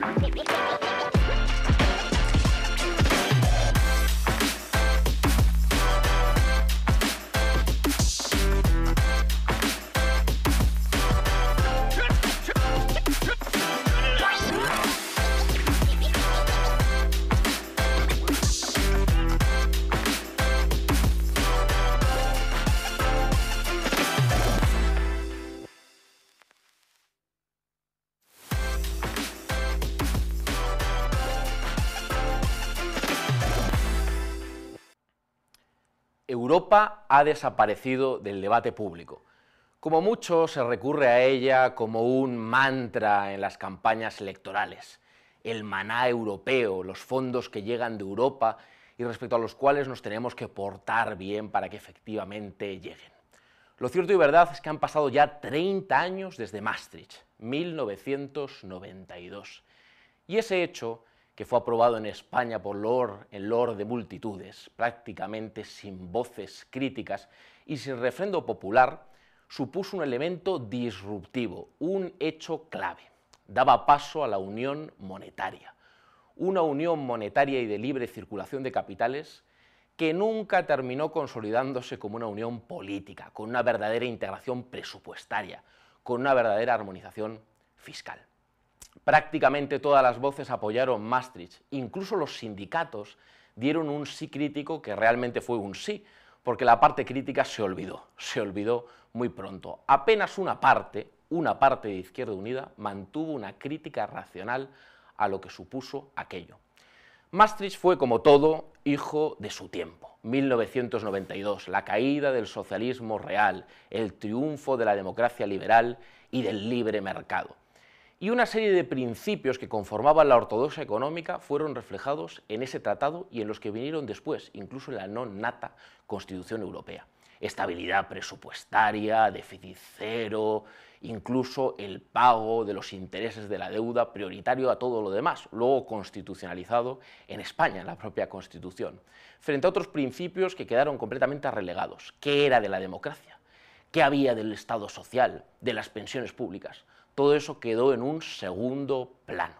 Hehehehe Europa ha desaparecido del debate público. Como mucho se recurre a ella como un mantra en las campañas electorales, el maná europeo, los fondos que llegan de Europa y respecto a los cuales nos tenemos que portar bien para que efectivamente lleguen. Lo cierto y verdad es que han pasado ya 30 años desde Maastricht, 1992, y ese hecho que fue aprobado en España por el de multitudes, prácticamente sin voces críticas y sin refrendo popular, supuso un elemento disruptivo, un hecho clave. Daba paso a la unión monetaria, una unión monetaria y de libre circulación de capitales que nunca terminó consolidándose como una unión política, con una verdadera integración presupuestaria, con una verdadera armonización fiscal prácticamente todas las voces apoyaron Maastricht. Incluso los sindicatos dieron un sí crítico que realmente fue un sí, porque la parte crítica se olvidó, se olvidó muy pronto. Apenas una parte, una parte de Izquierda Unida, mantuvo una crítica racional a lo que supuso aquello. Maastricht fue, como todo, hijo de su tiempo. 1992, la caída del socialismo real, el triunfo de la democracia liberal y del libre mercado y una serie de principios que conformaban la ortodoxia económica fueron reflejados en ese tratado y en los que vinieron después, incluso en la no nata Constitución Europea. Estabilidad presupuestaria, déficit cero, incluso el pago de los intereses de la deuda prioritario a todo lo demás, luego constitucionalizado en España, en la propia Constitución, frente a otros principios que quedaron completamente relegados. ¿Qué era de la democracia? ¿Qué había del Estado social, de las pensiones públicas? todo eso quedó en un segundo plano.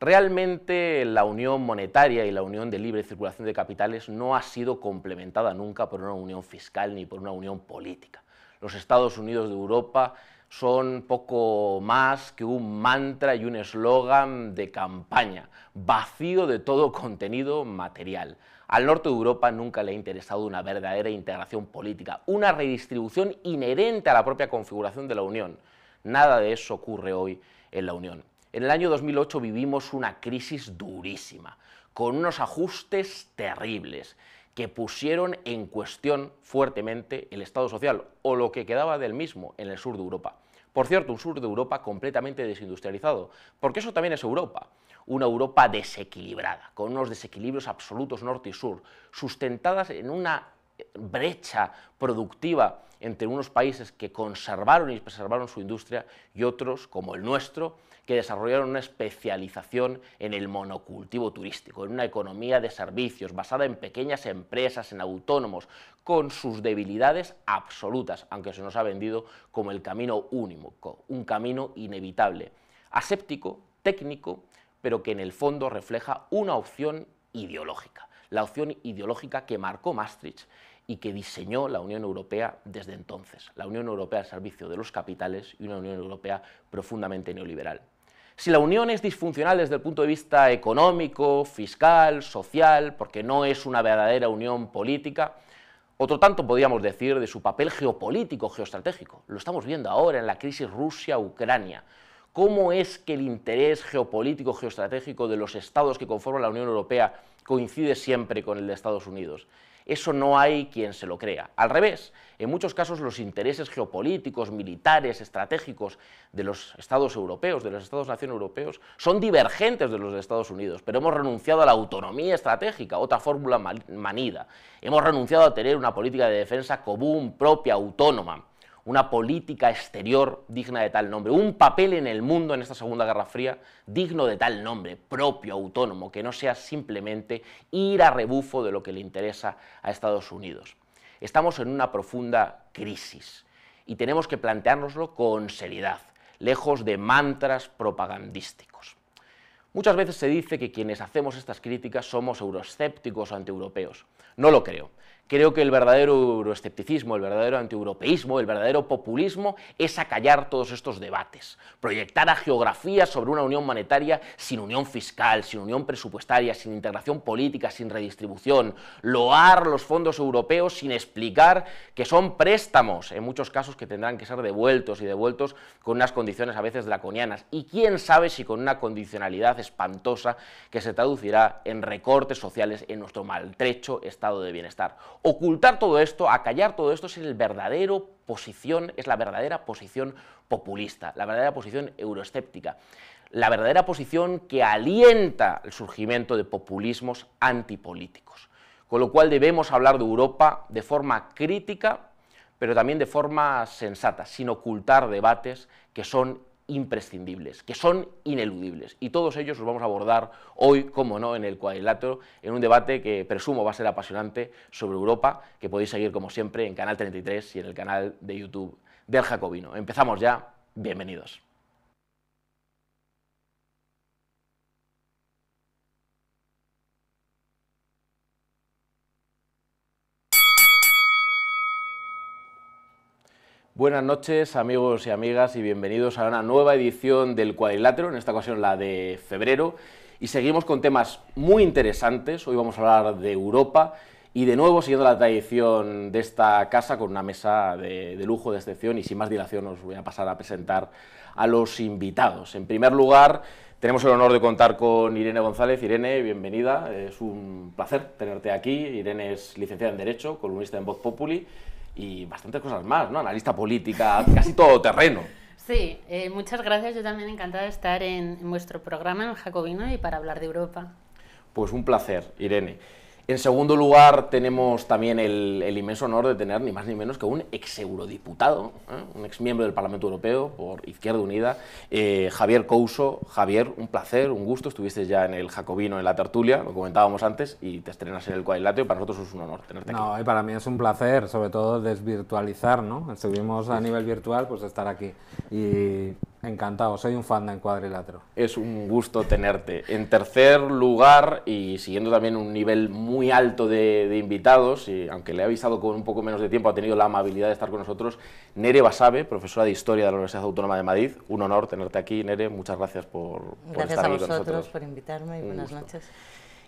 Realmente la unión monetaria y la unión de libre circulación de capitales no ha sido complementada nunca por una unión fiscal ni por una unión política. Los Estados Unidos de Europa son poco más que un mantra y un eslogan de campaña, vacío de todo contenido material. Al norte de Europa nunca le ha interesado una verdadera integración política, una redistribución inherente a la propia configuración de la Unión. Nada de eso ocurre hoy en la Unión. En el año 2008 vivimos una crisis durísima, con unos ajustes terribles que pusieron en cuestión fuertemente el Estado social o lo que quedaba del mismo en el sur de Europa. Por cierto, un sur de Europa completamente desindustrializado, porque eso también es Europa. Una Europa desequilibrada, con unos desequilibrios absolutos norte y sur, sustentadas en una brecha productiva entre unos países que conservaron y preservaron su industria y otros, como el nuestro, que desarrollaron una especialización en el monocultivo turístico, en una economía de servicios basada en pequeñas empresas, en autónomos, con sus debilidades absolutas, aunque se nos ha vendido como el camino único, un camino inevitable, aséptico, técnico, pero que en el fondo refleja una opción ideológica, la opción ideológica que marcó Maastricht y que diseñó la Unión Europea desde entonces, la Unión Europea al servicio de los capitales y una Unión Europea profundamente neoliberal. Si la Unión es disfuncional desde el punto de vista económico, fiscal, social, porque no es una verdadera unión política, otro tanto podríamos decir de su papel geopolítico, geoestratégico. Lo estamos viendo ahora en la crisis Rusia-Ucrania. ¿Cómo es que el interés geopolítico, geoestratégico de los estados que conforman la Unión Europea coincide siempre con el de Estados Unidos? eso no hay quien se lo crea. Al revés, en muchos casos los intereses geopolíticos, militares, estratégicos de los Estados europeos, de los Estados-nación europeos, son divergentes de los de Estados Unidos, pero hemos renunciado a la autonomía estratégica, otra fórmula manida. Hemos renunciado a tener una política de defensa común, propia, autónoma una política exterior digna de tal nombre, un papel en el mundo en esta Segunda Guerra Fría digno de tal nombre, propio, autónomo, que no sea simplemente ir a rebufo de lo que le interesa a Estados Unidos. Estamos en una profunda crisis y tenemos que planteárnoslo con seriedad, lejos de mantras propagandísticos. Muchas veces se dice que quienes hacemos estas críticas somos euroscépticos o antieuropeos. No lo creo. Creo que el verdadero euroescepticismo, el verdadero antieuropeísmo, el verdadero populismo es acallar todos estos debates, proyectar a geografía sobre una unión monetaria sin unión fiscal, sin unión presupuestaria, sin integración política, sin redistribución, loar los fondos europeos sin explicar que son préstamos, en muchos casos que tendrán que ser devueltos y devueltos con unas condiciones a veces draconianas, y quién sabe si con una condicionalidad espantosa que se traducirá en recortes sociales en nuestro maltrecho estado de bienestar Ocultar todo esto, acallar todo esto es el verdadero posición, es la verdadera posición populista, la verdadera posición euroescéptica, la verdadera posición que alienta el surgimiento de populismos antipolíticos. Con lo cual debemos hablar de Europa de forma crítica, pero también de forma sensata, sin ocultar debates que son imprescindibles, que son ineludibles. Y todos ellos los vamos a abordar hoy, como no, en el cuadrilátero, en un debate que presumo va a ser apasionante sobre Europa, que podéis seguir como siempre en Canal 33 y en el canal de YouTube del Jacobino. Empezamos ya, bienvenidos. Buenas noches amigos y amigas y bienvenidos a una nueva edición del cuadrilátero, en esta ocasión la de febrero, y seguimos con temas muy interesantes, hoy vamos a hablar de Europa y de nuevo siguiendo la tradición de esta casa con una mesa de, lujo, de excepción, y sin más dilación os voy a pasar a presentar a los invitados. En primer lugar, tenemos el honor de contar con Irene González. Irene, bienvenida. Es un placer tenerte aquí. Irene es licenciada en Derecho, columnista en Voz Populi y bastantes cosas más, ¿no? Analista política, casi todo terreno. Sí, eh, muchas gracias. Yo también encantada de estar en, en vuestro programa, en Jacobino, y para hablar de Europa. Pues un placer, Irene. En segundo lugar, tenemos también el, inmenso honor de tener ni más ni menos que un ex eurodiputado, ¿eh? un ex miembro del Parlamento Europeo por Izquierda Unida, eh, Javier Couso. Javier, un placer, un gusto. Estuviste ya en el Jacobino, en la tertulia, lo comentábamos antes, y te estrenas en el y Para nosotros es un honor tenerte aquí. No, y para mí es un placer, sobre todo desvirtualizar, ¿no? Estuvimos a nivel virtual, pues estar aquí. Y Encantado, soy un fan de cuadrilátero. Es un gusto tenerte. En tercer lugar, y siguiendo también un nivel muy alto de, invitados, y aunque le he avisado con un poco menos de tiempo, ha tenido la amabilidad de estar con nosotros, Nere Basabe, profesora de Historia de la Universidad Autónoma de Madrid. Un honor tenerte aquí, Nere. Muchas gracias por, estar con nosotros. Gracias a vosotros por invitarme y buenas noches.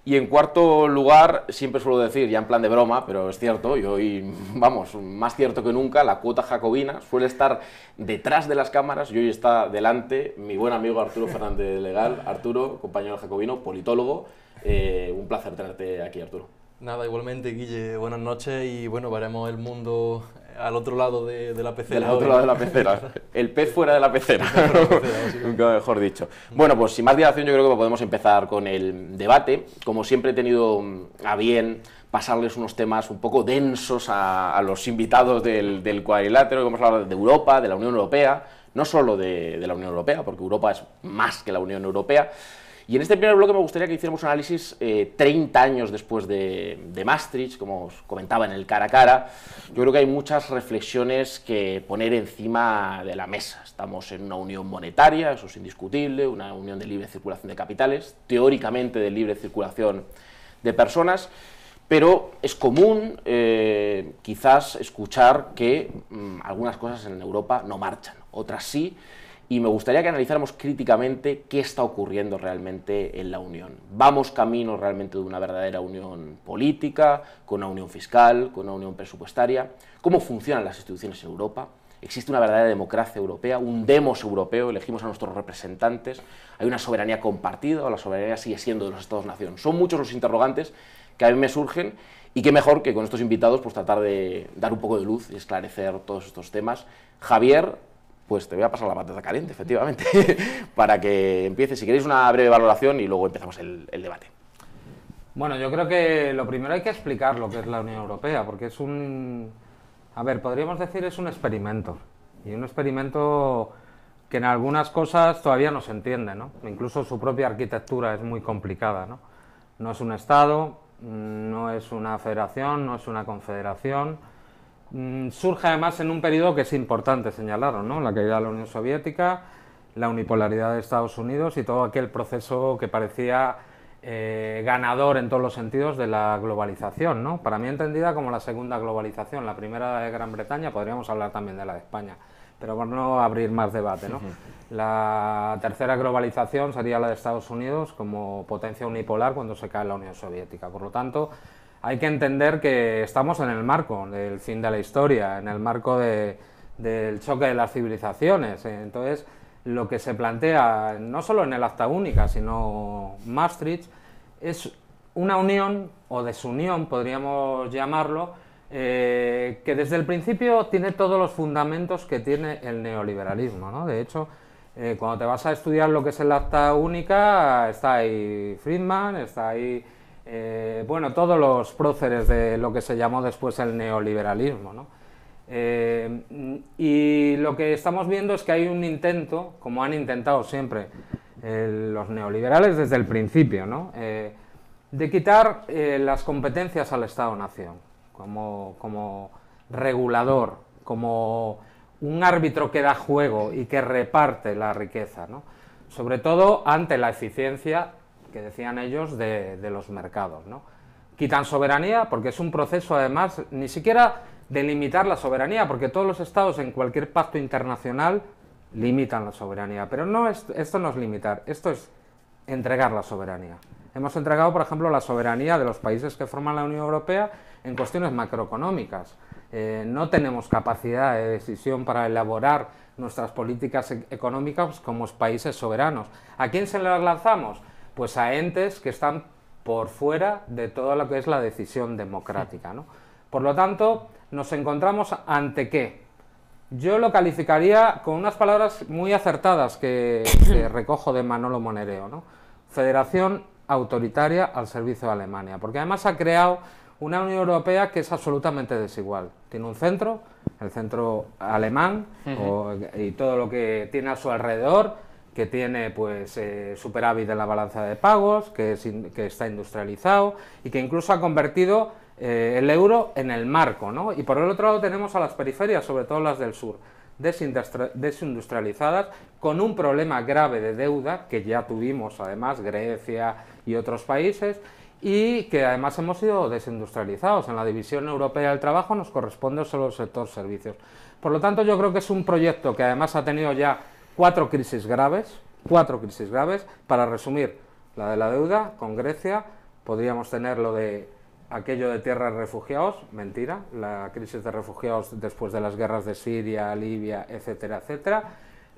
Y en cuarto lugar, siempre suelo decir, ya en plan de broma, pero es cierto, y hoy, vamos, más cierto que nunca, la cuota jacobina suele estar detrás de las cámaras y hoy está delante mi buen amigo Arturo Fernández Legal. Arturo, compañero jacobino, politólogo, eh, un placer tenerte aquí, Arturo. Nada, igualmente, Guille, buenas noches y bueno, veremos el mundo al otro lado de, la pecera. otro lado de la pecera. El pez fuera de la pecera. mejor dicho. Bueno, pues sin más dilación, yo creo que podemos empezar con el debate. Como siempre he tenido mm, a bien pasarles unos temas un poco densos a, los invitados del, cuadrilátero, que a hablar de Europa, de la Unión Europea, no solo de la Unión Europea, porque Europa es más que la Unión Europea. Y en este primer bloque me gustaría que hiciéramos un análisis 30 eh, años después de, Maastricht, como os comentaba en el cara a cara. Yo creo que hay muchas reflexiones que poner encima de la mesa. Estamos en una unión monetaria, eso es indiscutible, una unión de libre circulación de capitales, teóricamente de libre circulación de personas, pero es común eh, quizás escuchar que mm, algunas cosas en Europa no marchan, otras sí y me gustaría que analizáramos críticamente qué está ocurriendo realmente en la Unión. ¿Vamos camino realmente de una verdadera unión política, con una unión fiscal, con una unión presupuestaria? ¿Cómo funcionan las instituciones en Europa? existe una verdadera democracia europea, un demos europeo, elegimos a nuestros representantes, hay una soberanía compartida, o la soberanía sigue siendo de los Estados-nación. Son muchos los interrogantes que a mí me surgen y qué mejor que con estos invitados pues tratar de dar un poco de luz y esclarecer todos estos temas. Javier, pues te voy a pasar la patata caliente, efectivamente, para que empieces, si queréis, una breve valoración y luego empezamos el, debate. Bueno, yo creo que lo primero hay que explicar lo que es la Unión Europea, porque es un, a ver, podríamos decir es un experimento, y un experimento que en algunas cosas todavía no se entiende, ¿no? Incluso su propia arquitectura es muy complicada, ¿no? No es un Estado, no es una federación, no es una confederación, Mm, surge además en un periodo que es importante señalar ¿no? la caída de la Unión Soviética, la unipolaridad de Estados Unidos y todo aquel proceso que parecía eh, ganador en todos los sentidos de la globalización, ¿no? para mí entendida como la segunda globalización, la primera de Gran Bretaña, podríamos hablar también de la de España, pero por no abrir más debate. La tercera globalización sería la de Estados Unidos como potencia unipolar cuando se cae la Unión Soviética. Por lo tanto, hay que entender que estamos en el marco del fin de la historia, en el marco del choque de las civilizaciones. Entonces, lo que se plantea, no solo en el Acta Única, sino Maastricht, es una unión o desunión, podríamos llamarlo, eh, que desde el principio tiene todos los fundamentos que tiene el neoliberalismo. De hecho, eh, cuando te vas a estudiar lo que es el Acta Única, está ahí Friedman, está ahí eh, bueno, todos los próceres de lo que se llamó después el neoliberalismo. Eh, y lo que estamos viendo es que hay un intento, como han intentado siempre eh, los neoliberales desde el principio, de quitar las competencias al Estado-Nación como, como regulador, como un árbitro que da juego y que reparte la riqueza, ¿no? sobre todo ante la eficiencia que decían ellos de, los mercados. Quitan soberanía porque es un proceso además ni siquiera de limitar la soberanía, porque todos los estados en cualquier pacto internacional limitan la soberanía, pero no esto no es limitar, esto es entregar la soberanía. Hemos entregado, por ejemplo, la soberanía de los países que forman la Unión Europea en cuestiones macroeconómicas. Eh, no tenemos capacidad de decisión para elaborar nuestras políticas e-, económicas como países soberanos. ¿A quién se las lanzamos? pues a entes que están por fuera de todo lo que es la decisión democrática. ¿no? Por lo tanto, nos encontramos ante qué? Yo lo calificaría con unas palabras muy acertadas que, recojo de Manolo Monereo, Federación autoritaria al servicio de Alemania, porque además ha creado una Unión Europea que es absolutamente desigual. Tiene un centro, el centro alemán, y todo lo que tiene a su alrededor, que tiene pues eh, superávit en la balanza de pagos, que, está industrializado y que incluso ha convertido eh, el euro en el marco. Y por el otro lado tenemos a las periferias, sobre todo las del sur, desindustrializadas, con un problema grave de deuda que ya tuvimos además Grecia y otros países y que además hemos sido desindustrializados. En la División Europea del Trabajo nos corresponde solo el sector servicios. Por lo tanto, yo creo que es un proyecto que además ha tenido ya cuatro crisis graves, cuatro crisis graves, para resumir, la de la deuda con Grecia, podríamos tener lo de aquello de tierras refugiados, mentira, la crisis de refugiados después de las guerras de Siria, Libia, etcétera, etcétera,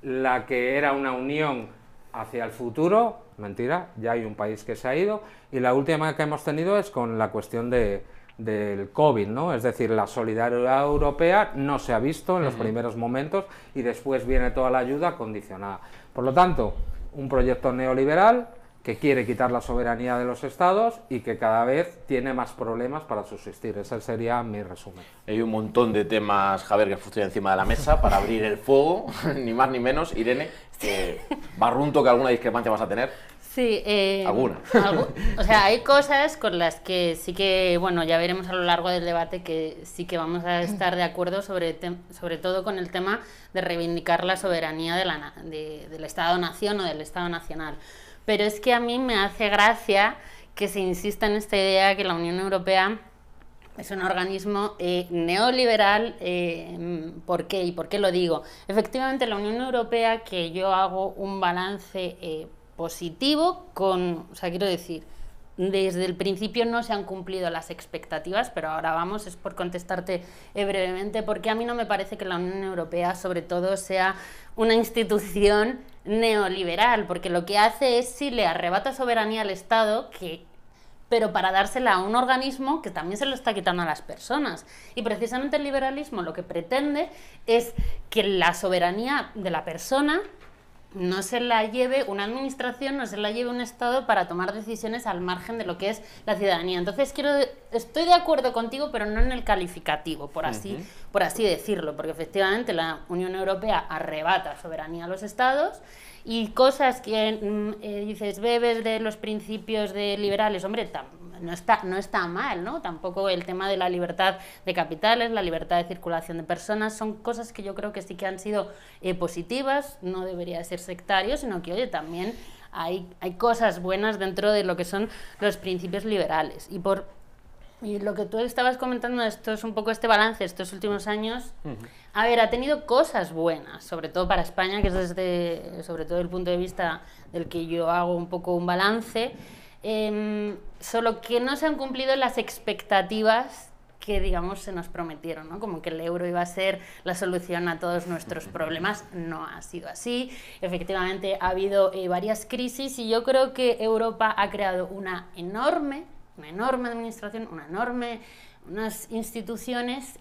la que era una unión hacia el futuro, mentira, ya hay un país que se ha ido, y la última que hemos tenido es con la cuestión de, del COVID, ¿no? Es decir, la solidaridad europea no se ha visto en los primeros momentos y después viene toda la ayuda condicionada. Por lo tanto, un proyecto neoliberal que quiere quitar la soberanía de los estados y que cada vez tiene más problemas para subsistir. Ese sería mi resumen. Hay un montón de temas, Javier, que puesto encima de la mesa para abrir el fuego, ni más ni menos. Irene, eh, barrunto que alguna discrepancia vas a tener. Sí, eh, alguna. o sea, hay cosas con las que sí que, bueno, ya veremos a lo largo del debate que sí que vamos a estar de acuerdo sobre, sobre todo con el tema de reivindicar la soberanía de del Estado-Nación o del Estado Nacional. Pero es que a mí me hace gracia que se insista en esta idea que la Unión Europea es un organismo eh, neoliberal. Eh, ¿Por qué? ¿Y por qué lo digo? Efectivamente, la Unión Europea, que yo hago un balance eh, positivo con, o sea, quiero decir, desde el principio no se han cumplido las expectativas, pero ahora vamos, es por contestarte eh, brevemente, porque a mí no me parece que la Unión Europea, sobre todo, sea una institución neoliberal, porque lo que hace es si le arrebata soberanía al Estado, que pero para dársela a un organismo que también se lo está quitando a las personas. Y precisamente el liberalismo lo que pretende es que la soberanía de la persona no se la lleve una administración, no se la lleve un Estado para tomar decisiones al margen de lo que es la ciudadanía. Entonces quiero, estoy de acuerdo contigo, pero no en el calificativo, por así, por así decirlo, porque efectivamente la Unión Europea arrebata soberanía a los Estados y cosas que mm, eh, dices bebes de los principios de liberales, hombre, no está, no está mal, ¿no? Tampoco el tema de la libertad de capitales, la libertad de circulación de personas, son cosas que yo creo que sí que han sido eh, positivas, no debería ser sectario, sino que, oye, también hay, hay cosas buenas dentro de lo que son los principios liberales. Y por, lo que tú estabas comentando, esto es un poco este balance de estos últimos años. A ver, ha tenido cosas buenas, sobre todo para España, que es desde, sobre todo el punto de vista del que yo hago un poco un balance. Em, solo que no se han cumplido las expectativas que digamos se nos prometieron, ¿no? como que el euro iba a ser la solución a todos nuestros problemas. No ha sido así. Efectivamente ha habido eh, varias crisis y yo creo que Europa ha creado una enorme, una enorme administración, una enorme unas instituciones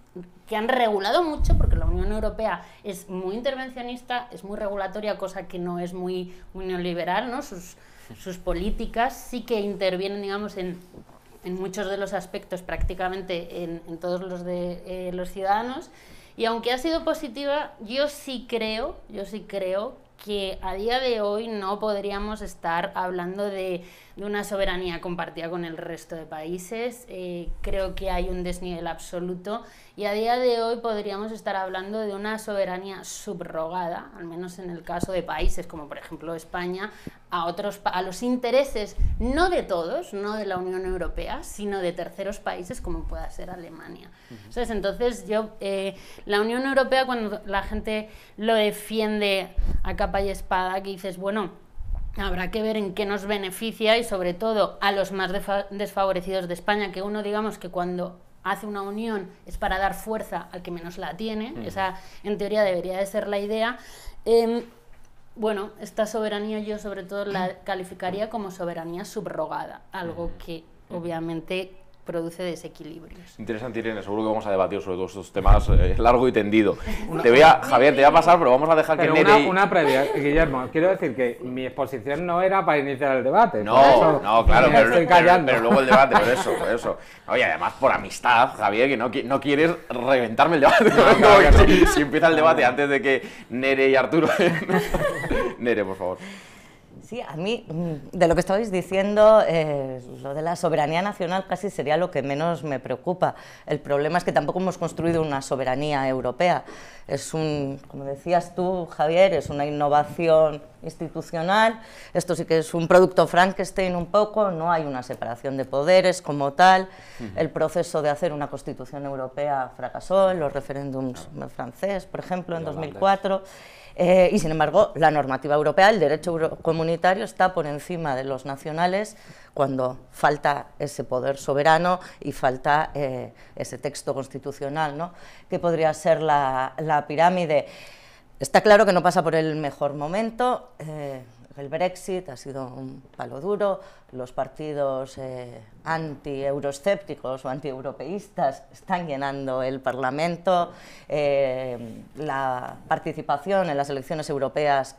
que han regulado mucho, porque la Unión Europea es muy intervencionista, es muy regulatoria, cosa que no es muy, neoliberal, ¿no? sus políticas sí que intervienen, digamos, en, muchos de los aspectos, prácticamente en, todos los de eh, los ciudadanos. Y aunque ha sido positiva, yo sí creo, yo sí creo que a día de hoy no podríamos estar hablando de de una soberanía compartida con el resto de países. Eh, creo que hay un desnivel absoluto y a día de hoy podríamos estar hablando de una soberanía subrogada, al menos en el caso de países como por ejemplo España, a, otros, a los intereses no de todos, no de la Unión Europea, sino de terceros países como pueda ser Alemania. entonces, yo, eh, la Unión Europea cuando la gente lo defiende a capa y espada, que dices, bueno, Habrá que ver en qué nos beneficia y sobre todo a los más desfavorecidos de España, que uno digamos que cuando hace una unión es para dar fuerza al que menos la tiene, esa en teoría debería de ser la idea. Em, bueno, esta soberanía yo sobre todo la calificaría como soberanía subrogada, algo que obviamente produce desequilibrios. Interesante, Irene. Seguro que vamos a debatir sobre todos estos temas eh, largo y tendido. te voy a, Javier, te voy a pasar, pero vamos a dejar que una, Nere... una previa, Guillermo. Quiero decir que mi exposición no era para iniciar el debate. No, no, claro, pero, estoy Pero, luego el debate, por eso, por eso. Oye, además por amistad, Javier, que no, no quieres reventarme el debate. si, empieza el debate antes de que Nere y Arturo... Nere, por favor. Sí, a mí, mm, de lo que estabais diciendo, eh, lo de la soberanía nacional casi sería lo que menos me preocupa. El problema es que tampoco hemos construido una soberanía europea. Es un, como decías tú, Javier, es una innovación institucional. Esto sí que es un producto Frankenstein un poco, no hay una separación de poderes como tal. El proceso de hacer una constitución europea fracasó en los referéndums francés, por ejemplo, en 2004. Eh, y sin embargo, la normativa europea, el derecho comunitario está por encima de los nacionales cuando falta ese poder soberano y falta eh, ese texto constitucional, ¿no? que podría ser la, pirámide. Está claro que no pasa por el mejor momento. Eh, el Brexit ha sido un palo duro, los partidos eh, anti-euroscépticos o anti-europeístas están llenando el Parlamento, eh, la participación en las elecciones europeas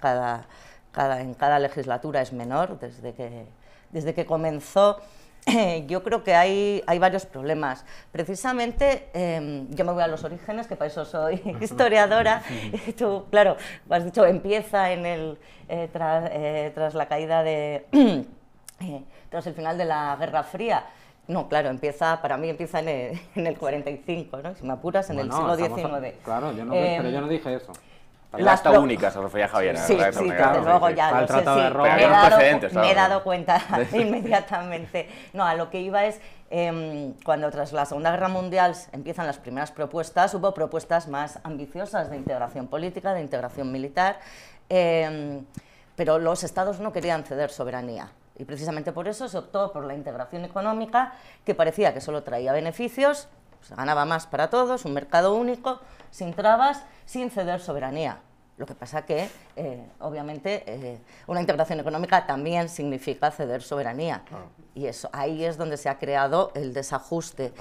en cada legislatura es menor desde que, desde que comenzó yo creo que hay, hay varios problemas. Precisamente, em, yo me voy a los orígenes, que para eso soy historiadora, tú, claro, has dicho, empieza en el, eh, eh, tras, la caída de, eh, tras el final de la Guerra Fría. No, claro, empieza, para mí empieza en el, 45, ¿no? Si me apuras, en el siglo XIX. claro, pero yo no em, dije eso. La hasta única se a Javier. Sí, sí, claro, luego ya tratado sé, Roma. me, he dado, me he dado cuenta inmediatamente. No, a lo que iba es, em, cuando tras la Segunda Guerra Mundial empiezan las primeras propuestas, hubo propuestas más ambiciosas de integración política, de integración militar, em, pero los estados no querían ceder soberanía. Y precisamente por eso se optó por la integración económica, que parecía que solo traía beneficios, se ganaba más para todos, un mercado único, sin trabas, sin ceder soberanía. Lo que pasa que, eh, obviamente, eh, una integración económica también significa ceder soberanía. Ah. Y eso, ahí es donde se ha creado el desajuste,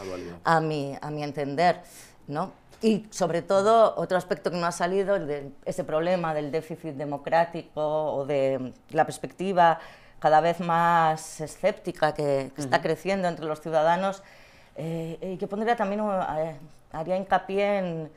a mi, a mi entender. ¿no? Y sobre todo, otro aspecto que no ha salido, de ese problema del déficit democrático o de la perspectiva cada vez más escéptica que, está creciendo entre los ciudadanos, eh, y que pondría también, haría hincapié en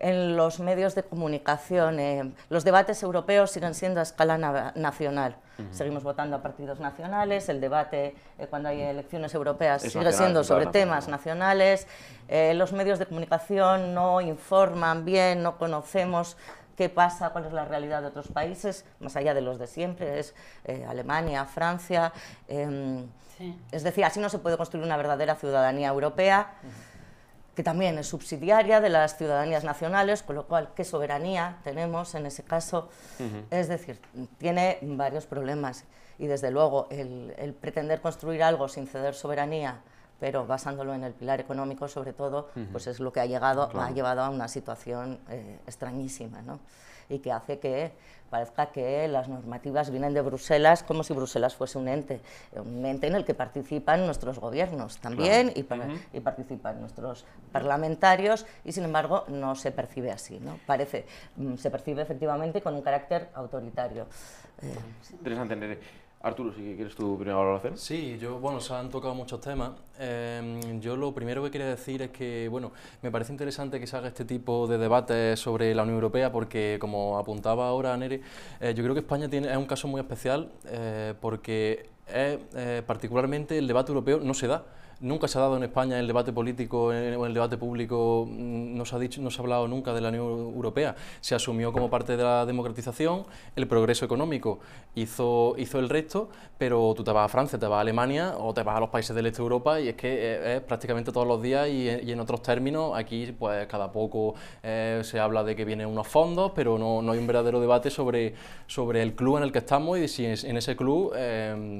en los medios de comunicación. Eh, los debates europeos siguen siendo a escala nacional. Seguimos votando a partidos nacionales, el debate eh, cuando hay elecciones europeas sigue siendo sobre temas nacionales. Eh, los medios de comunicación no informan bien, no conocemos qué pasa, cuál es la realidad de otros países, más allá de los de siempre, es Alemania, Francia. Em, es decir, así no se puede construir una verdadera ciudadanía europea que también es subsidiaria de las ciudadanías nacionales, con lo cual, ¿qué soberanía tenemos en ese caso? Es decir, tiene varios problemas y desde luego el, pretender construir algo sin ceder soberanía, pero basándolo en el pilar económico sobre todo, pues es lo que ha, llegado, ha llevado a una situación eh, extrañísima. ¿no? y que hace que parezca que las normativas vienen de Bruselas como si Bruselas fuese un ente, un ente en el que participan nuestros gobiernos también y, y, participan nuestros parlamentarios y sin embargo no se percibe así, ¿no? Parece, mm, se percibe efectivamente con un carácter autoritario. Eh, Interesante, Arturo, si quieres tu primera valoración. Sí, yo, bueno, se han tocado muchos temas. Em, yo lo primero que quería decir es que, bueno, me parece interesante que se haga este tipo de debate sobre la Unión Europea porque, como apuntaba ahora Nere, eh, yo creo que España tiene, es un caso muy especial eh, porque eh, particularmente el debate europeo no se da. Nunca se ha dado en España el debate político eh, o el debate público, mm, no se, ha dicho, no ha hablado nunca de la Unión Europea. Se asumió como parte de la democratización, el progreso económico hizo, hizo el resto, pero tú te vas a Francia, te vas a Alemania o te vas a los países del este de Europa y es que eh, es, prácticamente todos los días y, en otros términos. Aquí, pues cada poco eh, se habla de que vienen unos fondos, pero no, hay un verdadero debate sobre, sobre el club en el que estamos y si en ese club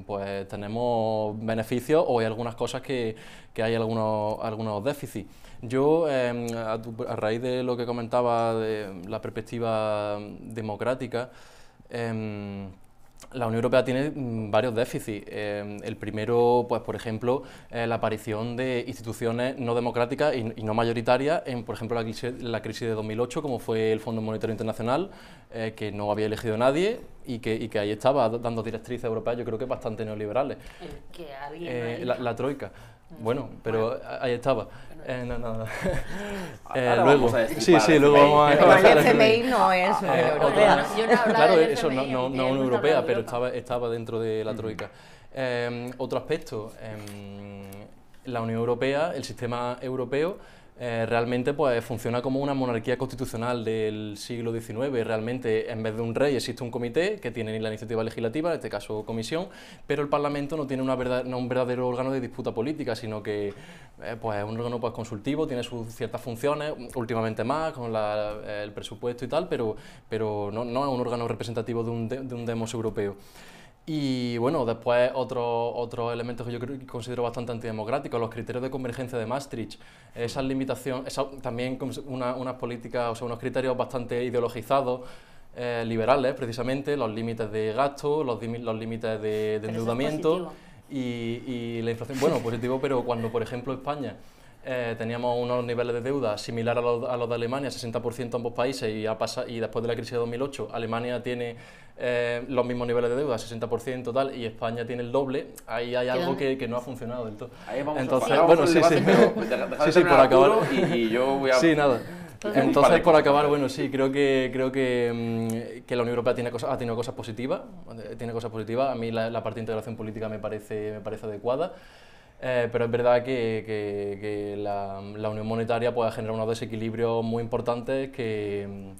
pues tenemos beneficios o hay algunas cosas que que, hay algunos, algunos déficits. Yo, em, a, raíz de lo que comentaba de la perspectiva democrática, em, la Unión Europea tiene mm, varios déficits. Em, el primero, pues, por ejemplo, la aparición de instituciones no democráticas y, no mayoritarias, en, por ejemplo, la crisis, la crisis, de 2008, como fue el Fondo Monetario Internacional, eh, que no había elegido nadie y que, ahí estaba dando directrices europeas, yo creo que bastante neoliberales. Eh, la troika. Bueno, pero ahí estaba. Eh, no, nada. Eh, luego, sí, sí, luego vamos a. Igual el FMI no es ah, europea. Claro, eso no, no, no una europea, pero estaba, estaba dentro de la troika. Em, otro aspecto, em, la Unión Europea, el sistema europeo eh, realmente pues, funciona como una monarquía constitucional del siglo XIX. Realmente, en vez de un rey, existe un comité que tiene la iniciativa legislativa, en este caso comisión, pero el Parlamento no tiene un verdadero órgano de disputa política, sino que eh, pues, es un órgano pues, consultivo, tiene sus ciertas funciones, últimamente más, con el presupuesto y tal, pero, no, es un órgano representativo de un demos europeo. Y bueno, después otros otro elemento que yo creo que considero bastante antidemocráticos, los criterios de convergencia de Maastricht, esa limitación esa, también unas políticas, o sea, unos criterios bastante ideologizados, eh, liberales precisamente, los límites de gasto, los, límites de, endeudamiento y, y la inflación. Bueno, positivo, pero cuando por ejemplo España eh, teníamos unos niveles de deuda similar a los, de Alemania, 60% ambos países, y, ha pasado, y después de la crisis de 2008 Alemania tiene eh, los mismos niveles de deuda, 60% total y España tiene el doble, ahí hay algo que, no ha funcionado del todo. Entonces, bueno, sí, sí. por acabar. Entonces, por acabar, bueno, sí, creo que, creo mm, que, la Unión Europea tiene cosas, ha tenido cosas positivas, eh, tiene cosas positivas. A mí la, parte de integración política me parece, me parece adecuada. Eh, pero es verdad que, que, que la, la, unión monetaria puede generar unos desequilibrios muy importantes que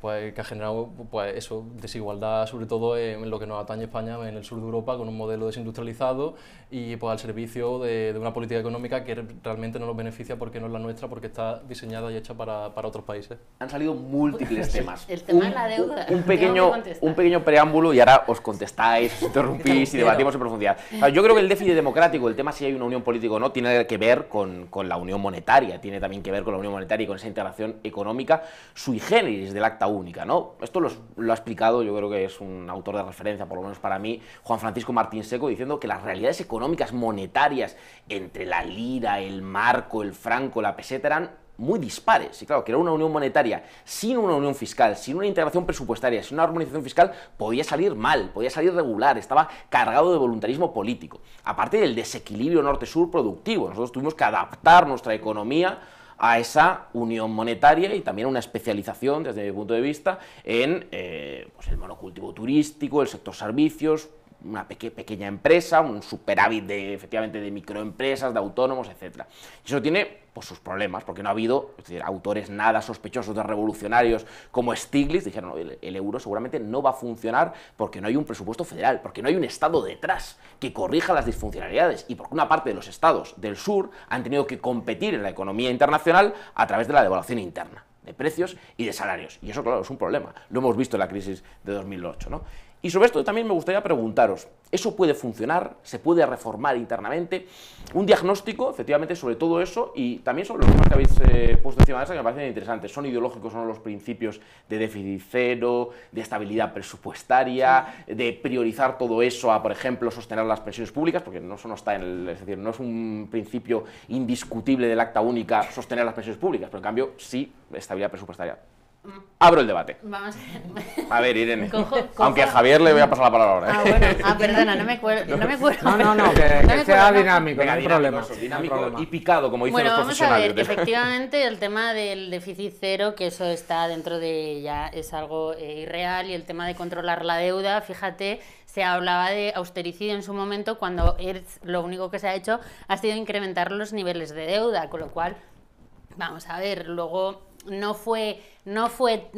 pues, que ha generado pues, eso, desigualdad, sobre todo en lo que nos atañe España, en el sur de Europa, con un modelo desindustrializado y pues, al servicio de, una política económica que realmente no nos beneficia porque no es la nuestra, porque está diseñada y hecha para, para otros países. Han salido múltiples temas. El tema un, la deuda. Un, pequeño, un pequeño preámbulo y ahora os contestáis, os interrumpís y debatimos en profundidad. yo creo que el déficit democrático, el tema si hay una unión política o no, tiene que ver con, con la unión monetaria, tiene también que ver con la unión monetaria y con esa integración económica sui generis del acta única, ¿no? Esto lo, lo, ha explicado, yo creo que es un autor de referencia, por lo menos para mí, Juan Francisco Martín Seco, diciendo que las realidades económicas monetarias entre la lira, el marco, el franco, la peseta eran muy dispares. Y claro, que era una unión monetaria sin una unión fiscal, sin una integración presupuestaria, sin una armonización fiscal, podía salir mal, podía salir regular, estaba cargado de voluntarismo político. Aparte del desequilibrio norte-sur productivo, nosotros tuvimos que adaptar nuestra economía a esa unión monetaria y también una especialización, desde mi punto de vista, en eh, pues, el monocultivo turístico, el sector servicios, una pequeña empresa, un superávit de, efectivamente de microempresas, de autónomos, etc. Y eso tiene pues, sus problemas, porque no ha habido autores nada sospechosos de revolucionarios como Stiglitz, dijeron, el, el, euro seguramente no va a funcionar porque no hay un presupuesto federal, porque no hay un Estado detrás que corrija las disfuncionalidades, y porque una parte de los estados del sur han tenido que competir en la economía internacional a través de la devaluación interna de precios y de salarios. Y eso, claro, es un problema. Lo hemos visto en la crisis de 2008. ¿no? Y sobre esto también me gustaría preguntaros, ¿eso puede funcionar? ¿Se puede reformar internamente? Un diagnóstico, efectivamente, sobre todo eso y también sobre los temas que habéis eh, puesto encima de esa que me parecen interesantes. Son ideológicos, son los principios de déficit cero, de estabilidad presupuestaria, de priorizar todo eso a, por ejemplo, sostener las pensiones públicas, porque no, eso está en Es decir, no es un principio indiscutible del acta única sostener las pensiones públicas, pero en cambio sí estabilidad presupuestaria abro el debate. Vamos a, ver, Irene. Aunque a Javier le voy a pasar la palabra ahora. Ah, ¿eh? bueno. Ah, perdona, no me acuerdo. No, me acuerdo. no, no, no, que, sea dinámico, no hay problema. dinámico y picado, como dicen los profesionales. vamos a ver, efectivamente, el tema del déficit cero, que eso está dentro de ya, es algo eh, irreal, y el tema de controlar la deuda, fíjate, se hablaba de austericidio en su momento cuando lo único que se ha hecho ha sido incrementar los niveles de deuda, con lo cual, vamos a ver, luego no fue, no fue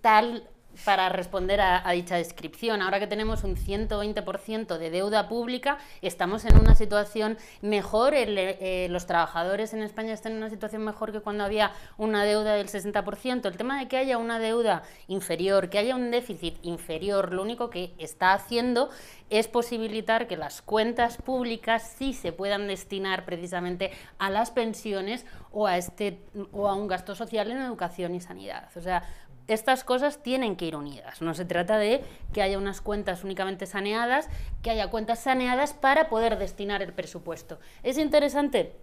tal para responder a, dicha descripción. Ahora que tenemos un 120% de deuda pública, estamos en una situación mejor, eh, los trabajadores en España están en una situación mejor que cuando había una deuda del 60%. El tema de que haya una deuda inferior, que haya un déficit inferior, lo único que está haciendo es posibilitar que las cuentas públicas sí se puedan destinar precisamente a las pensiones o a, este, un gasto social en educación y sanidad. O sea, estas cosas tienen que ir unidas. No se trata de que haya unas cuentas únicamente saneadas, que haya cuentas saneadas para poder destinar el presupuesto. Es interesante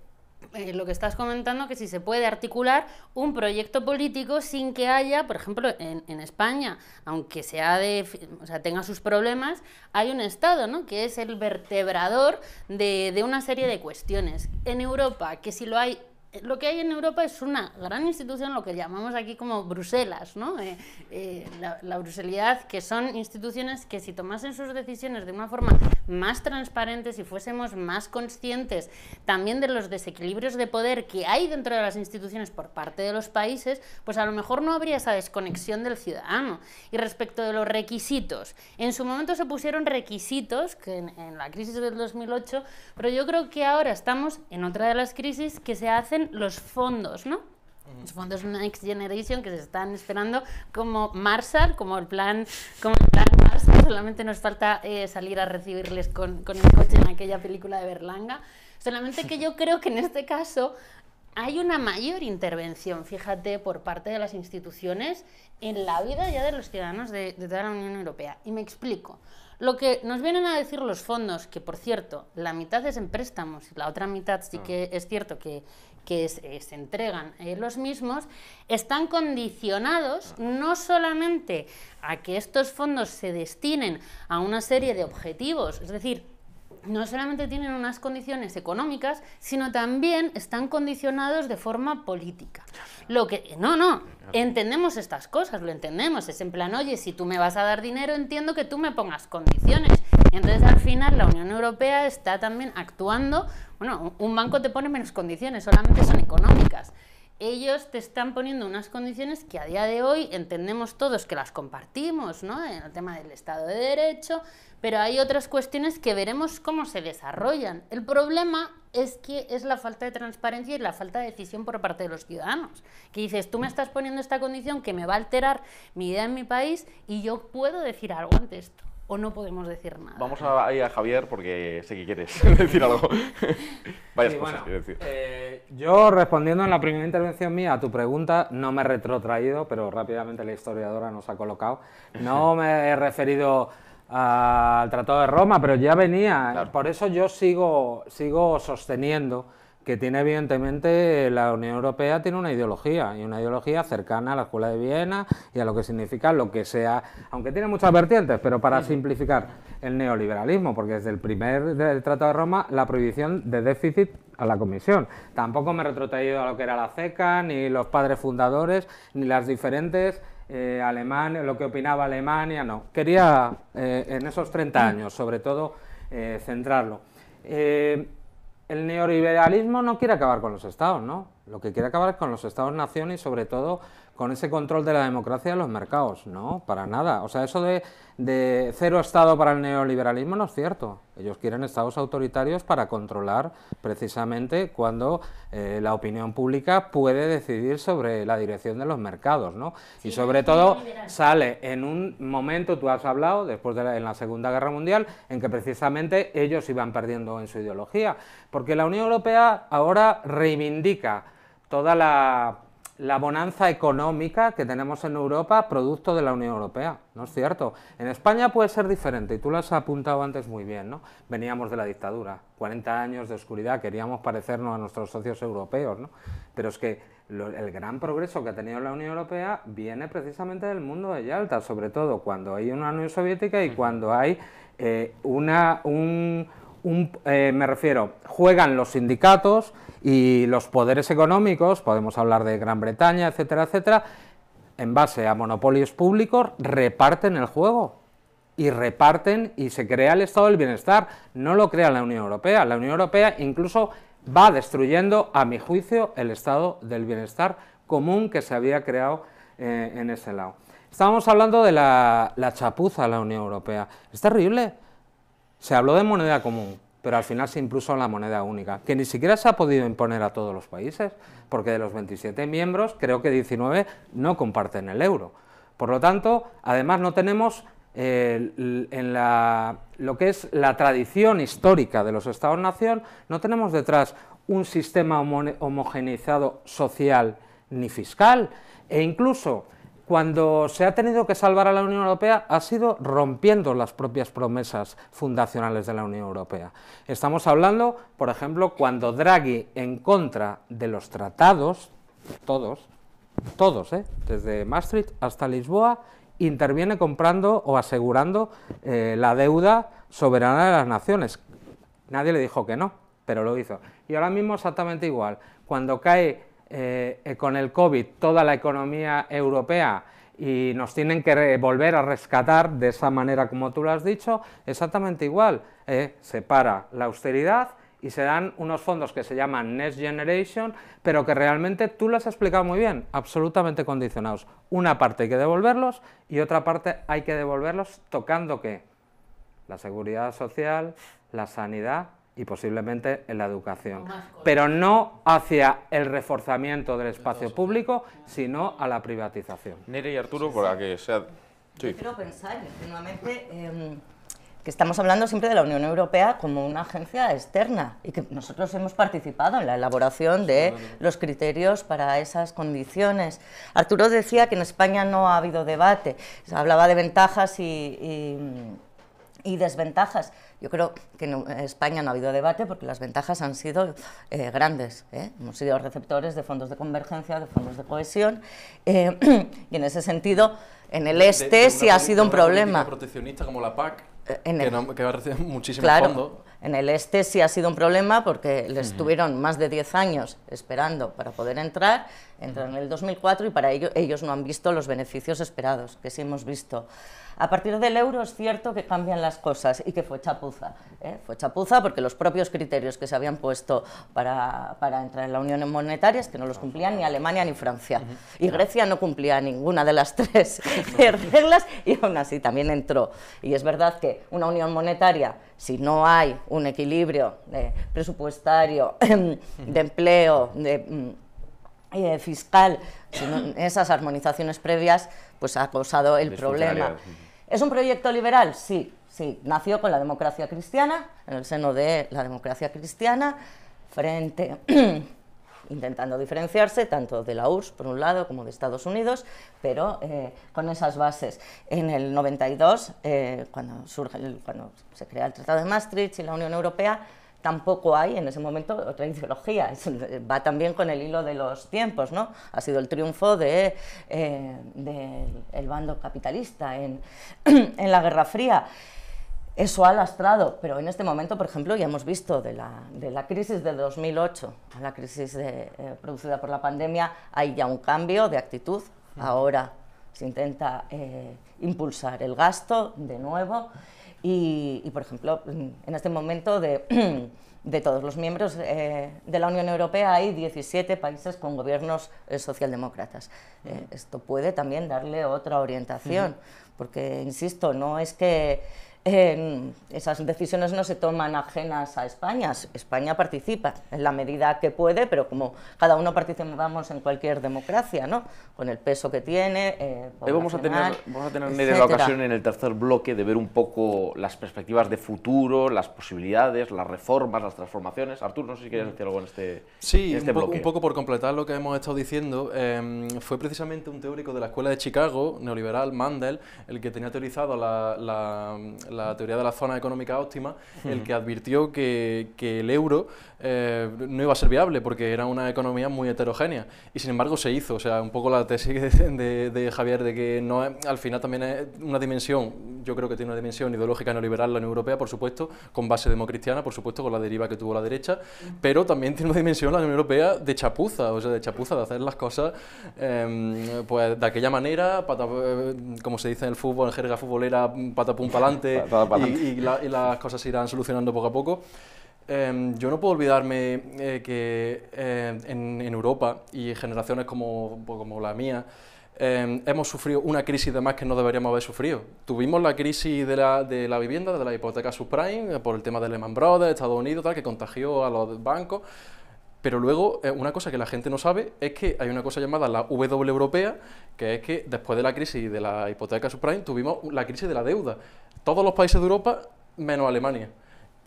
eh, lo que estás comentando, que si se puede articular un proyecto político sin que haya, por ejemplo, en, España, aunque sea de, sea, tenga sus problemas, hay un Estado, ¿no? que es el vertebrador de una serie de cuestiones. En Europa, que si lo hay lo que hay en Europa es una gran institución, lo que llamamos aquí como Bruselas, eh, eh, la, bruselidad, que son instituciones que si tomasen sus decisiones de una forma más transparente, si fuésemos más conscientes también de los desequilibrios de poder que hay dentro de las instituciones por parte de los países, pues a lo mejor no habría esa desconexión del ciudadano. Y respecto de los requisitos, en su momento se pusieron requisitos, que en, en la crisis del 2008, pero yo creo que ahora estamos en otra de las crisis que se hacen los fondos, ¿no? Mm. Los fondos Next Generation que se están esperando como Marshall, como el plan, como solamente nos falta eh, salir a recibirles con, con el coche en aquella película de Berlanga. Solamente que yo creo que en este caso hay una mayor intervención, fíjate, por parte de las instituciones en la vida ya de los ciudadanos de, de, toda la Unión Europea. Y me explico. Lo que nos vienen a decir los fondos, que por cierto, la mitad es en préstamos, la otra mitad sí mm. que es cierto que, que eh, se, entregan eh, los mismos, están condicionados no solamente a que estos fondos se destinen a una serie de objetivos, es decir, no solamente tienen unas condiciones económicas, sino también están condicionados de forma política. Lo que no, no, entendemos estas cosas, lo entendemos, es en plan, "Oye, si tú me vas a dar dinero, entiendo que tú me pongas condiciones." entonces al final la Unión Europea está también actuando, bueno, un banco te pone menos condiciones, solamente son económicas ellos te están poniendo unas condiciones que a día de hoy entendemos todos que las compartimos, ¿no? En el tema del Estado de Derecho, pero hay otras cuestiones que veremos cómo se desarrollan. El problema es que es la falta de transparencia y la falta de decisión por parte de los ciudadanos. Que dices, tú me estás poniendo esta condición que me va a alterar mi vida en mi país y yo puedo decir algo ante esto o no podemos decir nada. Vamos a ir a Javier porque sé que quieres decir algo. Vaya cosas, decir. Eh, yo respondiendo en la primera intervención mía a tu pregunta, no me he retrotraído, pero rápidamente la historiadora nos ha colocado. No me he referido al Tratado de Roma, pero ya venía. ¿eh? Por eso yo sigo, sigo sosteniendo que tiene evidentemente la Unión Europea tiene una ideología y una ideología cercana a la Escuela de Viena y a lo que significa lo que sea, aunque tiene muchas vertientes, pero para simplificar el neoliberalismo, porque desde el primer del Tratado de Roma la prohibición de déficit a la Comisión. Tampoco me he retrotraído a lo que era la CECA, ni los padres fundadores, ni las diferentes eh, alemanes lo que opinaba Alemania, no. Quería eh, en esos 30 mm. años, sobre todo, eh, centrarlo el neoliberalismo no quiere acabar con los estados, ¿no? Lo que quiere acabar es con los estados-nación y sobre todo con ese control de la democracia de los mercados. No, para nada. O sea, eso de, cero Estado para el neoliberalismo no es cierto. Ellos quieren estados autoritarios para controlar precisamente cuando eh, la opinión pública puede decidir sobre la dirección de los mercados, ¿no? y sobre todo sale en un momento, tú has hablado, después de en la Segunda Guerra Mundial, en que precisamente ellos iban perdiendo en su ideología, porque la Unión Europea ahora reivindica toda la la bonanza económica que tenemos en Europa producto de la Unión Europea, ¿no es cierto? En España puede ser diferente, y tú lo has apuntado antes muy bien, ¿no? Veníamos de la dictadura, 40 años de oscuridad, queríamos parecernos a nuestros socios europeos, ¿no? Pero es que el gran progreso que ha tenido la Unión Europea viene precisamente del mundo de Yalta, sobre todo cuando hay una Unión Soviética y cuando hay eh, una, un, eh, me refiero, juegan los sindicatos y los poderes económicos, podemos hablar de Gran Bretaña, etcétera, etcétera, en base a monopolios públicos, reparten el juego y reparten y se crea el estado del bienestar. No lo crea la Unión Europea. La Unión Europea incluso va destruyendo, a mi juicio, el estado del bienestar común que se había creado eh, en ese lado. Estábamos hablando de la, la chapuza de la Unión Europea. Es terrible. Se habló de moneda común, pero al final se impuso la moneda única, que ni siquiera se ha podido imponer a todos los países, porque de los 27 miembros, creo que 19 no comparten el euro. Por lo tanto, además no tenemos eh, en la, lo que es la tradición histórica de los Estados-nación, no tenemos detrás un sistema homogeneizado social ni fiscal, e incluso cuando se ha tenido que salvar a la Unión Europea ha sido rompiendo las propias promesas fundacionales de la Unión Europea. Estamos hablando, por ejemplo, cuando Draghi, en contra de los tratados, todos, todos, ¿eh? desde Maastricht hasta Lisboa, interviene comprando o asegurando eh, la deuda soberana de las naciones. Nadie le dijo que no, pero lo hizo. Y ahora mismo exactamente igual. Cuando cae eh, eh, con el COVID toda la economía europea y nos tienen que volver a rescatar de esa manera como tú lo has dicho, exactamente igual. Eh, se para la austeridad y se dan unos fondos que se llaman Next Generation, pero que realmente tú lo has explicado muy bien, absolutamente condicionados. Una parte hay que devolverlos y otra parte hay que devolverlos tocando que La seguridad social, la sanidad y posiblemente en la educación. Pero no hacia el reforzamiento del espacio público, sino a la privatización. Nere y Arturo, para que sea... quiero pensar nuevamente, em, que estamos hablando siempre de la Unión Europea como una agencia externa y que nosotros hemos participado en la elaboración de los criterios para esas condiciones. Arturo decía que en España no ha habido debate, se hablaba de ventajas y desventajas. Yo creo que en España no ha habido debate porque las ventajas han sido eh, grandes. ¿eh? Hemos sido receptores de fondos de convergencia, de fondos de cohesión, eh, y en ese sentido, en el este sí ha sido un problema. proteccionista como la PAC, que, va a recibir muchísimos claro, fondos. En el este sí ha sido un problema porque les tuvieron más de 10 años esperando para poder entrar, entraron en el 2004 y para ello ellos no han visto los beneficios esperados, que sí hemos visto. A partir del euro es cierto que cambian las cosas y que fue chapuza. ¿eh? Fue chapuza porque los propios criterios que se habían puesto para, entrar en la Unión Monetaria es que no los cumplían ni Alemania ni Francia. Y Grecia no cumplía ninguna de las tres eh, reglas y aún así también entró. Y es verdad que una Unión Monetaria, si no hay un equilibrio eh, presupuestario, em, de empleo, de, mm, fiscal fiscal, esas armonizaciones previas, pues ha causado el problema. ¿Es un proyecto liberal? Sí, sí. Nació con la democracia cristiana, en el seno de la democracia cristiana, frente, intentando diferenciarse tanto de la URSS, por un lado, como de Estados Unidos, pero eh, con esas bases. En el 92, eh, cuando, surge cuando se crea el Tratado de Maastricht y la Unión Europea, tampoco hay en ese momento otra ideología. Va también con el hilo de los tiempos, ¿no? Ha sido el triunfo eh, del de, el bando capitalista en, en, la Guerra Fría. Eso ha lastrado, pero en este momento, por ejemplo, ya hemos visto de la, de la crisis de 2008 a la crisis eh, producida por la pandemia, hay ya un cambio de actitud. Ahora se intenta eh, impulsar el gasto de nuevo. Y, por ejemplo, en este momento de, todos los miembros eh, de la Unión Europea hay 17 países con gobiernos eh, socialdemócratas. Eh, esto puede también darle otra orientación, porque, insisto, no es que esas decisiones no se toman ajenas a España. España participa en la medida que puede, pero como cada uno participamos en cualquier democracia, ¿no? Con el peso que tiene. Eh, vamos, a tener, vamos a tener la ocasión en el tercer bloque de ver un poco las perspectivas de futuro, las posibilidades, las reformas, las transformaciones. Artur, no sé si quieres decir algo en este, sí, este un bloque. Sí, un poco por completar lo que hemos estado diciendo. Em, fue precisamente un teórico de la Escuela de Chicago, neoliberal, Mandel, el que tenía teorizado la la teoría de la zona económica óptima, el que advirtió que, el euro eh, no iba a ser viable porque era una economía muy heterogénea. Y sin embargo se hizo, o sea, un poco la tesis de, Javier de que no al final también es una dimensión, yo creo que tiene una dimensión ideológica neoliberal la Unión Europea, por supuesto, con base democristiana, por supuesto, con la deriva que tuvo la derecha, mm. pero también tiene una dimensión la Unión Europea de chapuza, o sea, de chapuza, de hacer las cosas em, pues de aquella manera, eh, como se dice en el fútbol, en jerga futbolera, patapum pa'lante, y, y las cosas se irán solucionando poco a poco. Em, yo no puedo olvidarme eh, que em, en, Europa y generaciones como, pues, la mía em, hemos sufrido una crisis de más que no deberíamos haber sufrido. Tuvimos la crisis de la, vivienda, de la hipoteca subprime, eh, por el tema de Lehman Brothers, Estados Unidos, tal, que contagió a los bancos. Pero luego, eh, una cosa que la gente no sabe es que hay una cosa llamada la W europea, que es que después de la crisis de la hipoteca subprime tuvimos la crisis de la deuda. Todos los países de Europa menos Alemania.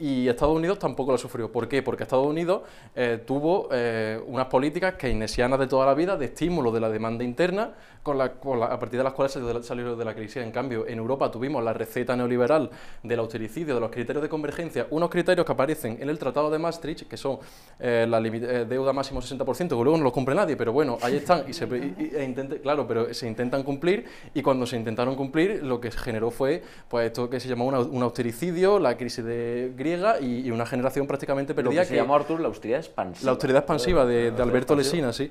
Y Estados Unidos tampoco lo sufrió. ¿Por qué? Porque Estados Unidos eh, tuvo eh, unas políticas keynesianas de toda la vida de estímulo de la demanda interna, con la, a partir de las cuales salieron de la crisis. En cambio, en Europa tuvimos la receta neoliberal del austericidio, de los criterios de convergencia, unos criterios que aparecen en el Tratado de Maastricht, que son eh, la deuda máximo 60%, que luego no los cumple nadie, pero bueno, ahí están. Y se, e claro, pero se intentan cumplir y cuando se intentaron cumplir, lo que generó fue pues, esto que se llamó un, austericidio, la crisis de y, una generación prácticamente perdida. Lo que, llamó Artur la austeridad expansiva. La austeridad expansiva de, Alberto Lesina, sí.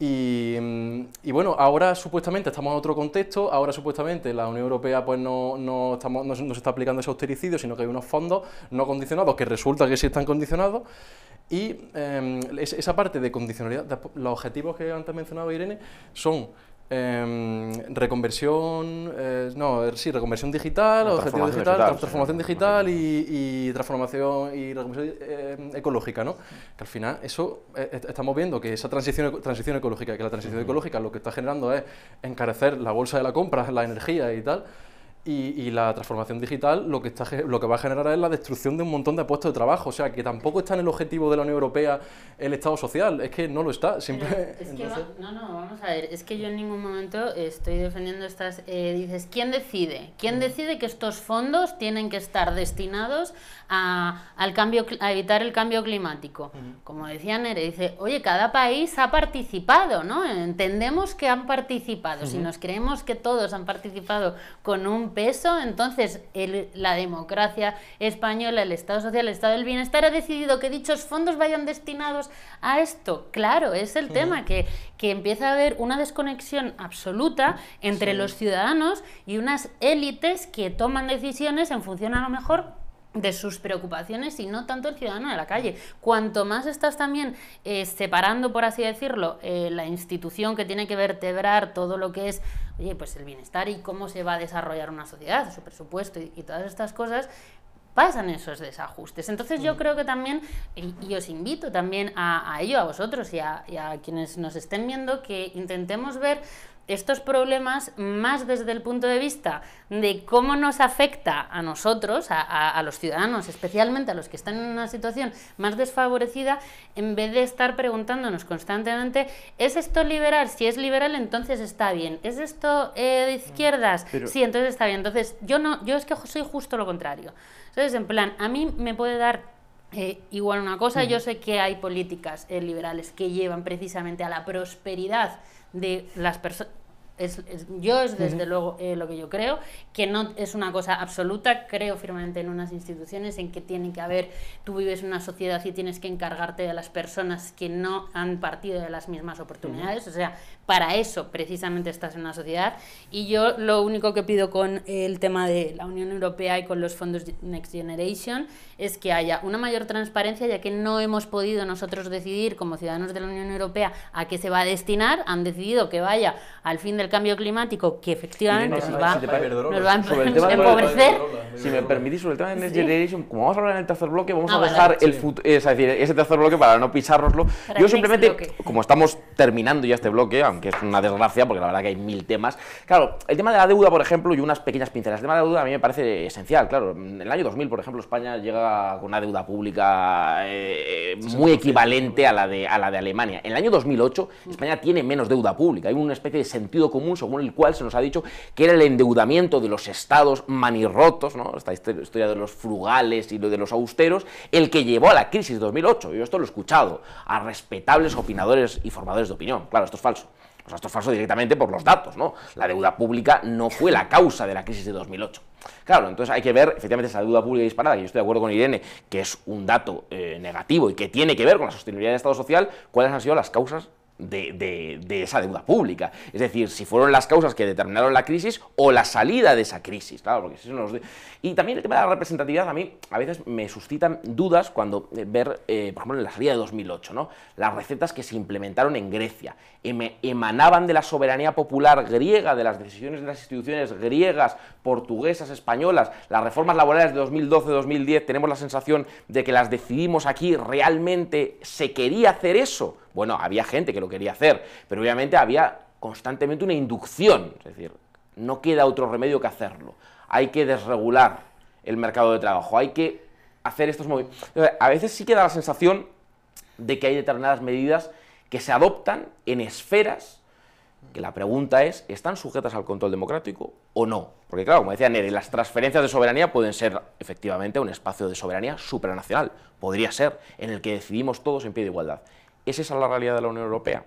Mm, y, bueno, ahora supuestamente estamos en otro contexto, ahora supuestamente la Unión Europea pues no, estamos, se está aplicando ese austericidio, sino que hay unos fondos no condicionados, que resulta que sí están condicionados. Y em, esa parte de condicionalidad, los objetivos que antes mencionaba Irene, son eh, reconversión, eh, no, eh, sí, reconversión digital, objetivo digital, transformación digital y, y, transformación y reconversión em, ecológica, ¿no? Que al final eso eh, estamos viendo que esa transición, transición ecológica, que la transición ecológica lo que está generando es encarecer la bolsa de la compra, la energía y tal. Y, la transformación digital lo que, está, lo que va a generar es la destrucción de un montón de puestos de trabajo. O sea, que tampoco está en el objetivo de la Unión Europea el Estado social. Es que no lo está. Siempre... Es que no, no, vamos a ver. Es que yo en ningún momento estoy defendiendo estas... Eh, dices, ¿quién decide? ¿Quién mm. decide que estos fondos tienen que estar destinados a, al cambio, a evitar el cambio climático? Como decía Nere, dice, oye, cada país ha participado, ¿no? Entendemos que han participado. Si nos creemos que todos han participado con un eso, Entonces, la democracia española, el Estado social, el Estado del bienestar ha decidido que dichos fondos vayan destinados a esto. Claro, es el tema que, empieza a haber una desconexión absoluta entre los ciudadanos y unas élites que toman decisiones en función a lo mejor de sus preocupaciones y no tanto el ciudadano de la calle. Cuanto más estás también eh, separando, por así decirlo, eh, la institución que tiene que vertebrar todo lo que es, oye, pues el bienestar y cómo se va a desarrollar una sociedad, su presupuesto y, todas estas cosas, pasan esos desajustes. Entonces yo creo que también, y, os invito también a, ello, a vosotros y a, quienes nos estén viendo, que intentemos ver estos problemas más desde el punto de vista de cómo nos afecta a nosotros, a, los ciudadanos, especialmente a los que están en una situación más desfavorecida, en vez de estar preguntándonos constantemente, ¿es esto liberal? Si es liberal, entonces está bien. ¿Es esto eh, de izquierdas? Sí, entonces está bien. Entonces, yo no, yo es que soy justo lo contrario. Entonces, en plan, a mí me puede dar eh, igual una cosa, mm. yo sé que hay políticas eh, liberales que llevan precisamente a la prosperidad de las personas. Es, yo es desde luego eh, lo que yo creo, que no es una cosa absoluta, creo firmemente en unas instituciones en que tiene que haber, tú vives en una sociedad y tienes que encargarte de las personas que no han partido de las mismas oportunidades, o sea, para eso precisamente estás en una sociedad. Y yo lo único que pido con el tema de la Unión Europea y con los fondos Next Generation es que haya una mayor transparencia, ya que no hemos podido nosotros decidir como ciudadanos de la Unión Europea a qué se va a destinar. Han decidido que vaya al fin del cambio climático, que efectivamente nos, va, a empobrecer. ¿eh? Si me permitís, sobre el tema de Next Generation, como vamos a hablar en el tercer bloque, vamos ah, a dejar el eh, es decir, ese tercer bloque para no pisárnoslo. yo simplemente, como estamos terminando ya este bloque, que es una desgracia, porque la verdad que hay mil temas. Claro, el tema de la deuda, por ejemplo, y unas pequeñas pinceladas. El tema de la deuda a mí me parece esencial, claro. En el año 2000, por ejemplo, España llega con una deuda pública eh, muy equivalente a la, de, a la de Alemania. En el año 2008, España tiene menos deuda pública. Hay una especie de sentido común según el cual se nos ha dicho que era el endeudamiento de los estados manirrotos, ¿no? esta historia de los frugales y de los austeros, el que llevó a la crisis de 2008. Yo esto lo he escuchado a respetables opinadores y formadores de opinión. Claro, esto es falso. Pues esto es falso directamente por los datos, ¿no? La deuda pública no fue la causa de la crisis de 2008. Claro, entonces hay que ver efectivamente esa deuda pública disparada, y yo estoy de acuerdo con Irene, que es un dato eh, negativo y que tiene que ver con la sostenibilidad del Estado social, cuáles han sido las causas de, esa deuda pública. Es decir, si fueron las causas que determinaron la crisis o la salida de esa crisis, claro, porque eso nos... Y también el tema de la representatividad a mí a veces me suscitan dudas cuando eh, ver, eh, por ejemplo, en la salida de 2008, ¿no? Las recetas que se implementaron en Grecia emanaban de la soberanía popular griega, de las decisiones de las instituciones griegas, portuguesas, españolas, las reformas laborales de 2012-2010, tenemos la sensación de que las decidimos aquí, realmente se quería hacer eso bueno, había gente que lo quería hacer, pero obviamente había constantemente una inducción, es decir, no queda otro remedio que hacerlo. Hay que desregular el mercado de trabajo, hay que hacer estos movimientos. A veces sí que da la sensación de que hay determinadas medidas que se adoptan en esferas que la pregunta es, ¿están sujetas al control democrático o no? Porque claro, como decía Nere, las transferencias de soberanía pueden ser efectivamente un espacio de soberanía supranacional, podría ser, en el que decidimos todos en pie de igualdad. ¿Es esa la realidad de la Unión Europea?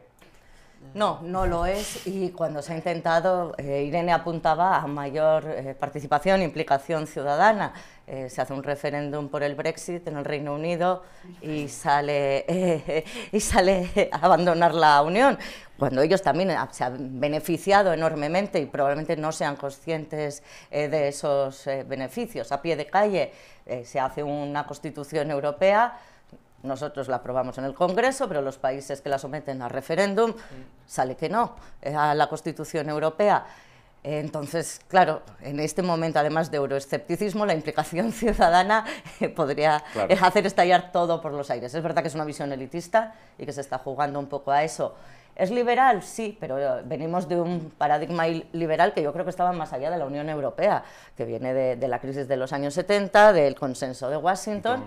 No, no lo es y cuando se ha intentado, eh, Irene apuntaba a mayor eh, participación e implicación ciudadana. Eh, se hace un referéndum por el Brexit en el Reino Unido y sale, y sale a abandonar la Unión, cuando ellos también se han beneficiado enormemente y probablemente no sean conscientes de esos beneficios. A pie de calle se hace una constitución europea nosotros la aprobamos en el Congreso, pero los países que la someten a referéndum mm. sale que no, eh, a la Constitución Europea. Entonces, claro, en este momento, además de euroescepticismo, la implicación ciudadana eh, podría eh, hacer estallar todo por los aires. Es verdad que es una visión elitista y que se está jugando un poco a eso. ¿Es liberal? Sí, pero venimos de un paradigma liberal que yo creo que estaba más allá de la Unión Europea, que viene de, la crisis de los años 70, del consenso de Washington.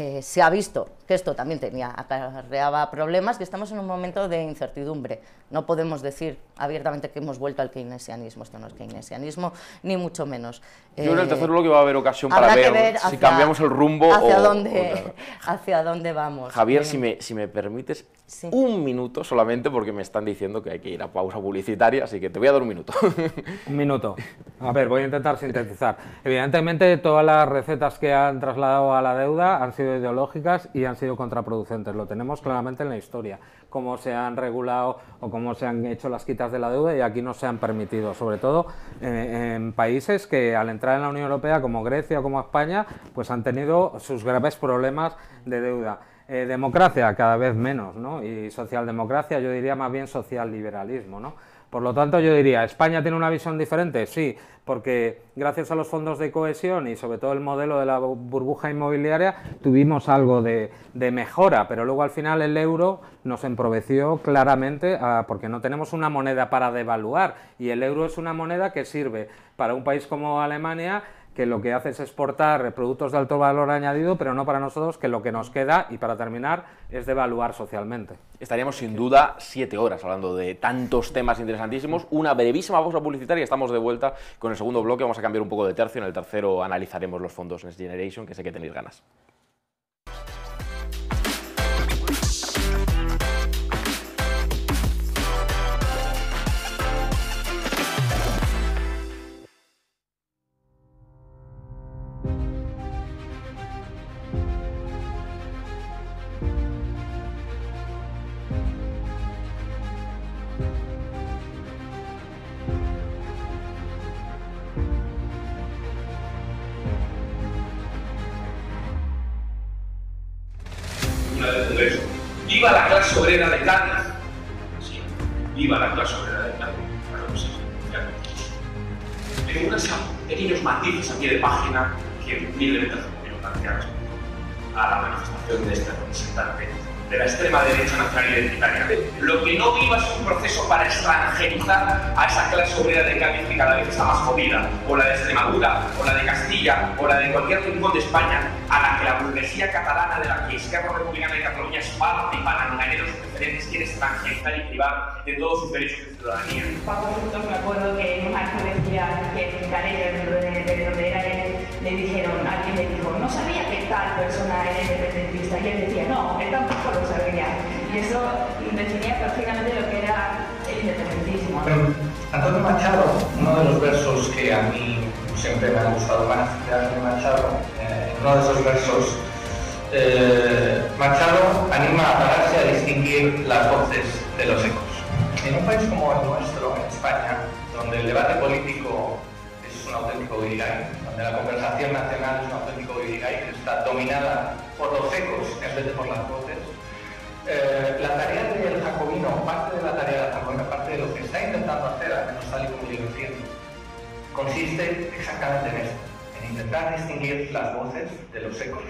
Eh, se ha visto que esto también tenía, acarreaba problemas, que estamos en un momento de incertidumbre. No podemos decir abiertamente que hemos vuelto al keynesianismo, esto no es keynesianismo, ni mucho menos. Yo en el tercer eh, bloque va a haber ocasión para ver, si cambiamos el rumbo hacia Dónde, Hacia dónde vamos. Javier, si me, si me permites, un minuto solamente, porque me están diciendo que hay que ir a pausa publicitaria, así que te voy a dar un minuto. un minuto. A ver, voy a intentar sintetizar. Evidentemente, todas las recetas que han trasladado a la deuda han sido ideológicas y han sido contraproducentes. Lo tenemos claramente en la historia, cómo se han regulado o cómo se han hecho las quitas de la deuda y aquí no se han permitido, sobre todo eh, en países que al entrar en la Unión Europea, como Grecia o como España, pues han tenido sus graves problemas de deuda. Eh, democracia, cada vez menos, ¿no? Y socialdemocracia, yo diría más bien socialliberalismo, ¿no? Por lo tanto, yo diría, ¿España tiene una visión diferente? Sí, porque gracias a los fondos de cohesión y sobre todo el modelo de la burbuja inmobiliaria tuvimos algo de, mejora, pero luego al final el euro nos emproveció claramente ah, porque no tenemos una moneda para devaluar y el euro es una moneda que sirve para un país como Alemania que lo que hace es exportar productos de alto valor añadido, pero no para nosotros, que lo que nos queda, y para terminar, es devaluar socialmente. Estaríamos sin duda siete horas hablando de tantos temas interesantísimos. Una brevísima pausa publicitaria y estamos de vuelta con el segundo bloque. Vamos a cambiar un poco de tercio. En el tercero analizaremos los fondos Next Generation, que sé que tenéis ganas. Viva la clase obrera de Cádiz. Sí, viva la clase obrera de Cádiz. Claro que sí, unos pequeños matices aquí de página que mil han hacen a la manifestación de esta representante de la extrema derecha nacional identitaria. Lo que no viva es un proceso para extranjerizar a esa clase obrera de Cádiz que cada vez está más jodida, o la de Extremadura, o la de Castilla, o la de cualquier rincón de España, a la que la burguesía catalana de la que Esquerra Republicana de Cataluña es parte y palanganeros preferentes quiere extranjerizar y privar de todos sus derechos de ciudadanía. Paco juntos, me acuerdo que en un acto decía que de donde era le dijeron, alguien le dijo, no sabía que tal persona era independentista. Y él decía, no, él tampoco lo sabía. Y eso definía perfectamente lo que era el independentismo. Antonio Machado, uno de los versos que a mí siempre me ha gustado más de Antonio Machado, eh, uno de esos versos, eh, Machado anima a pararse a distinguir las voces de los ecos. En un país como el nuestro, en España, donde el debate político es un auténtico viral, de la conversación nacional es un auténtico ahí que está dominada por los ecos en vez de por las voces. Eh, la tarea del jacobino, parte de la tarea del jacobino, parte de lo que está intentando hacer, al menos tal y como yo entiendo, consiste exactamente en esto, en intentar distinguir las voces de los ecos.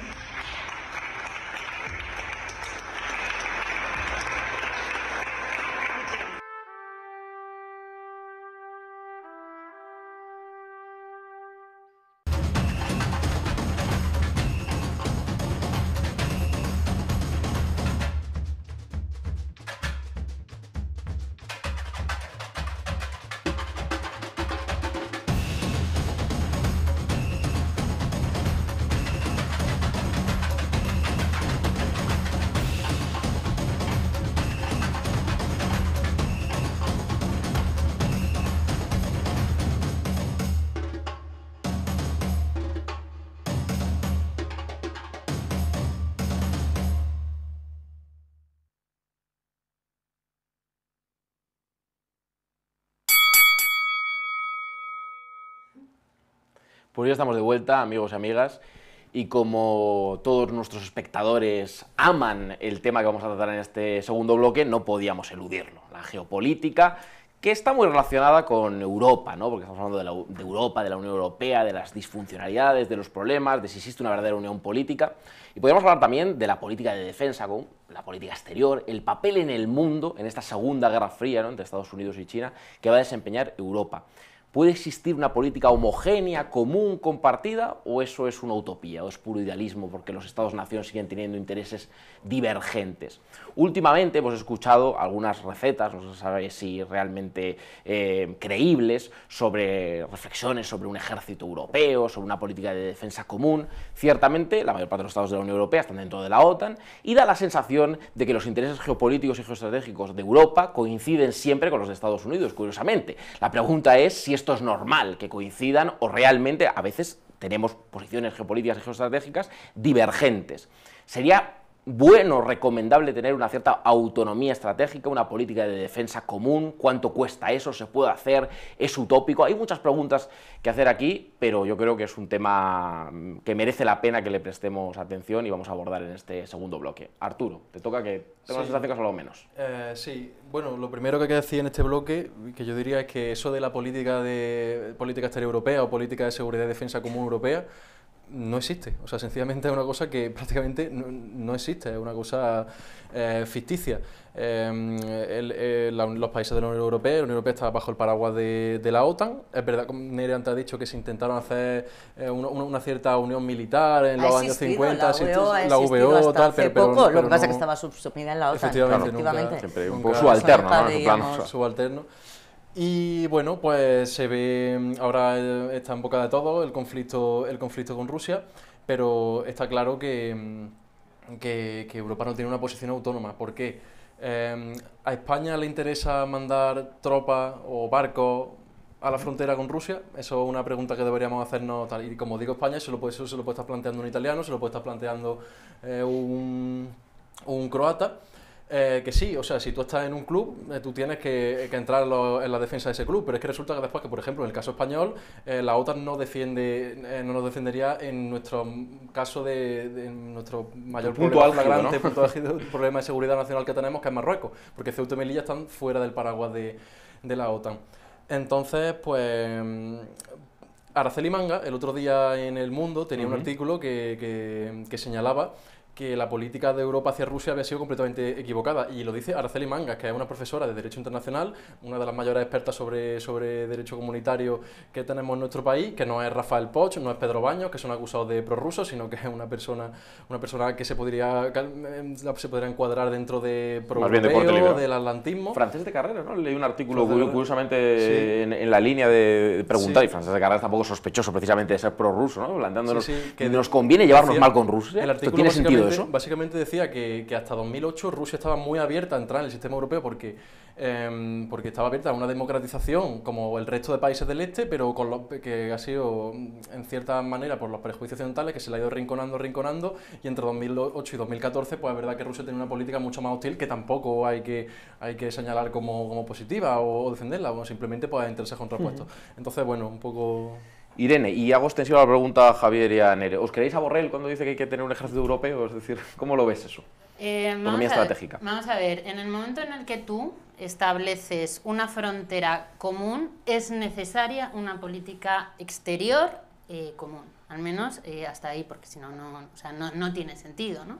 Pues ya estamos de vuelta, amigos y amigas. Y como todos nuestros espectadores aman el tema que vamos a tratar en este segundo bloque, no podíamos eludirlo. La geopolítica, que está muy relacionada con Europa, ¿no? porque estamos hablando de, Europa, de la Unión Europea, de las disfuncionalidades, de los problemas, de si existe una verdadera unión política. Y podríamos hablar también de la política de defensa, con la política exterior, el papel en el mundo, en esta segunda guerra fría entre Estados Unidos y China, que va a desempeñar Europa. ¿Puede existir una política homogénea, común, compartida? ¿O eso es una utopía o es puro idealismo porque los Estados-nación siguen teniendo intereses divergentes? Últimamente hemos escuchado algunas recetas, no se sabe si realmente eh, creíbles, sobre reflexiones sobre un ejército europeo, sobre una política de defensa común. Ciertamente, la mayor parte de los Estados de la Unión Europea están dentro de la OTAN y da la sensación de que los intereses geopolíticos y geoestratégicos de Europa coinciden siempre con los de Estados Unidos, curiosamente. La pregunta es si esto es normal, que coincidan o realmente a veces tenemos posiciones geopolíticas y geoestratégicas divergentes. Sería bueno, recomendable tener una cierta autonomía estratégica, una política de defensa común, cuánto cuesta eso, se puede hacer, es utópico. Hay muchas preguntas que hacer aquí, pero yo creo que es un tema mm, que merece la pena que le prestemos atención y vamos a abordar en este segundo bloque. Arturo, te toca que tengas sí. sensación que lo menos. Eh, sí, bueno, lo primero que hay que decir en este bloque, que yo diría es que eso de la política de política exterior europea o política de seguridad y defensa común europea, no existe. O sea, sencillamente es una cosa que prácticamente no, existe, es una cosa eh, ficticia. Em, eh, los países de la Unión Europea, la Unión Europea estaba bajo el paraguas de, la OTAN. Es verdad, como antes ha dicho, que se intentaron hacer eh, una, cierta unión militar en los años 50, la VO, e e tal, pero, poco, Lo que pasa es que estaba subsumida en la OTAN. Efectivamente, Nunca, siempre un poco ¿no? subalterno. Y bueno, pues se ve, mm, ahora eh, está en boca de todo el conflicto, el conflicto con Rusia, pero está claro que, mm, Europa no tiene una posición autónoma. ¿Por qué? Em, ¿A España le interesa mandar tropas o barcos a la frontera con Rusia? Eso es una pregunta que deberíamos hacernos. Tal. Y como digo, España se lo puede, se lo puede estar planteando un italiano, se lo puede estar planteando eh, un croata. Eh, que sí, o sea, si tú estás en un club, eh, tú tienes que, entrar en la defensa de ese club, pero es que resulta que después, que por ejemplo, en el caso español, eh, la OTAN no defiende, no nos defendería en nuestro caso de, nuestro mayor problema, problema de seguridad nacional que tenemos, que es Marruecos, porque Ceuta y Melilla están fuera del paraguas de, de la OTAN. Entonces, pues, Araceli Manga, el otro día en El Mundo, tenía un artículo que, que, que señalaba que la política de Europa hacia Rusia había sido completamente equivocada. Y lo dice Araceli Mangas, que es una profesora de Derecho Internacional, una de las mayores expertas sobre, sobre Derecho Comunitario que tenemos en nuestro país, que no es Rafael Poch, no es Pedro Baños, que son acusados de prorrusos, sino que es una persona, una persona que se podría, eh, se podría encuadrar dentro de pro del atlantismo. Francés de Carrera, ¿no? Leí un artículo curiosamente en, la línea de preguntar, y Francés de Carrera poco sospechoso precisamente de ser prorruso, ¿no? Planteándonos que nos conviene llevarnos mal con Rusia. El artículo tiene sentido Básicamente decía que, hasta 2008 Rusia estaba muy abierta a entrar en el sistema europeo porque, em, porque estaba abierta a una democratización como el resto de países del este, pero con lo, que ha sido mm, en cierta manera por los prejuicios occidentales que se le ha ido rinconando, rinconando y entre 2008 y 2014 pues es verdad que Rusia tiene una política mucho más hostil que tampoco hay que, hay que señalar como, positiva o, defenderla, o simplemente pues intereses contrapuestos. Uh Entonces, bueno, un poco... Irene, y hago extensiva la pregunta a Javier y a Nere. ¿Os queréis a cuando dice que hay que tener un ejército europeo? Es decir, ¿cómo lo ves eso? Eh, Economía estratégica. vamos a ver, en el momento en el que tú estableces una frontera común, es necesaria una política exterior eh, común. Al menos eh, hasta ahí, porque si no, no, o sea, no, no tiene sentido, ¿no?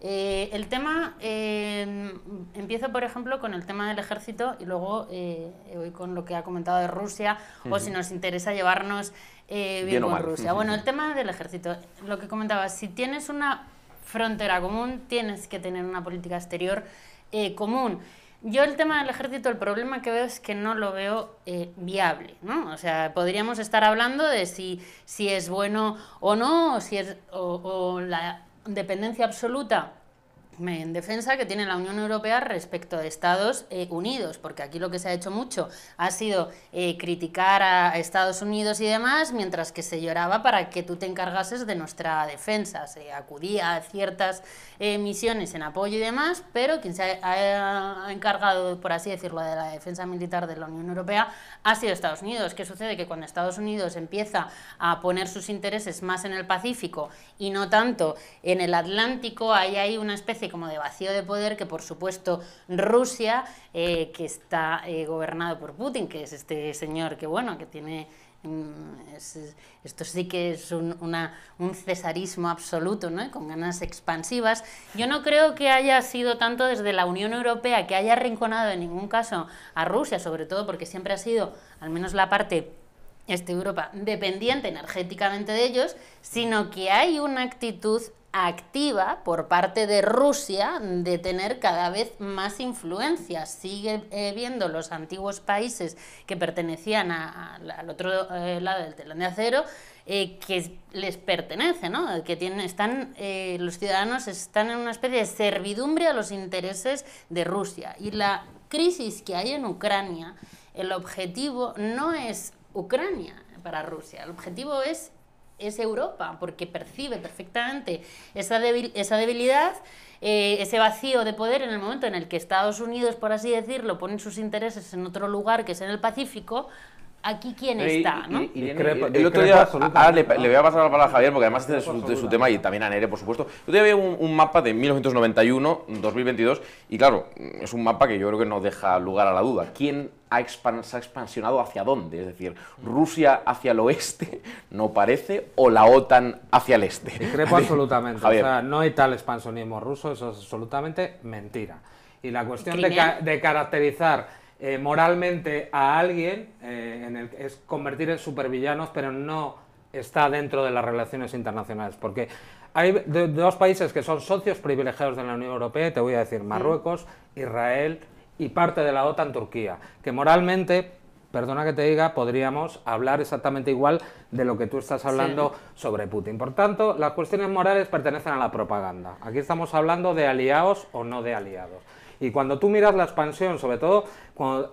Eh, el tema, em, empiezo por ejemplo con el tema del ejército y luego eh, voy con lo que ha comentado de Rusia o si nos interesa llevarnos eh, bien, bien, con Rusia. Bueno, el tema del ejército, lo que comentaba, si tienes una frontera común, tienes que tener una política exterior eh, común. Yo el tema del ejército, el problema que veo es que no lo veo viable, ¿no? O sea, podríamos estar hablando de si, si es bueno o no, o si es o la dependencia absoluta en defensa que tiene la Unión Europea respecto de Estados eh, Unidos, porque aquí lo que se ha hecho mucho ha sido eh, criticar a Estados Unidos y demás, mientras que se lloraba para que tú te encargases de nuestra defensa. Se acudía a ciertas eh, misiones en apoyo y demás, pero quien se ha, encargado, por así decirlo, de la defensa militar de la Unión Europea ha sido Estados Unidos. ¿Qué sucede? Que cuando Estados Unidos empieza a poner sus intereses más en el Pacífico y no tanto en el Atlántico, ahí hay una especie como de vacío de poder que, por supuesto, Rusia, eh, que está eh, gobernado por Putin, que es este señor que, bueno, que tiene... Mm, esto sí que es un, un cesarismo absoluto, con ganas expansivas. Yo no creo que haya sido tanto desde la Unión Europea que haya arrinconado en ningún caso a Rusia, sobre todo porque siempre ha sido, al menos la parte este, Europa dependiente energéticamente de ellos, sino que hay una actitud activa por parte de Rusia de tener cada vez más influencia. Sigue eh, viendo los antiguos países que pertenecían al otro eh, lado del telón de acero eh, que les pertenece, ¿no? que tienen, están, los ciudadanos están en una especie de servidumbre a los intereses de Rusia. Y la crisis que hay en Ucrania, el objetivo no es Ucrania para Rusia, el objetivo es es Europa, porque percibe perfectamente esa, esa debilidad, eh, ese vacío de poder en el momento en el que Estados Unidos, por así decirlo, ponen sus intereses en otro lugar que es en el Pacífico, aquí quién está, ¿no? le, voy a pasar la palabra a Javier porque además este es su, su, tema y también a Nere, por supuesto. Yo te había un, mapa de 1991-2022 y claro, es un mapa que yo creo que no deja lugar a la duda. ¿Quién ha se ha expansionado hacia dónde? Es decir, Rusia hacia el oeste, no parece, o la OTAN hacia el este. creo absolutamente. O sea, no hay tal expansionismo ruso, eso es absolutamente mentira. Y la cuestión de, de caracterizar eh, moralmente a alguien, eh, es convertir en supervillanos, pero no está dentro de las relaciones internacionales, porque hay dos países que son socios privilegiados de la Unión Europea, te voy a decir mm. Marruecos, Israel y parte de la OTAN Turquía, que moralmente perdona que te diga, podríamos hablar exactamente igual de lo que tú estás hablando sobre Putin. Por tanto, las cuestiones morales pertenecen a la propaganda. Aquí estamos hablando de aliados o no de aliados. Y cuando tú miras la expansión, sobre todo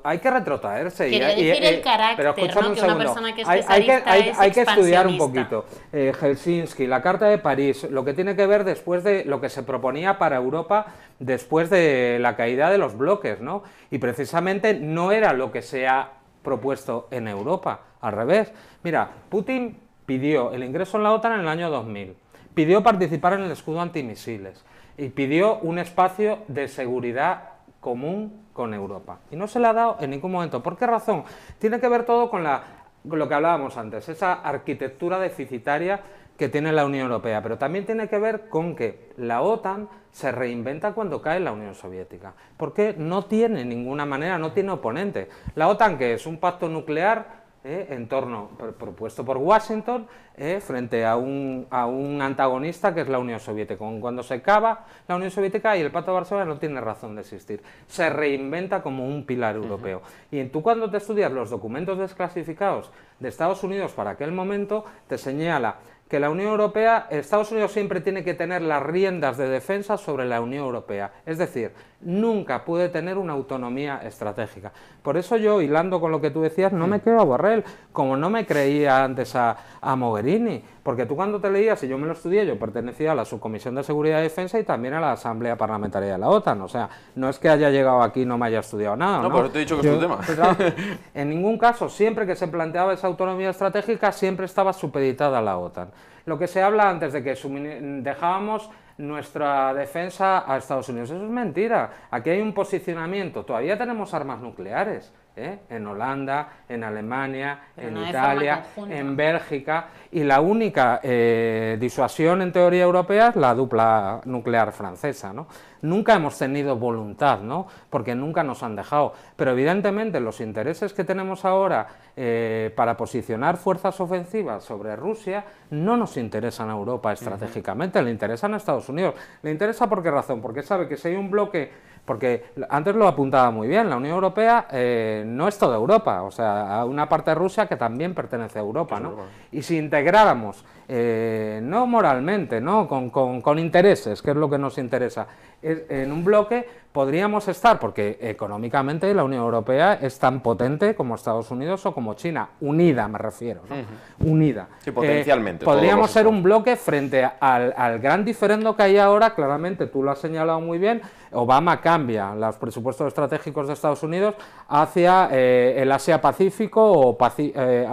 hay que retrotraerse. decir el eh, carácter, pero una persona que es hay, hay que, hay, que estudiar un poquito. Eh, Helsinki, la Carta de París, lo que tiene que ver después de lo que se proponía para Europa después de la caída de los bloques, ¿no? Y precisamente no era lo que se ha propuesto en Europa, al revés. Mira, Putin pidió el ingreso en la OTAN en el año 2000, pidió participar en el escudo antimisiles y pidió un espacio de seguridad común con Europa. Y no se la ha dado en ningún momento. ¿Por qué razón? Tiene que ver todo con, la, lo que hablábamos antes, esa arquitectura deficitaria que tiene la Unión Europea, pero también tiene que ver con que la OTAN se reinventa cuando cae la Unión Soviética, porque no tiene ninguna manera, no tiene oponente. La OTAN, que es un pacto nuclear eh, en torno propuesto por Washington eh, frente a un, antagonista que es la Unión Soviética. Cuando se acaba la Unión Soviética y el Pacto de Varsovia no tiene razón de existir, se reinventa como un pilar europeo. Y en Y tú cuando te estudias los documentos desclasificados de Estados Unidos para aquel momento, te señala que la Unión Europea, Estados Unidos siempre tiene que tener las riendas de defensa sobre la Unión Europea, es decir, nunca puede tener una autonomía estratégica. Por eso yo, hilando con lo que tú decías, no me creo a Borrell, como no me creía antes a, Mogherini. Porque tú cuando te leías, y yo me lo estudié, yo pertenecía a la Subcomisión de Seguridad y Defensa y también a la Asamblea Parlamentaria de la OTAN. O sea, no es que haya llegado aquí y no me haya estudiado nada. No, ¿no? te he dicho que es tu tema. en ningún caso, siempre que se planteaba esa autonomía estratégica, siempre estaba supeditada a la OTAN. Lo que se habla antes de que dejábamos nuestra defensa a Estados Unidos. Eso es mentira. Aquí hay un posicionamiento. Todavía tenemos armas nucleares. ¿eh? en Holanda, en Alemania, en Italia, en Bélgica, y la única eh, disuasión en teoría europea es la dupla nuclear francesa. Nunca hemos tenido voluntad, ¿no? porque nunca nos han dejado. Pero evidentemente los intereses que tenemos ahora eh, para posicionar fuerzas ofensivas sobre Rusia no nos interesan a Europa estratégicamente, le interesan a Estados Unidos. ¿Le interesa por qué razón? Porque sabe que si hay un bloque porque antes lo apuntaba muy bien, la Unión Europea eh, no es toda Europa, o sea, hay una parte de Rusia que también pertenece a Europa, ¿no? Y si integráramos, eh, no moralmente, ¿no? Con, con, con intereses, que es lo que nos interesa, en un bloque podríamos estar, porque económicamente la Unión Europea es tan potente como Estados Unidos o como China, unida me refiero, unida. Sí, potencialmente. Eh, podríamos ser un bloque frente al, gran diferendo que hay ahora, claramente tú lo has señalado muy bien, Obama cambia los presupuestos estratégicos de Estados Unidos hacia eh, el Asia-Pacífico o eh,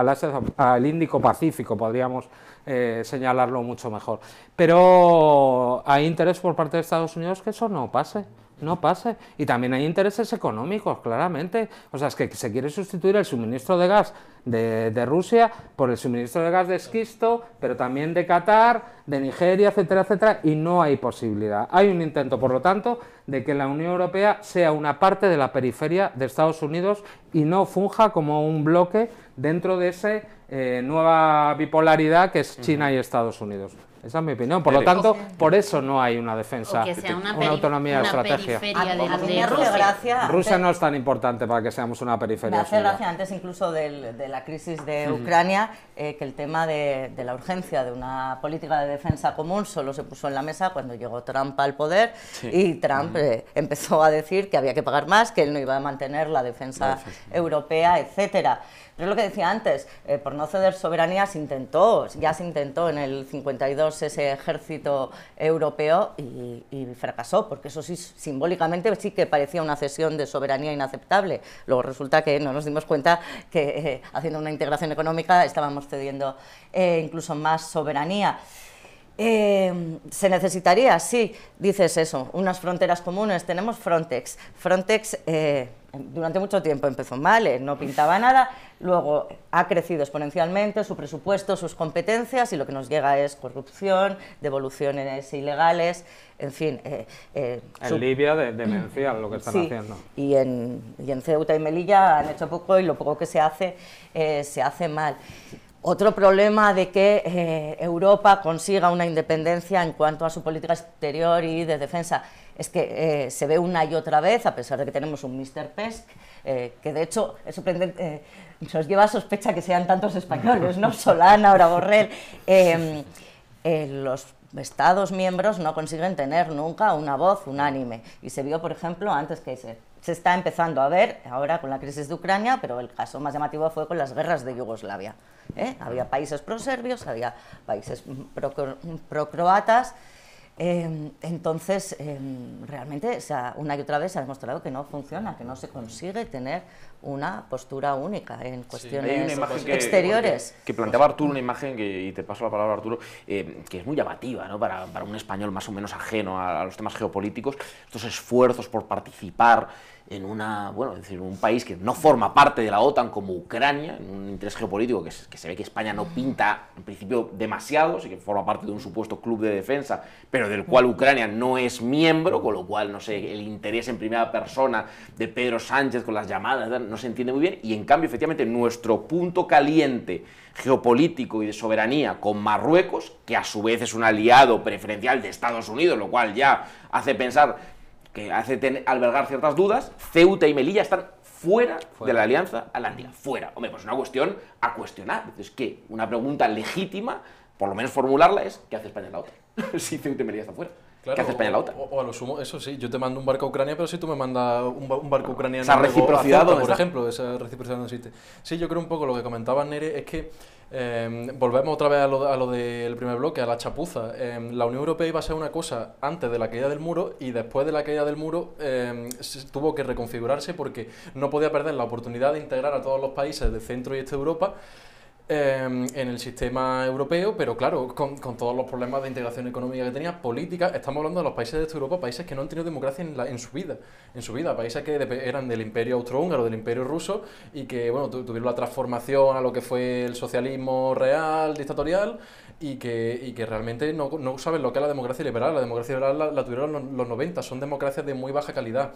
al Índico-Pacífico, podríamos eh, señalarlo mucho mejor. Pero hay interés por parte de Estados Unidos que eso no pase no pase. Y también hay intereses económicos, claramente. O sea, es que se quiere sustituir el suministro de gas de, de, Rusia por el suministro de gas de esquisto, pero también de Qatar, de Nigeria, etcétera, etcétera, y no hay posibilidad. Hay un intento, por lo tanto, de que la Unión Europea sea una parte de la periferia de Estados Unidos y no funja como un bloque dentro de esa eh, nueva bipolaridad que es China y Estados Unidos. Esa es mi opinión. Por lo tanto, por eso no hay una defensa, una, autonomía de estrategia. Rusia. no es tan importante para que seamos una periferia. Me hace gracia antes incluso de la crisis de Ucrania eh, que el tema de, la urgencia de una política de defensa común solo se puso en la mesa cuando llegó Trump al poder y Trump eh, empezó a decir que había que pagar más, que él no iba a mantener la defensa europea, etcétera. Pero es lo que decía antes, eh, por no ceder soberanía se intentó, ya se intentó en el 52 ese ejército europeo y, fracasó, porque eso sí, simbólicamente sí que parecía una cesión de soberanía inaceptable. Luego resulta que no nos dimos cuenta que eh, haciendo una integración económica estábamos cediendo eh, incluso más soberanía. Eh, se necesitaría, sí, dices eso, unas fronteras comunes. Tenemos Frontex. Frontex durante mucho tiempo empezó mal, eh, no pintaba nada, luego ha crecido exponencialmente su presupuesto, sus competencias y lo que nos llega es corrupción, devoluciones ilegales, en fin. Eh, eh, en Libia de, demencial lo que están haciendo. Y en, Ceuta y Melilla han hecho poco y lo poco que se hace se hace mal. Otro problema de que Europa consiga una independencia en cuanto a su política exterior y de defensa es que eh, se ve una y otra vez, a pesar de que tenemos un Mr. Pesk, eh, que de hecho eh, nos lleva a sospecha que sean tantos españoles, ¿no? Solana, ahora Borrell. Em, los Estados miembros no consiguen tener nunca una voz unánime. Y se vio, por ejemplo, antes que se, se está empezando a ver, ahora con la crisis de Ucrania, pero el caso más llamativo fue con las guerras de Yugoslavia. Había países pro-serbios, había países pro-croatas. había mm, países procroatas, había países pro croatas Em, entonces, em, realmente una y otra vez se ha demostrado que no funciona, que no se consigue tener una postura única en cuestiones exteriores. Que, planteaba Arturo una imagen, que, y te paso la palabra Arturo, em, que es muy llamativa ¿no? para, un español más o menos ajeno a los temas geopolíticos, estos esfuerzos por participar en una, bueno, decir, un país que no forma parte de la OTAN como Ucrania, en un interés geopolítico que, es, que se ve que España no pinta en principio demasiado, sí que forma parte de un supuesto club de defensa, pero del cual Ucrania no es miembro, con lo cual, no sé, el interés en primera persona de Pedro Sánchez con las llamadas no se entiende muy bien, y en cambio, efectivamente, nuestro punto caliente geopolítico y de soberanía con Marruecos, que a su vez es un aliado preferencial de Estados Unidos, lo cual ya hace pensar que hace albergar ciertas dudas, Ceuta y Melilla están fuera, de la Alianza Atlántica, fuera. Hombre, pues una cuestión a cuestionar. Es que una pregunta legítima, por lo menos formularla, es ¿qué hace España en la OTAN? si Ceuta y Melilla están fuera. ¿Qué hace España en la OTAN? O, a lo sumo, eso sí, yo te mando un barco a Ucrania, pero si tú me mandas un, barco ucraniano... Esa reciprocidad, por ejemplo, esa reciprocidad no existe. Sí, yo creo un poco lo que comentaba Nere es que Em, volvemos otra vez a lo, del primer bloque, a la chapuza. Em, la Unión Europea iba a ser una cosa antes de la caída del muro y después de la caída del muro em, tuvo que reconfigurarse porque no podía perder la oportunidad de integrar a todos los países de centro y este de Europa Em, en el sistema europeo, pero claro, con, todos los problemas de integración económica que tenía, política, estamos hablando de los países de Europa, países que no han tenido democracia en, en su vida, en su vida, países que eran del imperio austrohúngaro, del imperio ruso, y que bueno, tuvieron la transformación a lo que fue el socialismo real, dictatorial, y que, y que realmente no, saben lo que es la democracia liberal, la democracia liberal la, tuvieron los, los 90, son democracias de muy baja calidad.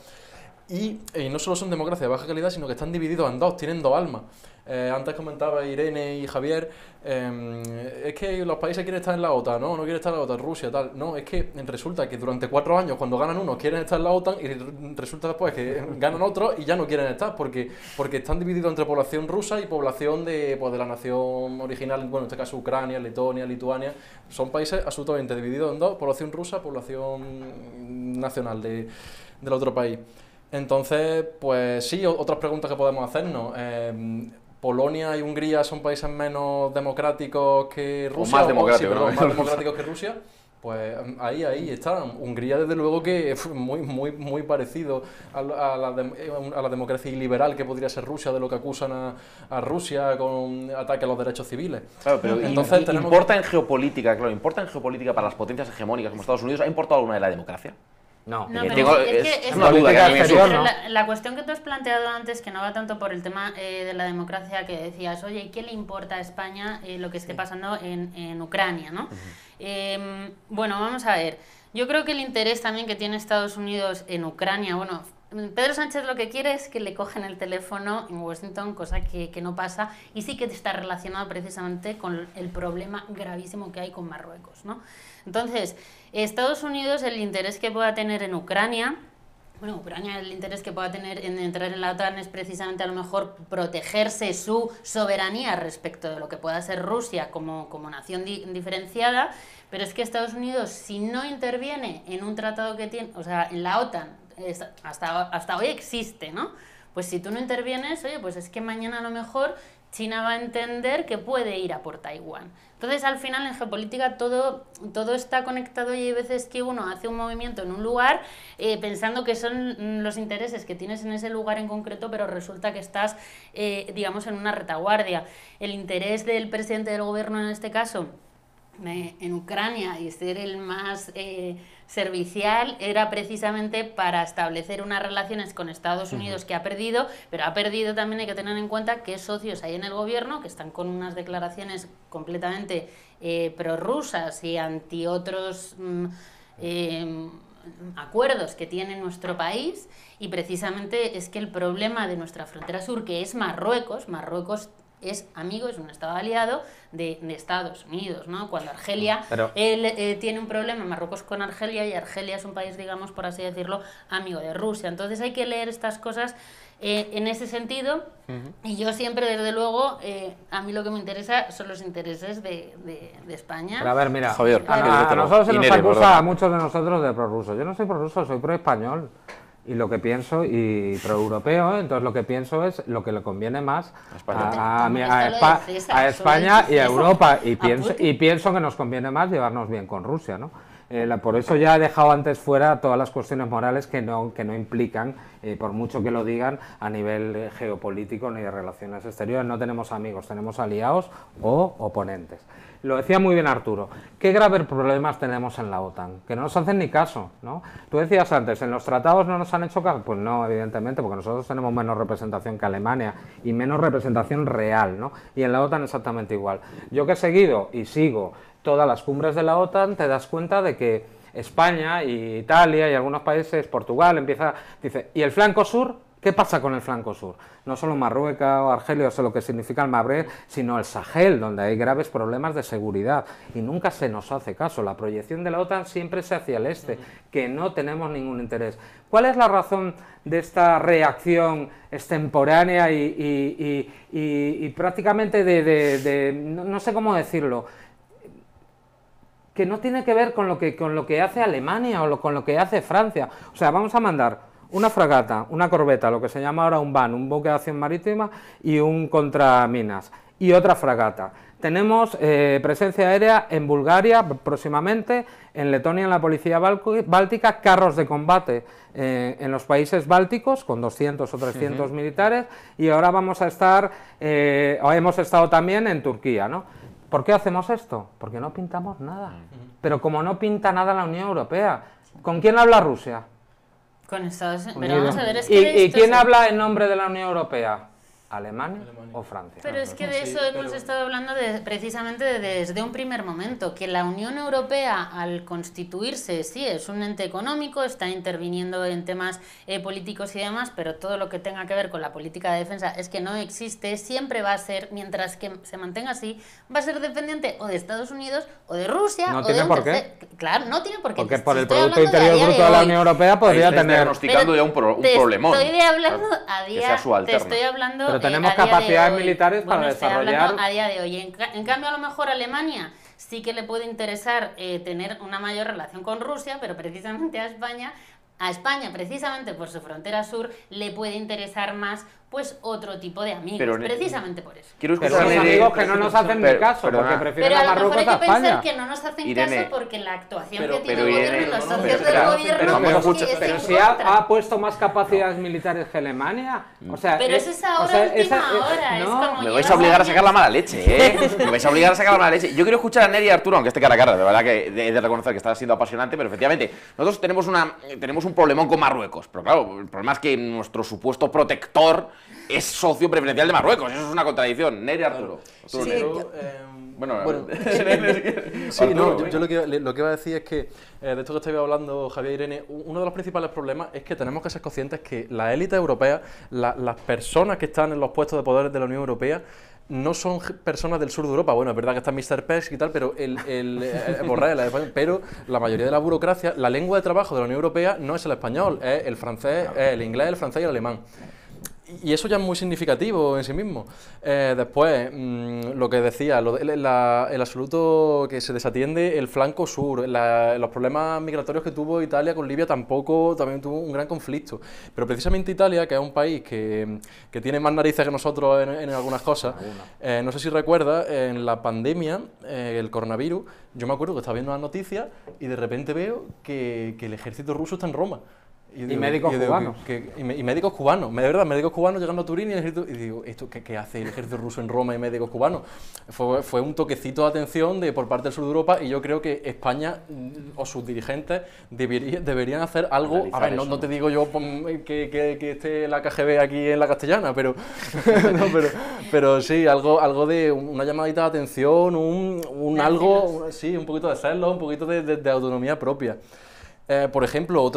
Eh, y, no solo son democracias de baja calidad, sino que están divididos en dos, tienen dos almas. Eh, antes comentaba Irene y Javier, em, es que los países quieren estar en la OTAN, no, no quieren estar en la OTAN, Rusia, tal. No, es que resulta que durante cuatro años, cuando ganan unos, quieren estar en la OTAN y resulta después que ganan otros y ya no quieren estar, porque, porque están divididos entre población rusa y población de, pues, de la nación original, bueno, en este caso Ucrania, Letonia, Lituania. Son países absolutamente divididos en dos, población rusa, población nacional del otro país. Entonces, pues sí, otras preguntas que podemos hacernos. Em, Polonia y Hungría son países menos democráticos que Rusia. O más democráticos, más democráticos que Rusia. Pues em, ahí, ahí está. Hungría, desde luego, que es muy, muy, muy parecido a, la, eh, democracia liberal que podría ser Rusia, de lo que acusan a, Rusia con ataque a los derechos civiles. Claro, pero Entonces, importa en geopolítica, claro, importa en geopolítica para las potencias hegemónicas como Estados Unidos, ¿ha importado alguna de la democracia? No, es, es la, cuestión que tú has planteado antes, que no va tanto por el tema eh, de la democracia, que decías, oye, ¿qué le importa a España eh, lo que esté pasando en, en Ucrania? ¿no? Em, bueno, vamos a ver. Yo creo que el interés también que tiene Estados Unidos en Ucrania, bueno, Pedro Sánchez lo que quiere es que le cogen el teléfono en Washington, cosa que, que, no pasa, y sí que está relacionado precisamente con el problema gravísimo que hay con Marruecos. ¿no? Entonces, Estados Unidos, el interés que pueda tener en Ucrania, bueno, Ucrania el interés que pueda tener en entrar en la OTAN es precisamente a lo mejor protegerse su soberanía respecto de lo que pueda ser Rusia como, nación diferenciada, pero es que Estados Unidos si no interviene en un tratado que tiene, o sea, en la OTAN, hasta, hasta hoy existe, ¿no? Pues si tú no intervienes, oye, pues es que mañana a lo mejor China va a entender que puede ir a por Taiwán. Entonces, al final, en geopolítica todo, todo está conectado y hay veces que uno hace un movimiento en un lugar eh, pensando que son los intereses que tienes en ese lugar en concreto, pero resulta que estás, eh, digamos, en una retaguardia. El interés del presidente del gobierno en este caso en Ucrania y ser el más eh, servicial era precisamente para establecer unas relaciones con Estados Unidos que ha perdido, pero ha perdido también hay que tener en cuenta qué socios hay en el gobierno que están con unas declaraciones completamente eh, prorrusas y anti otros mm, eh, acuerdos que tiene nuestro país y precisamente es que el problema de nuestra frontera sur que es Marruecos, Marruecos es amigo, es un Estado aliado de, Estados Unidos, ¿no? Cuando Argelia mm, él, eh, tiene un problema, Marruecos con Argelia, y Argelia es un país, digamos, por así decirlo, amigo de Rusia. Entonces hay que leer estas cosas eh, en ese sentido. Y yo siempre, desde luego, eh, a mí lo que me interesa son los intereses de, España. a ver, mira, a, nosotros nos acusa muchos de nosotros de ruso Yo no soy prorruso, soy pro español y lo que pienso y pro proeuropeo, ¿eh? entonces lo que pienso es lo que le conviene más a, a, España y a Europa y pienso, y pienso que nos conviene más llevarnos bien con Rusia, ¿no? Eh, por eso ya he dejado antes fuera todas las cuestiones morales que no, que no implican, eh, por mucho que lo digan, a nivel geopolítico ni de relaciones exteriores. No tenemos amigos, tenemos aliados o oponentes. Lo decía muy bien Arturo. ¿Qué graves problemas tenemos en la OTAN? Que no nos hacen ni caso, ¿no? Tú decías antes, en los tratados no nos han hecho caso. Pues no, evidentemente, porque nosotros tenemos menos representación que Alemania y menos representación real, ¿no? Y en la OTAN exactamente igual. Yo que he seguido y sigo todas las cumbres de la OTAN, te das cuenta de que España y Italia y algunos países, Portugal, empieza, dice, ¿y el flanco sur? ¿Qué pasa con el flanco sur? No solo Marruecos o Argelia, o sea, lo que significa el Magreb, sino el Sahel, donde hay graves problemas de seguridad. Y nunca se nos hace caso. La proyección de la OTAN siempre es hacia el este, que no tenemos ningún interés. ¿Cuál es la razón de esta reacción extemporánea y, prácticamente de, no, sé cómo decirlo, que no tiene que ver con lo que, con lo que hace Alemania o con lo que hace Francia. O sea, vamos a mandar una fragata, una corbeta, lo que se llama ahora un van, un buque de acción marítima y un minas. y otra fragata. Tenemos eh, presencia aérea en Bulgaria próximamente, en Letonia en la Policía Báltica, carros de combate eh, en los países bálticos con 200 o 300 militares y ahora vamos a estar, eh, o hemos estado también en Turquía. ¿no? ¿Por qué hacemos esto? Porque no pintamos nada. Pero como no pinta nada la Unión Europea, ¿con quién habla Rusia? ¿y quién habla en nombre de la Unión Europea? Alemania, o Francia. Pero es que ah, de eso hemos estado hablando de, precisamente desde un primer momento, que la Unión Europea al constituirse, sí, es un ente económico, está interviniendo en temas eh, políticos y demás, pero todo lo que tenga que ver con la política de defensa es que no existe, siempre va a ser, mientras que se mantenga así, va a ser dependiente o de Estados Unidos o de Rusia. No tiene por qué. Claro, no tiene por qué. Porque por el Producto Interior Bruto de, la Unión Europea podría tener... diagnosticando ya un, problema. te Estoy hablando a día, Te estoy hablando eh, tenemos capacidades militares para desarrollar. a día de hoy. En, cambio, a lo mejor Alemania sí que le puede interesar eh, tener una mayor relación con Rusia, pero precisamente a España a España, precisamente por su frontera sur, le puede interesar más pues otro tipo de amigos, e- precisamente por eso. Quiero pero son amigos que no nos hacen ni caso, porque prefieren pero a, Marruecos a España. Pero a lo mejor hay que pensar que no nos hacen caso porque la actuación que tiene el gobierno y los socios del gobierno Pero, es si ha, puesto más capacidades militares que Alemania, mm. o sea... Pero eh, es o última esa, eh, hora, Me vais a obligar a sacar la mala leche, ¿eh? Me vais a obligar a sacar la mala leche. Yo quiero escuchar a Neri y Arturo, aunque esté cara a cara, de verdad que he de reconocer que está siendo apasionante, pero efectivamente, nosotros tenemos, una, tenemos un problemón con Marruecos, pero claro, el problema es que nuestro supuesto protector es socio preferencial de Marruecos. Eso es una contradicción. Nere Arturo. bueno, sí, no, yo, lo, que, lo iba a decir es que, eh, de esto que estaba hablando, Javier e Irene, uno de los principales problemas es que tenemos que ser conscientes que la élite europea, las personas que están en los puestos de poder de la Unión Europea, no son personas del sur de Europa. Bueno, es verdad que está Mr. Pesk y tal, pero el, el, eh, eh, Pero la mayoría de la burocracia, la lengua de trabajo de la Unión Europea no es el español, es el francés, es el inglés, el francés y el alemán y eso ya es muy significativo en sí mismo. Eh, después, mm, lo que decía, el absoluto que se desatiende el flanco sur, los problemas migratorios que tuvo Italia con Libia tampoco, también tuvo un gran conflicto. Pero precisamente Italia, que es un país que, tiene más narices que nosotros en, algunas cosas, eh, no sé si recuerda, en la pandemia, eh, el coronavirus, yo me acuerdo que estaba viendo las noticias y de repente veo que el ejército ruso está en Roma y, médicos cubanos. y, médicos cubanos, de verdad, médicos cubanos llegando a Turín y, el ejército, digo, ¿esto qué, hace el ejército ruso en Roma y médicos cubanos? Fue, fue, un toquecito de atención de, por parte del sur de Europa y yo creo que España mm, o sus dirigentes deberían hacer algo, a ver, no, te digo yo que, que, esté la KGB aquí en la castellana, pero, pero, sí, algo, algo de una llamadita de atención, un, un algo, sí, un poquito de hacerlo, un poquito de autonomía propia. Eh, por ejemplo,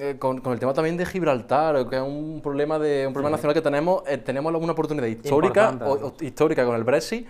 eh, con, el tema también de Gibraltar, que es un problema, de, un problema nacional que tenemos, eh, tenemos alguna oportunidad histórica, histórica con el Brexit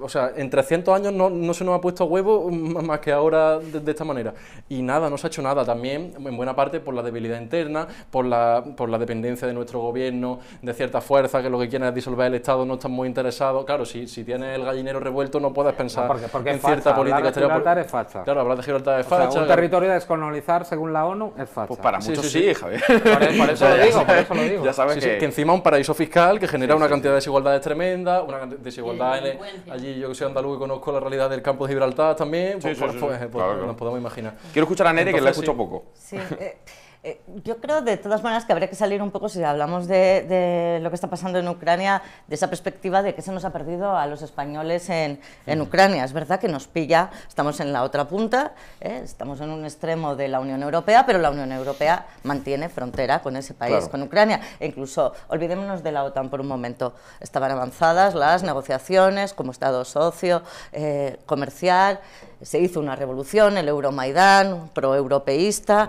o sea, en 300 años no, se nos ha puesto huevo más que ahora de, esta manera. Y nada, no se ha hecho nada. También, en buena parte, por la debilidad interna, por la, por la dependencia de nuestro gobierno, de cierta fuerza que lo que quieren es disolver el Estado, no están muy interesados. Claro, si, si tienes el gallinero revuelto, no puedes pensar en cierta política exterior. Claro, hablar de Gibraltar es facha. un territorio de descolonizar, según la ONU, es facha. Pues para muchos sí, Javier. Por, eso, lo digo, Ya que... encima un paraíso fiscal que genera una cantidad de desigualdades tremenda, una desigualdad en allí yo que soy andaluz y conozco la realidad del campo de Gibraltar también, pues, nos podemos imaginar. Quiero escuchar a Nere, que la escucho poco. Sí, eh, eh, yo creo de todas maneras que habría que salir un poco, si hablamos de, lo que está pasando en Ucrania, de esa perspectiva de que se nos ha perdido a los españoles en, mm. Ucrania. Es verdad que nos pilla, estamos en la otra punta, ¿eh? estamos en un extremo de la Unión Europea, pero la Unión Europea mantiene frontera con ese país, con Ucrania. E incluso, olvidémonos de la OTAN por un momento, estaban avanzadas las negociaciones como Estado socio, eh, comercial se hizo una revolución, el Euromaidán, proeuropeísta.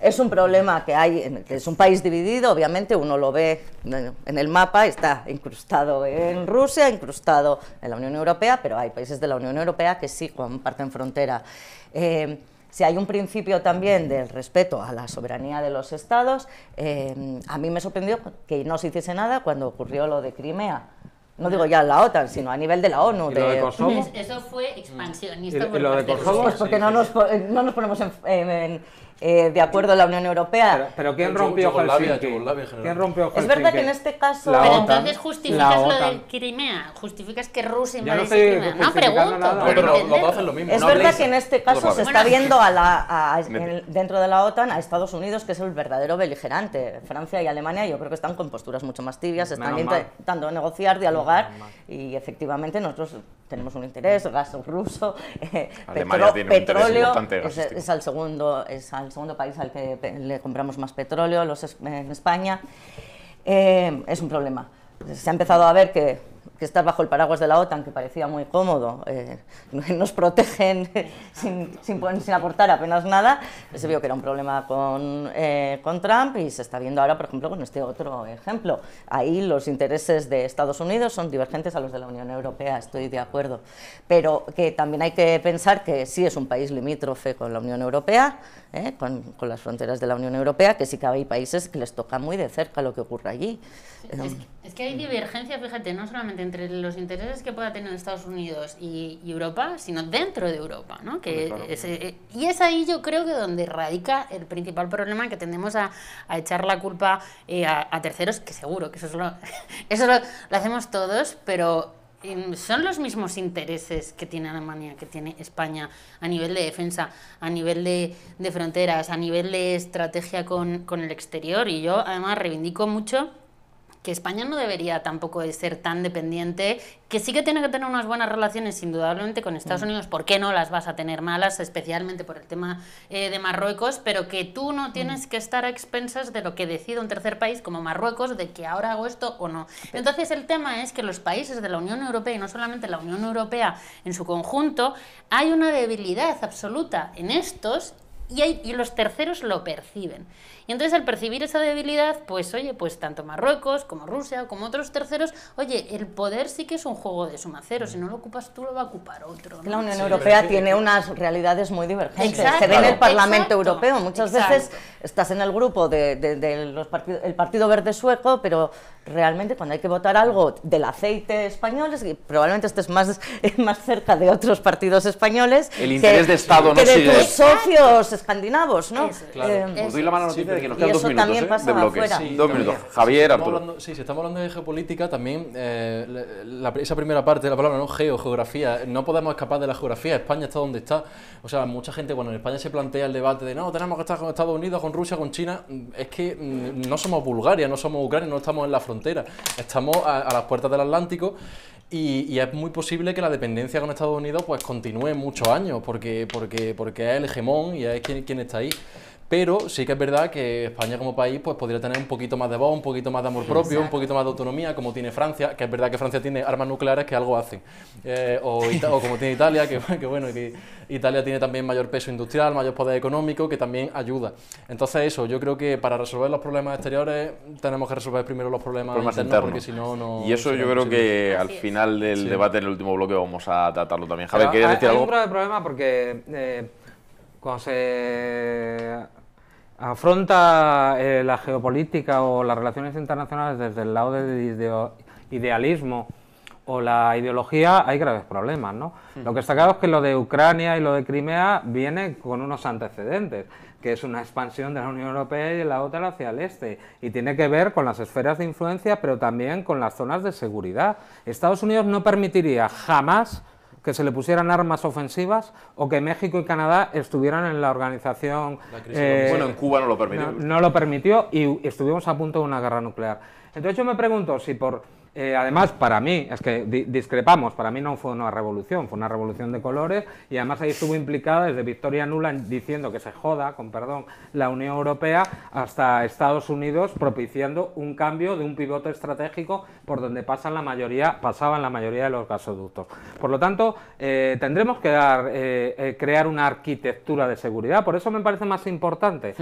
Es un problema que hay, es un país dividido, obviamente uno lo ve en el mapa, está incrustado en Rusia, incrustado en la Unión Europea, pero hay países de la Unión Europea que sí comparten frontera. Eh, si hay un principio también del respeto a la soberanía de los estados, eh, a mí me sorprendió que no se hiciese nada cuando ocurrió lo de Crimea no digo ya la OTAN, sino a nivel de la ONU. Lo de Kosovo? Eso fue expansionista. ¿Y, lo de Kosovo? porque no, Nos, eh, no nos ponemos en eh, de acuerdo a la Unión Europea. Pero, ¿quién, rompió ¿quién rompió Es verdad que en este caso... pero entonces justificas lo del Crimea, justificas que Rusia invade Crimea. Ah, no, pregunto. Es verdad que en este caso se está viendo a la, dentro de la OTAN a Estados Unidos, que es el verdadero beligerante. Francia y Alemania yo creo que están con posturas mucho más tibias, están intentando negociar, dialogar, y efectivamente nosotros tenemos un interés, gas ruso, eh, petróleo, es, es, al segundo... Es al segundo país al que le compramos más petróleo, los, en España, eh, es un problema. Se ha empezado a ver que que estar bajo el paraguas de la OTAN, que parecía muy cómodo, eh, nos protegen sin, sin, sin, aportar apenas nada, se vio que era un problema con, eh, con Trump y se está viendo ahora, por ejemplo, con este otro ejemplo. Ahí los intereses de Estados Unidos son divergentes a los de la Unión Europea, estoy de acuerdo, pero que también hay que pensar que sí es un país limítrofe con la Unión Europea, eh, con, con, las fronteras de la Unión Europea, que sí que hay países que les toca muy de cerca lo que ocurre allí. Es que hay divergencia, fíjate, no solamente entre los intereses que pueda tener Estados Unidos y, Europa, sino dentro de Europa, Que eh, y es ahí yo creo que donde radica el principal problema que tendemos a, echar la culpa eh, a, terceros, que seguro que eso, es lo, eso lo, hacemos todos, pero em, son los mismos intereses que tiene Alemania, que tiene España a nivel de defensa, a nivel de, fronteras, a nivel de estrategia con el exterior. Y yo además reivindico mucho que España no debería tampoco de ser tan dependiente, que sí que tiene que tener unas buenas relaciones indudablemente con Estados mm. Unidos, ¿por qué no las vas a tener malas, especialmente por el tema eh, de Marruecos? Pero que tú no mm. tienes que estar a expensas de lo que decida un tercer país como Marruecos, de que ahora hago esto o no. Entonces el tema es que los países de la Unión Europea, y no solamente la Unión Europea en su conjunto, hay una debilidad absoluta en estos y, los terceros lo perciben. Y entonces al percibir esa debilidad, pues oye, pues tanto Marruecos como Rusia como otros terceros, oye, el poder sí que es un juego de suma cero, si no lo ocupas tú lo va a ocupar otro. La Unión Europea tiene unas realidades muy divergentes. Se ve en el Parlamento Europeo, muchas veces estás en el grupo del de, los partido, Partido Verde Sueco, pero realmente cuando hay que votar algo del aceite español, es que probablemente estés más, más cerca de otros partidos españoles. El interés de Estado no que de tus socios escandinavos, ¿no? claro. Eh, Os doy la mala noticia de que nos quedan dos minutos ¿eh? de bloque. dos minutos. Javier, Arturo. sí, si estamos hablando de geopolítica, también eh, la, esa primera parte de la palabra, ¿no? Geo, geografía. No podemos escapar de la geografía. España está donde está. O sea, mucha gente, cuando en España se plantea el debate de no, tenemos que estar con Estados Unidos, con Rusia, con China, es que mm, no somos Bulgaria, no somos Ucrania, no estamos en la frontera. Estamos a las puertas del Atlántico y, es muy posible que la dependencia con Estados Unidos pues continúe muchos años, porque, porque, porque es el hegemón y es quien, quien está ahí. Pero sí que es verdad que España como país pues, podría tener un poquito más de voz, un poquito más de amor propio, un poquito más de autonomía, como tiene Francia, que es verdad que Francia tiene armas nucleares que algo hacen. Eh, o, como tiene Italia, que, bueno, que Italia tiene también mayor peso industrial, mayor poder económico, que también ayuda. Entonces eso, yo creo que para resolver los problemas exteriores tenemos que resolver primero los problemas, internos, porque si no, no... Y eso yo creo que al final del debate, en el último bloque, vamos a tratarlo también. Javier, decir hay algo? un problema porque... Eh, cuando se afronta eh, la geopolítica o las relaciones internacionales desde el lado del idealismo o la ideología, hay graves problemas, ¿no? Lo que está claro es que lo de Ucrania y lo de Crimea viene con unos antecedentes, que es una expansión de la Unión Europea y la OTAN hacia el este, y tiene que ver con las esferas de influencia, pero también con las zonas de seguridad. Estados Unidos no permitiría jamás que se le pusieran armas ofensivas o que México y Canadá estuvieran en la organización. Eh, bueno, en Cuba no lo permitió. no, lo permitió y estuvimos a punto de una guerra nuclear. Entonces yo me pregunto si por eh, además, para mí, es que discrepamos, para mí no fue una revolución, fue una revolución de colores y además ahí estuvo implicada desde Victoria Nula diciendo que se joda, con perdón, la Unión Europea hasta Estados Unidos propiciando un cambio de un pivote estratégico por donde pasan la mayoría, pasaban la mayoría de los gasoductos. Por lo tanto, eh, tendremos que eh, crear una arquitectura de seguridad, por eso me parece más importante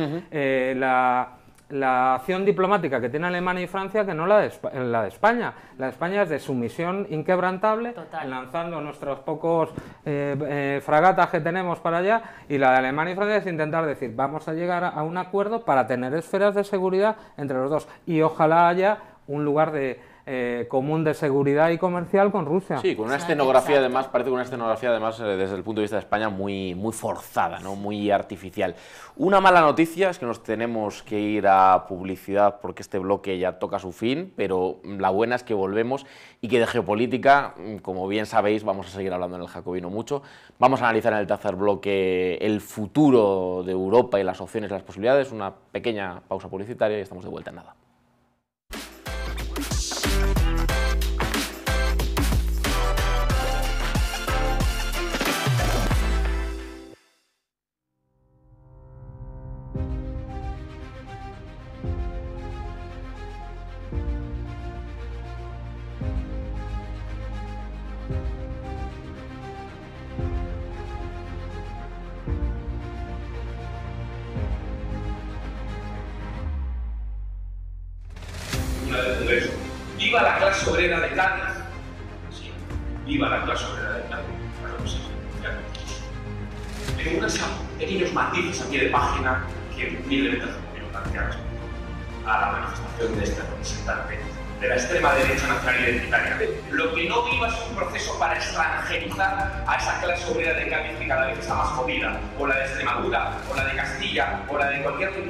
la la acción diplomática que tiene Alemania y Francia que no la de, la de España. La de España es de sumisión inquebrantable, lanzando nuestros pocos eh, eh, fragatas que tenemos para allá, y la de Alemania y Francia es intentar decir, vamos a llegar a un acuerdo para tener esferas de seguridad entre los dos, y ojalá haya un lugar de eh, común de seguridad y comercial con Rusia. Sí, con una escenografía además, parece una escenografía además eh, desde el punto de vista de España muy, muy forzada, ¿no? muy artificial. Una mala noticia es que nos tenemos que ir a publicidad porque este bloque ya toca su fin, pero la buena es que volvemos y que de geopolítica, mm, como bien sabéis, vamos a seguir hablando en el Jacobino mucho. Vamos a analizar en el tercer bloque el futuro de Europa y las opciones y las posibilidades. Una pequeña pausa publicitaria y estamos de vuelta en nada.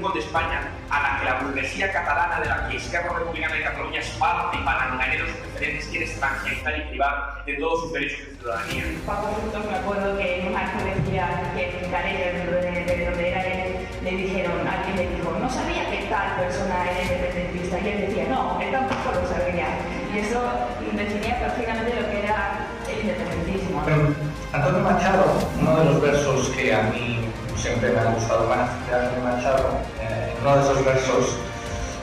con de España, a la que la burguesía catalana de la que Esquerra Republicana de Cataluña es parte y pananganeros preferentes quiere extranjerizar y privar de todos sus derechos de ciudadanía. Pablo juntos me acuerdo que en un decía que en Canello, de donde era él, le dijeron, alguien le dijo, no sabía que tal persona era independentista, y él decía, no, él tampoco lo sabía. Y eso definía prácticamente lo que era el independentismo. Antonio Machado, uno de los versos que a mí siempre me ha gustado más de Machado. Eh, en uno de esos versos,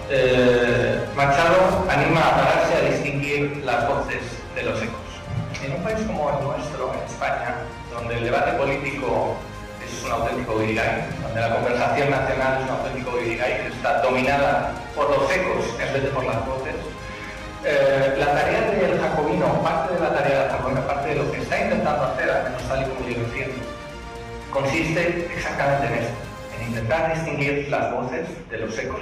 eh, Machado anima a pararse a distinguir las voces de los ecos. En un país como el nuestro, en España, donde el debate político es un auténtico guirigay, donde la conversación nacional es un auténtico guirigay que está dominada por los ecos en vez de por las voces, eh, la tarea del jacobino, parte de la tarea del jacobino, parte de lo que está intentando hacer, al menos tal y como yo lo consiste exactamente en esto, en intentar distinguir las voces de los ecos.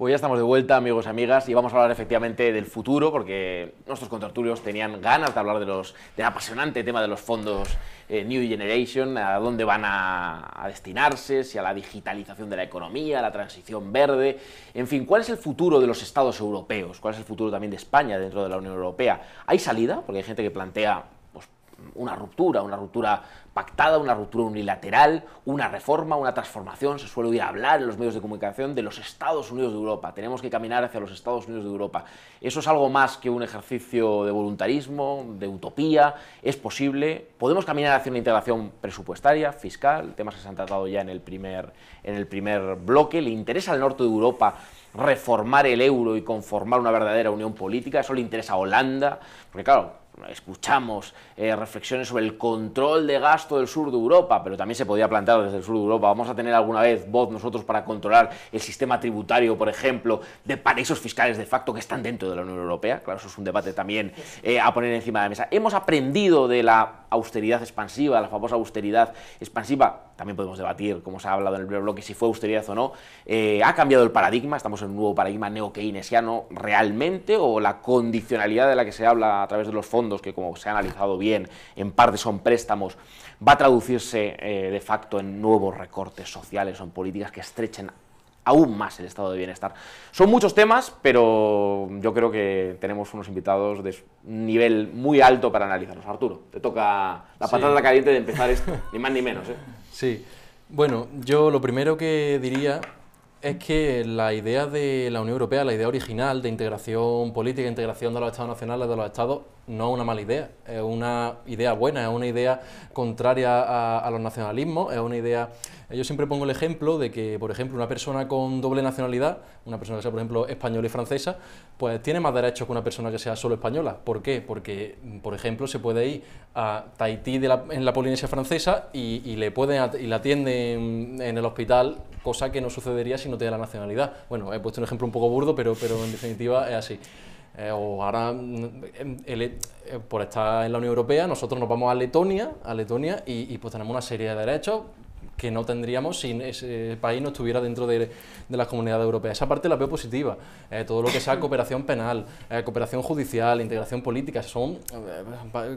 Pues ya estamos de vuelta, amigos y amigas, y vamos a hablar efectivamente del futuro, porque nuestros contraturios tenían ganas de hablar de los, del apasionante tema de los fondos eh, New Generation, a dónde van a, a, destinarse, si a la digitalización de la economía, a la transición verde, en fin, ¿cuál es el futuro de los estados europeos? ¿Cuál es el futuro también de España dentro de la Unión Europea? ¿Hay salida? Porque hay gente que plantea una ruptura, una ruptura pactada, una ruptura unilateral, una reforma, una transformación. Se suele oír hablar en los medios de comunicación de los Estados Unidos de Europa. Tenemos que caminar hacia los Estados Unidos de Europa. Eso es algo más que un ejercicio de voluntarismo, de utopía. Es posible. Podemos caminar hacia una integración presupuestaria, fiscal, temas que se han tratado ya en el primer, en el primer bloque. Le interesa al norte de Europa reformar el euro y conformar una verdadera unión política. Eso le interesa a Holanda, porque claro, escuchamos eh, reflexiones sobre el control de gasto del sur de Europa, pero también se podía plantear desde el sur de Europa, vamos a tener alguna vez voz nosotros para controlar el sistema tributario, por ejemplo, de paraísos fiscales de facto que están dentro de la Unión Europea, claro, eso es un debate también eh, a poner encima de la mesa. Hemos aprendido de la austeridad expansiva, la famosa austeridad expansiva, también podemos debatir, como se ha hablado en el primer bloque, si fue austeridad o no. Eh, ¿Ha cambiado el paradigma? ¿Estamos en un nuevo paradigma neo-keynesiano realmente? ¿O la condicionalidad de la que se habla a través de los fondos, que como se ha analizado bien, en parte son préstamos, va a traducirse eh, de facto en nuevos recortes sociales o en políticas que estrechen aún más el estado de bienestar? Son muchos temas, pero yo creo que tenemos unos invitados de nivel muy alto para analizarlos. Arturo, te toca la patada caliente de empezar esto, ni más ni menos. ¿eh? Sí, bueno, yo lo primero que diría es que la idea de la Unión Europea, la idea original de integración política, integración de los Estados nacionales, de los Estados, no es una mala idea, es una idea buena, es una idea contraria a, los nacionalismos, es una idea... Yo siempre pongo el ejemplo de que, por ejemplo, una persona con doble nacionalidad, una persona que sea, por ejemplo, española y francesa, pues tiene más derechos que una persona que sea solo española. ¿Por qué? Porque, por ejemplo, se puede ir a Tahití de la, en la Polinesia francesa y, le pueden y la atienden en el hospital, cosa que no sucedería si no tiene la nacionalidad. Bueno, he puesto un ejemplo un poco burdo, pero, pero en definitiva es así. Eh, o ahora, mm, em, e, eh, por estar en la Unión Europea, nosotros nos vamos a Letonia, a Letonia y, y pues tenemos una serie de derechos que no tendríamos si ese eh, país no estuviera dentro de, de la comunidad europea. Esa parte la veo positiva. Eh, todo lo que sea cooperación penal, eh, cooperación judicial, integración política, son,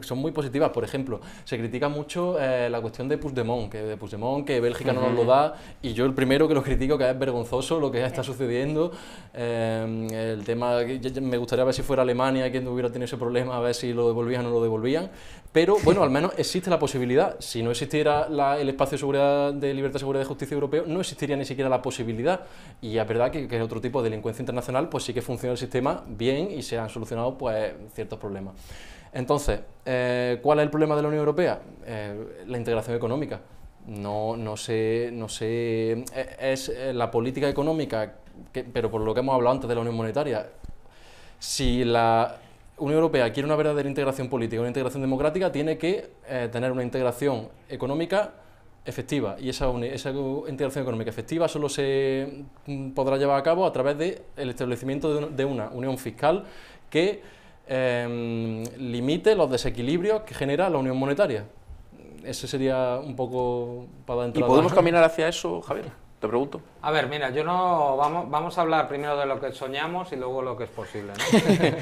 son muy positivas. Por ejemplo, se critica mucho la cuestión de Pusdemont que de Puigdemont, que Bélgica no nos lo da, y yo el primero que lo critico, que es vergonzoso lo que está sucediendo. el tema, me gustaría ver si fuera Alemania quien hubiera tenido ese problema, a ver si lo devolvían o no lo devolvían. Pero bueno, al menos existe la posibilidad. Si no existiera el espacio de seguridad de libertad, seguridad y justicia europeo, no existiría ni siquiera la posibilidad. Y es verdad que, es otro tipo de delincuencia internacional, pues sí que funciona el sistema bien y se han solucionado pues, ciertos problemas. Entonces, eh, ¿cuál es el problema de la Unión Europea? Eh, la integración económica. No, no sé, no sé, eh, es, la política económica, pero por lo que hemos hablado antes de la Unión Monetaria, si la Unión Europea quiere una verdadera integración política, una integración democrática, tiene que eh, tener una integración económica efectiva. Y esa, esa, integración económica efectiva solo se mm, podrá llevar a cabo a través del establecimiento de, una unión fiscal que em, limite los desequilibrios que genera la unión monetaria. Ese sería un poco para entrar. ¿Y podemos caminar hacia eso, Javier? Te pregunto. A ver, mira, yo no. Vamos, vamos a hablar primero de lo que soñamos y luego lo que es posible.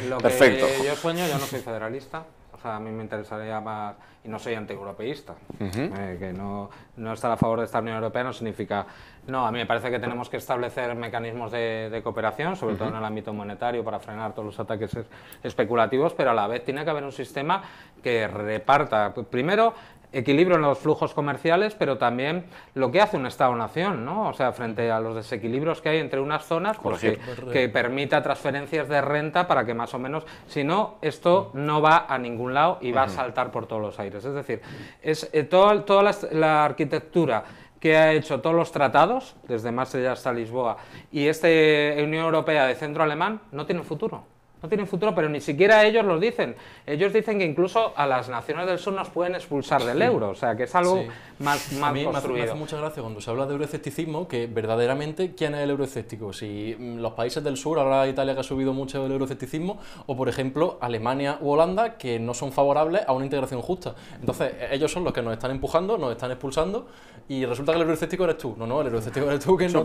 lo Perfecto. yo sueño, yo no soy federalista. O sea, a mí me interesaría más. Y no soy antieuropeísta. Eh, que no, no, estar a favor de esta Unión Europea no significa. No, a mí me parece que tenemos que establecer mecanismos de, cooperación, sobre todo en el ámbito monetario, para frenar todos los ataques especulativos, pero a la vez tiene que haber un sistema que reparta. Primero, equilibrio en los flujos comerciales, pero también lo que hace un Estado-nación, ¿no? O sea, frente a los desequilibrios que hay entre unas zonas, pues, que, permita transferencias de renta para que más o menos, si no, esto no va a ningún lado y va a saltar por todos los aires. Es decir, es eh, toda, la, arquitectura que ha hecho todos los tratados, desde Marsella hasta Lisboa, y esta Unión Europea de centro alemán no tiene futuro no tienen futuro, pero ni siquiera ellos lo dicen. Ellos dicen que incluso a las naciones del sur nos pueden expulsar del euro, o sea, que es algo más, más a mí construido. Me hace, mucha gracia cuando se habla de euroescepticismo, que verdaderamente, ¿quién es el euroescéptico? Si mm, los países del sur, ahora Italia que ha subido mucho el euroescepticismo, o por ejemplo Alemania u Holanda, que no son favorables a una integración justa. Entonces, e-, ellos son los que nos están empujando, nos están expulsando, y resulta que el euroescéptico eres tú. No, no, el euroescéptico eres tú que no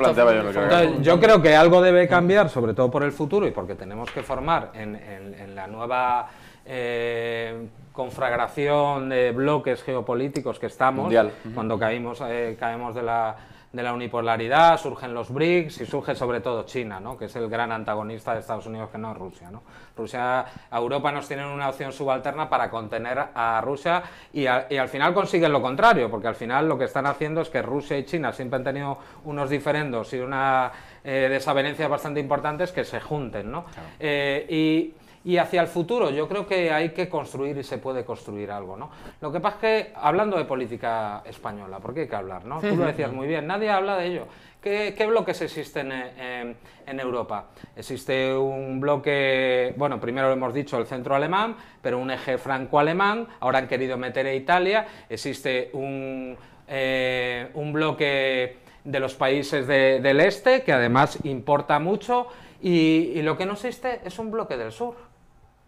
yo creo que algo debe cambiar, sobre todo por el futuro y porque tenemos que formar en, la nueva eh, conflagración de bloques geopolíticos que estamos, cuando caímos, eh, caemos de la de la unipolaridad, surgen los BRICS y surge sobre todo China, ¿no? que es el gran antagonista de Estados Unidos, que no es Rusia. ¿no? Rusia, Europa nos tienen una opción subalterna para contener a Rusia y, al final consiguen lo contrario, porque al final lo que están haciendo es que Rusia y China siempre han tenido unos diferendos y una eh, desavenencias bastante importantes que se junten. ¿no? Eh, y y hacia el futuro, yo creo que hay que construir y se puede construir algo, ¿no? Lo que pasa es que, hablando de política española, porque hay que hablar, ¿no? Tú lo decías muy bien, nadie habla de ello. ¿Qué, bloques existen en, Europa? Existe un bloque, bueno, primero lo hemos dicho, el centro alemán, pero un eje franco-alemán, ahora han querido meter a Italia, existe un, eh, bloque de los países del este, que además importa mucho, y lo que no existe es un bloque del sur.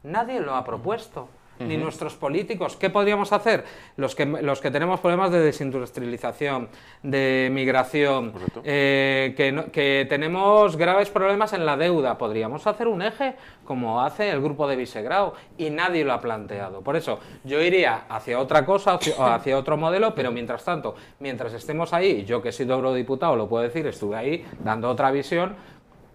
Nadie lo ha propuesto. Ni nuestros políticos. ¿Qué podríamos hacer? Los que, tenemos problemas de desindustrialización, de migración, eh, que, tenemos graves problemas en la deuda, podríamos hacer un eje como hace el grupo de Visegrado y nadie lo ha planteado. Por eso yo iría hacia otra cosa, hacia otro modelo, pero mientras tanto, mientras estemos ahí, yo que he sido eurodiputado lo puedo decir, estuve ahí dando otra visión,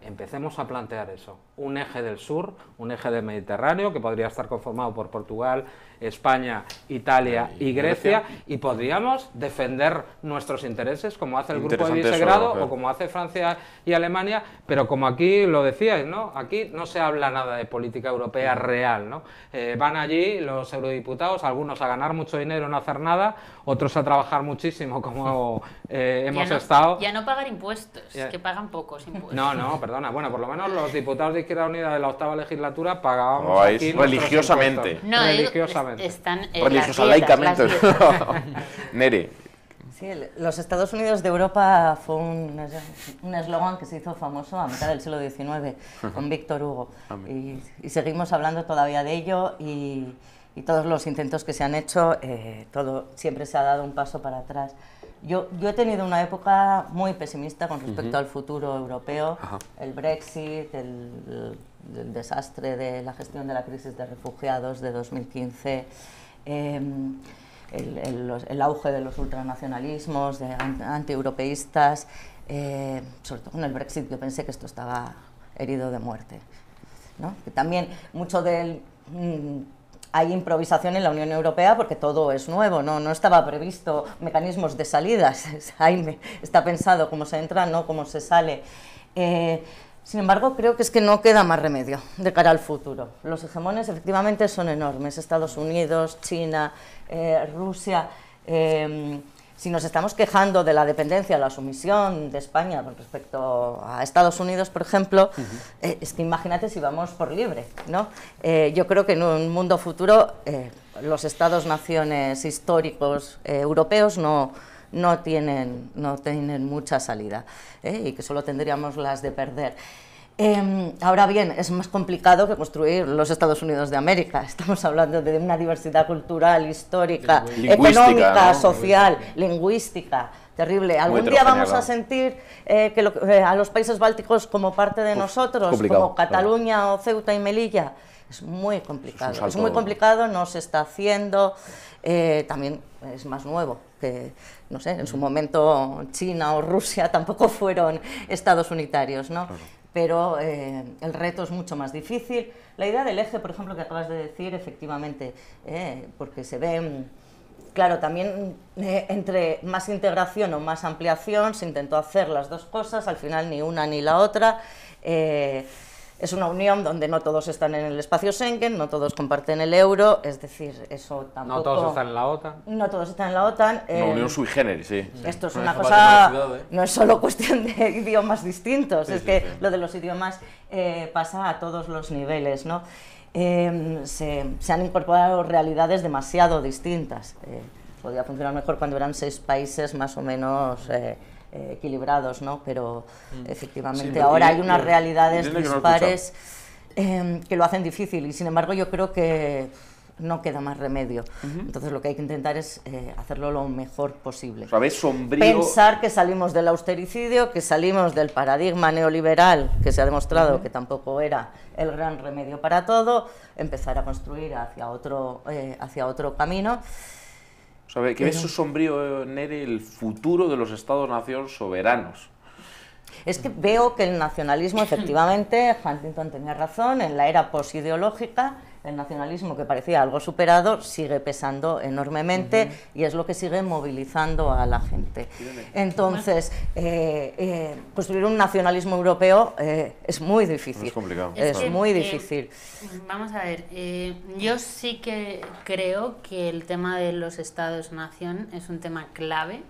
empecemos a plantear eso. Un eje del sur, un eje del Mediterráneo, que podría estar conformado por Portugal, España, Italia y, Grecia, y podríamos defender nuestros intereses como hace el grupo de Visegrado o como hace Francia y Alemania, pero como aquí lo decíais, ¿no? Aquí no se habla nada de política europea mm. real, ¿no? Eh, van allí los eurodiputados, algunos a ganar mucho dinero, no hacer nada, otros a trabajar muchísimo como eh, hemos estado. Y a no pagar impuestos, que pagan pocos impuestos. No, no, perdona. Bueno, por lo menos los diputados de Izquierda Unida de la octava legislatura pagábamos aquí religiosamente. religiosamente. Están religiosa laicamente. Nere. Sí, los Estados Unidos de Europa fue un eslogan que se hizo famoso a mitad del siglo XIX con Víctor Hugo. Ah, y, seguimos hablando todavía de ello y, todos los intentos que se han hecho, eh, todo, siempre se ha dado un paso para atrás. Yo, yo, he tenido una época muy pesimista con respecto al futuro europeo, el Brexit, el del desastre de la gestión de la crisis de refugiados de 2015, em, el, auge de los ultranacionalismos, de antieuropeístas, eh, sobre todo con el Brexit, yo pensé que esto estaba herido de muerte. ¿no? Que también mucho del... Mm, hay improvisación en la Unión Europea porque todo es nuevo, no, no estaba previsto mecanismos de salidas, está pensado cómo se entra, no cómo se sale. Eh, sin embargo, creo que es que no queda más remedio de cara al futuro. Los hegemones efectivamente son enormes, Estados Unidos, China, eh, Rusia. Em, si nos estamos quejando de la dependencia, la sumisión de España con respecto a Estados Unidos, por ejemplo, eh, es que imagínate si vamos por libre. ¿no? Eh, yo creo que en un mundo futuro los estados-naciones históricos europeos no, no tienen, no mucha salida ¿eh? y que solo tendríamos las de perder. Em, ahora bien, es más complicado que construir los Estados Unidos de América. Estamos hablando de una diversidad cultural, histórica, económica, social, lingüística. Terrible. Algún día vamos a sentir eh, que eh, a los países bálticos como parte de nosotros, como Cataluña o Ceuta y Melilla. Es muy complicado. Es, muy complicado, no se está haciendo. también es más nuevo que no sé, en su mm. momento China o Rusia tampoco fueron estados unitarios, ¿no? Pero eh, el reto es mucho más difícil. La idea del eje, por ejemplo, que acabas de decir, efectivamente, eh, porque se ve, mm, claro, también eh, entre más integración o más ampliación se intentó hacer las dos cosas, al final ni una ni la otra es una unión donde no todos están en el espacio Schengen, no todos comparten el euro, es decir, eso tampoco... No todos están en la OTAN. No todos están en la OTAN. Eh, unión sui generis, sí. Esto es una cosa... ¿eh? No es solo cuestión de idiomas distintos, es que lo de los idiomas eh, pasa a todos los niveles, ¿no? Em, se, se, han incorporado realidades demasiado distintas. Eh, Podría funcionar mejor cuando eran seis países más o menos equilibrados, ¿no? Pero mm. efectivamente ahora hay unas realidades dispares em, que, lo hacen difícil y sin embargo yo creo que no queda más remedio. Entonces lo que hay que intentar es eh, hacerlo lo mejor posible. Pensar que salimos del austericidio, que salimos del paradigma neoliberal que se ha demostrado que tampoco era el gran remedio para todo, empezar a construir hacia otro, eh, hacia otro camino. Sabe que eso su sombrío, Nere, el futuro de los Estados-nación soberanos. Es que veo que el nacionalismo, efectivamente, Huntington tenía razón, en la era posideológica el nacionalismo, que parecía algo superado, sigue pesando enormemente y es lo que sigue movilizando a la gente. Entonces, eh, eh, construir un nacionalismo europeo eh, es muy difícil. Es es muy difícil. vamos a ver, yo sí que creo que el tema de los estados-nación es un tema clave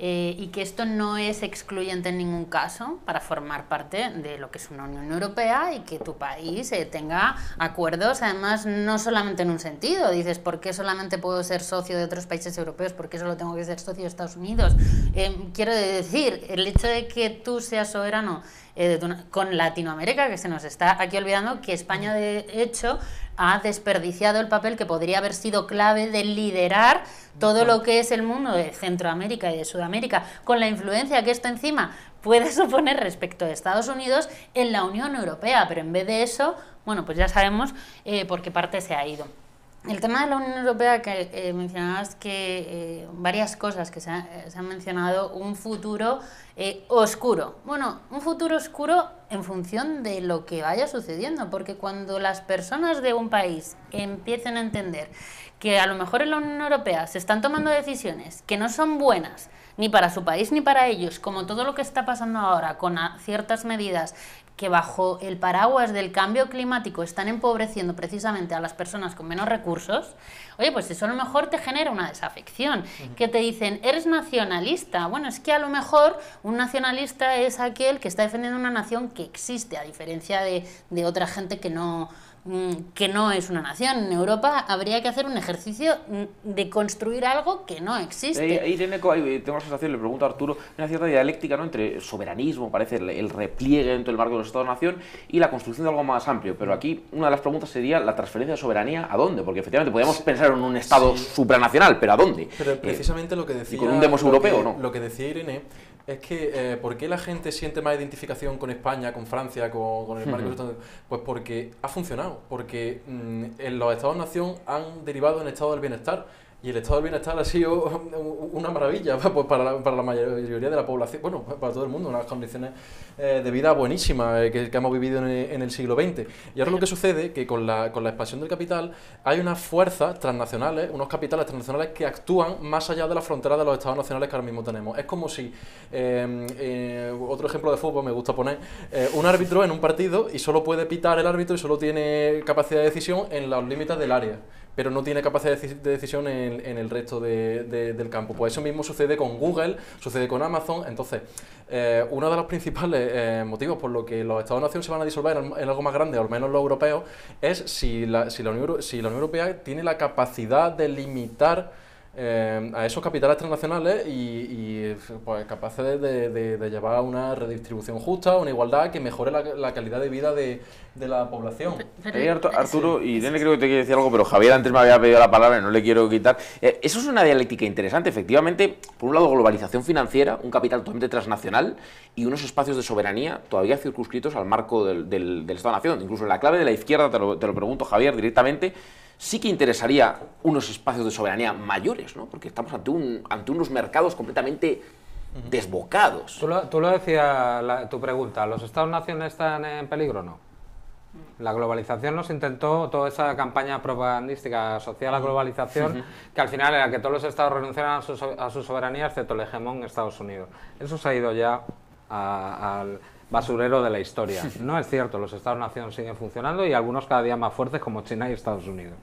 eh, y que esto no es excluyente en ningún caso para formar parte de lo que es una Unión Europea y que tu país eh, tenga acuerdos, además no solamente en un sentido, dices, ¿por qué solamente puedo ser socio de otros países europeos? ¿Por qué solo tengo que ser socio de Estados Unidos? Em, quiero decir, el hecho de que tú seas soberano eh, con Latinoamérica, que se nos está aquí olvidando que España, de hecho, ha desperdiciado el papel que podría haber sido clave de liderar todo lo que es el mundo de Centroamérica y de Sudamérica, con la influencia que esto encima puede suponer respecto de Estados Unidos en la Unión Europea. Pero en vez de eso, bueno, pues ya sabemos eh, por qué parte se ha ido. El tema de la Unión Europea que eh, mencionabas que eh, varias cosas que eh, se, han mencionado, un futuro oscuro. Bueno, un futuro oscuro en función de lo que vaya sucediendo, porque cuando las personas de un país empiecen a entender que a lo mejor en la Unión Europea se están tomando decisiones que no son buenas, ni para su país ni para ellos, como todo lo que está pasando ahora con ciertas medidas que bajo el paraguas del cambio climático están empobreciendo precisamente a las personas con menos recursos, oye, pues eso a lo mejor te genera una desafección, que te dicen, eres nacionalista. Bueno, es que a lo mejor un nacionalista es aquel que está defendiendo una nación que existe, a diferencia de, de otra gente que no Mm, que no es una nación. En Europa habría que hacer un ejercicio mm, de construir algo que no existe. Ahí, tengo la sensación, le pregunto a Arturo, una cierta dialéctica ¿no? entre soberanismo, parece el, repliegue dentro del marco de los Estados-Nación y la construcción de algo más amplio. Pero aquí una de las preguntas sería la transferencia de soberanía a dónde, porque efectivamente podríamos pensar en un Estado supranacional, pero ¿a dónde? Pero eh, precisamente lo que decía... Y con un demos europeo, ¿no? Lo que decía Irene es que, eh, ¿por qué la gente siente más identificación con España, con Francia, con, el marco? Pues porque ha funcionado, porque mm, en los estados-nación han derivado en estado del bienestar y el estado del bienestar ha sido una maravilla pues, para, la, para, mayoría de la población, bueno, para todo el mundo, unas condiciones eh, de vida buenísimas eh, que, hemos vivido en, el siglo XX. Y ahora lo que sucede es que con la, con la expansión del capital hay unas fuerzas transnacionales, unos capitales transnacionales que actúan más allá de la frontera de los estados nacionales que ahora mismo tenemos. Es como si, em, eh, otro ejemplo de fútbol me gusta poner, un árbitro en un partido y solo puede pitar el árbitro y solo tiene capacidad de decisión en los límites del área pero no tiene capacidad de decisión en, el resto del campo. Pues eso mismo sucede con Google, sucede con Amazon. Entonces, eh, uno de los principales eh, motivos por los que los Estados-nación se van a disolver en, algo más grande, al menos los europeos, es si la, si la, Unión, si la Unión Europea tiene la capacidad de limitar eh, a esos capitales transnacionales y, pues, capaces de, llevar a una redistribución justa, una igualdad que mejore la, calidad de vida de, la población. Eh, Arturo, y tiene creo que te quiere decir algo, pero Javier antes me había pedido la palabra, y no le quiero quitar. Eh, eso es una dialéctica interesante, efectivamente, por un lado globalización financiera, un capital totalmente transnacional y unos espacios de soberanía todavía circunscritos al marco del, del, del Estado-Nación. Incluso la clave de la izquierda, te lo, te lo pregunto Javier directamente, sí que interesaría unos espacios de soberanía mayores, ¿no? porque estamos ante, un, ante unos mercados completamente desbocados. Tú lo, tú lo decías, tu pregunta, ¿los Estados-naciones están en peligro o no? La globalización nos intentó toda esa campaña propagandística asociada a la globalización, que al final era que todos los estados renunciaran a su, a su soberanía, excepto el hegemón Estados Unidos. Eso se ha ido ya al basurero de la historia. No es cierto, los Estados-nación siguen funcionando y algunos cada día más fuertes como China y Estados Unidos.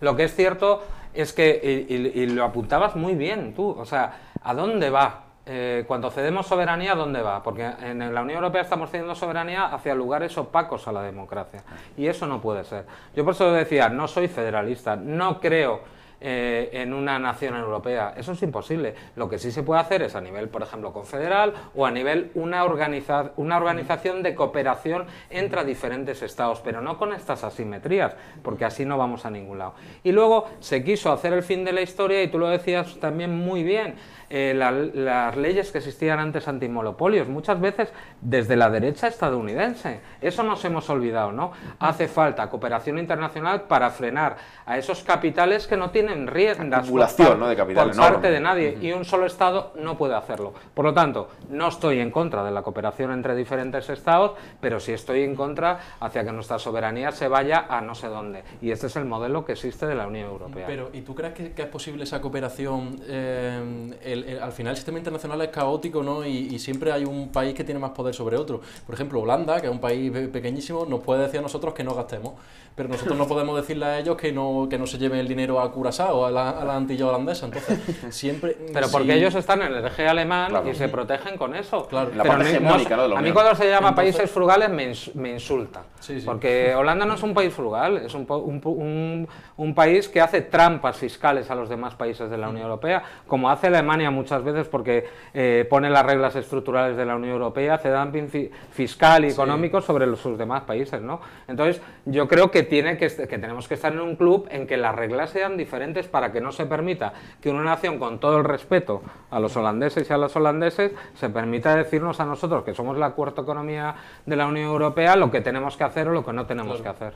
Lo que es cierto es que, y, lo apuntabas muy bien tú, o sea, ¿a dónde va? Eh, cuando cedemos soberanía, ¿a ¿dónde va? Porque en la Unión Europea estamos cediendo soberanía hacia lugares opacos a la democracia. Y eso no puede ser. Yo por eso decía, no soy federalista, no creo eh, en una nación europea. Eso es imposible. Lo que sí se puede hacer es a nivel, por ejemplo, confederal o a nivel una, una organización de cooperación entre diferentes estados, pero no con estas asimetrías, porque así no vamos a ningún lado. Y luego se quiso hacer el fin de la historia y tú lo decías también muy bien. Eh, las leyes que existían antes antimonopolios, muchas veces desde la derecha estadounidense. Eso nos hemos olvidado, ¿no? Hace falta cooperación internacional para frenar a esos capitales que no tienen riendas por, ¿no? de capital por parte de nadie y un solo Estado no puede hacerlo. Por lo tanto, no estoy en contra de la cooperación entre diferentes Estados, pero sí estoy en contra hacia que nuestra soberanía se vaya a no sé dónde. Y este es el modelo que existe de la Unión Europea. Pero, ¿y tú crees que, es posible esa cooperación? Eh, al final el sistema internacional es caótico ¿no? Y, siempre hay un país que tiene más poder sobre otro. Por ejemplo, Holanda, que es un país pequeñísimo, nos puede decir a nosotros que no gastemos, pero nosotros no podemos decirle a ellos que no, que no se lleve el dinero a Curaçao o a la Antilla holandesa. Entonces, siempre... Pero porque ellos están en el eje alemán y se protegen con eso. a mí cuando se llama países frugales me, insulta, porque Holanda no es un país frugal, es un país que hace trampas fiscales a los demás países de la Unión mm. Europea, como hace Alemania muchas veces porque eh, pone las reglas estructurales de la Unión Europea, hace dumping fiscal y económico sobre sus demás países, ¿no? Entonces, yo creo que, tiene que, tenemos que estar en un club en que las reglas sean diferentes para que no se permita que una nación, con todo el respeto a los holandeses y a las holandeses, se permita decirnos a nosotros, que somos la cuarta economía de la Unión Europea, lo que tenemos que hacer o lo que no tenemos que hacer.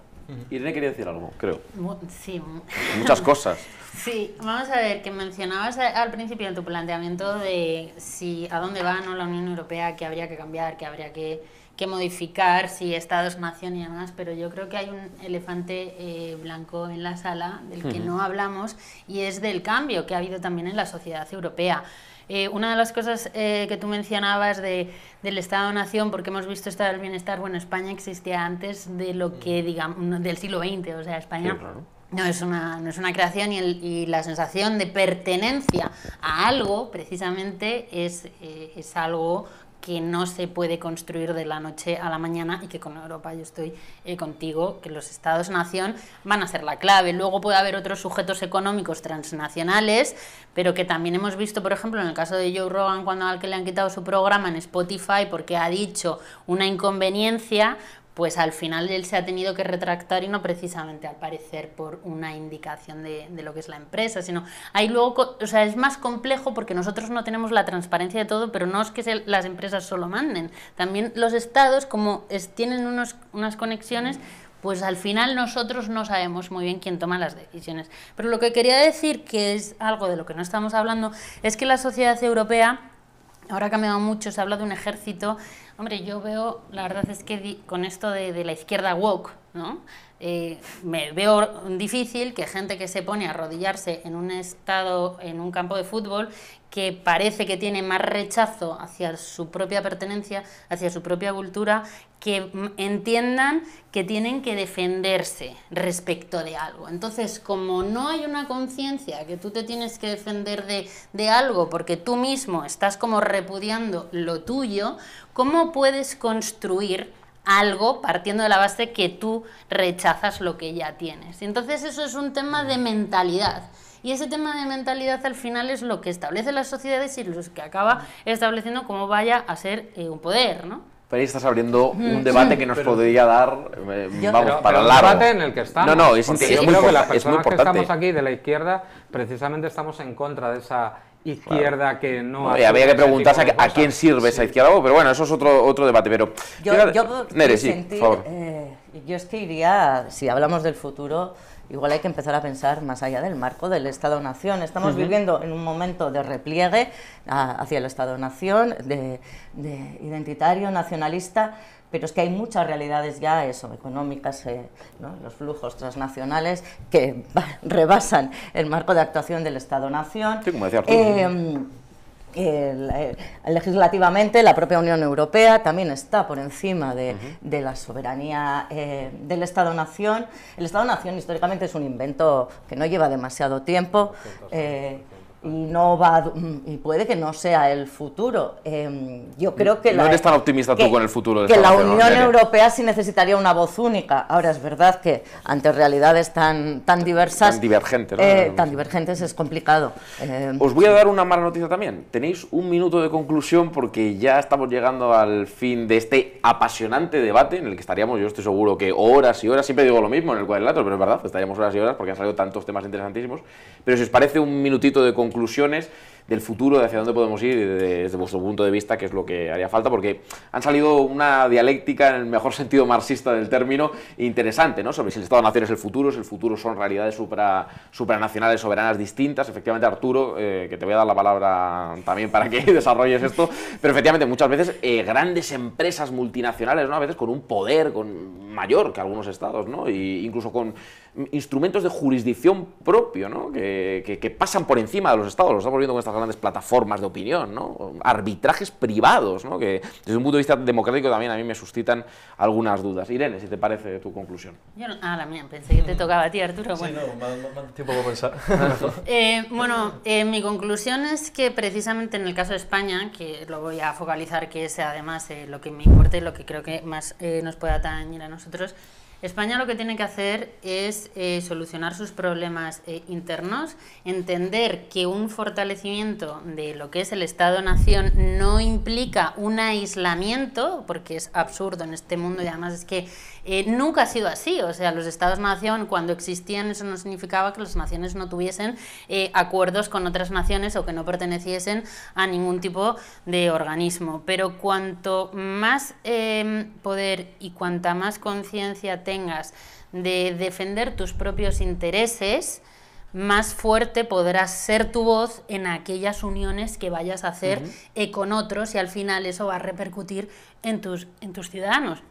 Irene quería decir algo, creo. Sí. Muchas cosas. Sí, vamos a ver, que mencionabas al principio en tu planteamiento de si a dónde va ¿no? la Unión Europea, que habría que cambiar, que habría que, modificar, si Estados, Nación y demás, pero yo creo que hay un elefante eh, blanco en la sala del que no hablamos y es del cambio que ha habido también en la sociedad europea. Eh, una de las cosas eh, que tú mencionabas del Estado-Nación, porque hemos visto Estado del Bienestar, bueno, España existía antes de lo que, mm. digamos, del siglo XX, o sea, España... No es, una, no es una creación y, la sensación de pertenencia a algo precisamente es, eh, es algo que no se puede construir de la noche a la mañana y que con Europa yo estoy eh, contigo, que los estados-nación van a ser la clave. Luego puede haber otros sujetos económicos transnacionales, pero que también hemos visto, por ejemplo, en el caso de Joe Rogan, cuando al que le han quitado su programa en Spotify porque ha dicho una inconveniencia, pues al final él se ha tenido que retractar y no precisamente al parecer por una indicación de, lo que es la empresa, sino ahí luego, sea, es más complejo porque nosotros no tenemos la transparencia de todo, pero no es que las empresas solo manden, también los estados como tienen unas conexiones, pues al final nosotros no sabemos muy bien quién toma las decisiones. Pero lo que quería decir, que es algo de lo que no estamos hablando, es que la sociedad europea ahora ha cambiado mucho, se habla de un ejército Hombre, yo veo, la verdad es que con esto de, la izquierda woke, ¿no? Eh, me veo difícil que gente que se pone a arrodillarse en un estado, en un campo de fútbol, que parece que tiene más rechazo hacia su propia pertenencia, hacia su propia cultura, que entiendan que tienen que defenderse respecto de algo. Entonces, como no hay una conciencia que tú te tienes que defender de, de, algo porque tú mismo estás como repudiando lo tuyo, ¿cómo puedes construir? algo partiendo de la base que tú rechazas lo que ya tienes. y Entonces eso es un tema de mm. mentalidad. Y ese tema de mentalidad al final es lo que establece las sociedades y los que acaba mm. estableciendo cómo vaya a ser eh, un poder, ¿no? Pero ahí estás abriendo mm. un debate que nos podría dar, eh, para largo. El debate en el que estamos. No, no, es, que las personas que estamos aquí de la izquierda, precisamente estamos en contra de esa izquierda que no... había que preguntarse a, quién sirve esa izquierda, pero bueno, eso es otro, otro debate, pero... Yo, sí, por favor. Eh, yo es que iría, si hablamos del futuro, igual hay que empezar a pensar más allá del marco del Estado-Nación. Estamos viviendo en un momento de repliegue ah, hacia el Estado-Nación, de, de identitario, nacionalista, pero es que hay muchas realidades ya eso, económicas, eh, los flujos transnacionales que rebasan el marco de actuación del Estado-Nación. Em, eh, legislativamente la propia Unión Europea también está por encima de, la soberanía eh, del Estado-Nación. El Estado-Nación históricamente es un invento que no lleva demasiado tiempo y no va mm, y puede que no sea el futuro. Em, yo creo que no la, eres tan optimista tú con el futuro. De que la Unión Europea, sí necesitaría una voz única. Ahora es verdad que ante realidades tan tan diversas, tan divergentes, eh, tan divergentes es complicado. Em, os voy a dar una mala noticia también. Tenéis un minuto de conclusión porque ya estamos llegando al fin de este apasionante debate en el que estaríamos, yo estoy seguro que horas y horas. Siempre digo lo mismo en el cuadrilátero, pero es verdad, estaríamos horas y horas porque han salido tantos temas interesantísimos. Pero si os parece un minutito de conclusión conclusiones del futuro, de hacia dónde podemos ir desde, vuestro punto de vista, qué es lo que haría falta, porque han salido una dialéctica en el mejor sentido marxista del término interesante, ¿no? Sobre si el Estado-Nación es el futuro, si el futuro son realidades supranacionales soberanas distintas. Efectivamente, Arturo, eh, que te voy a dar la palabra también para que desarrolles esto, pero efectivamente muchas veces eh, grandes empresas multinacionales, ¿no? A veces con un poder con mayor que algunos estados, ¿no? E incluso con instrumentos de jurisdicción propio, ¿no? que, pasan por encima de los estados, lo estamos viendo con estas grandes plataformas de opinión, arbitrajes privados, ¿no? que desde un punto de vista democrático también a mí me suscitan algunas dudas. Irene, si te parece tu conclusión. Yo ah, la mía, pensé que te tocaba a ti, Arturo. Bueno. Sí, no, más, tiempo para pensar. Eh, bueno, eh, mi conclusión es que precisamente en el caso de España, que lo voy a focalizar, que es además eh, lo que me importa y lo que creo que más nos pueda atañir a nosotros, España lo que tiene que hacer es eh, solucionar sus problemas eh, internos, entender que un fortalecimiento de lo que es el Estado-Nación no implica un aislamiento, porque es absurdo en este mundo y además es que eh, nunca ha sido así, o sea, los estados-nación cuando existían eso no significaba que las naciones no tuviesen eh, acuerdos con otras naciones o que no perteneciesen a ningún tipo de organismo. Pero cuanto más em, poder y cuanta más conciencia tengas de defender tus propios intereses, más fuerte podrás ser tu voz en aquellas uniones que vayas a hacer eh, con otros y al final eso va a repercutir en tus, en tus ciudadanos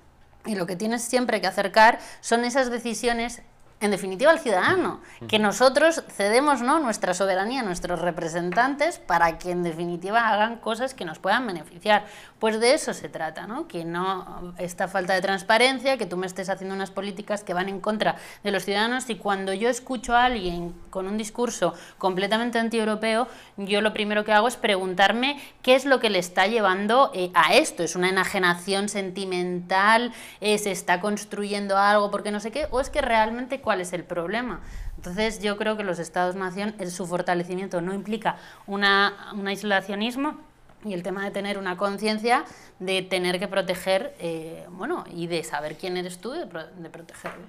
y lo que tienes siempre que acercar son esas decisiones en definitiva, al ciudadano. Que nosotros cedemos ¿no? nuestra soberanía a nuestros representantes para que, en definitiva, hagan cosas que nos puedan beneficiar. Pues de eso se trata, ¿no? Que no esta falta de transparencia, que tú me estés haciendo unas políticas que van en contra de los ciudadanos. Y cuando yo escucho a alguien con un discurso completamente antieuropeo, yo lo primero que hago es preguntarme qué es lo que le está llevando eh, a esto. ¿Es una enajenación sentimental? Eh, ¿Se está construyendo algo? Porque no sé qué. O es que realmente cuál es el problema. Entonces yo creo que los Estados-nación, su fortalecimiento no implica una, un aislacionismo, y el tema de tener una conciencia de tener que proteger, eh, bueno, y de saber quién eres tú, de, de protegerlo.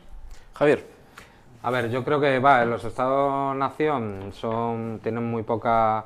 Javier. A ver, yo creo que va, los estados-nación son tienen muy poca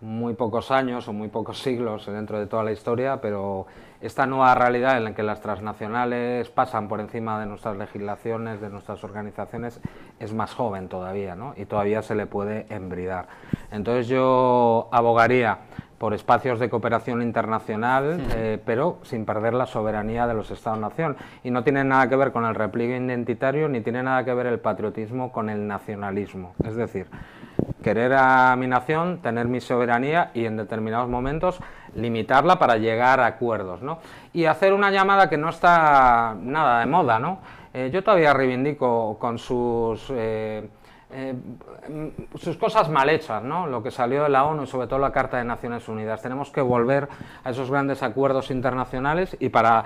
muy pocos años o muy pocos siglos dentro de toda la historia, pero esta nueva realidad en la que las transnacionales pasan por encima de nuestras legislaciones, de nuestras organizaciones, es más joven todavía y todavía se le puede embridar. Entonces yo abogaría por espacios de cooperación internacional, eh, pero sin perder la soberanía de los Estados-nación. Y no tiene nada que ver con el repliegue identitario, ni tiene nada que ver el patriotismo con el nacionalismo. Es decir, querer a mi nación, tener mi soberanía y en determinados momentos limitarla para llegar a acuerdos. ¿no? Y hacer una llamada que no está nada de moda. ¿no? Eh, yo todavía reivindico con sus... Eh, eh, sus cosas mal hechas, ¿no? lo que salió de la ONU y sobre todo la Carta de Naciones Unidas. Tenemos que volver a esos grandes acuerdos internacionales y para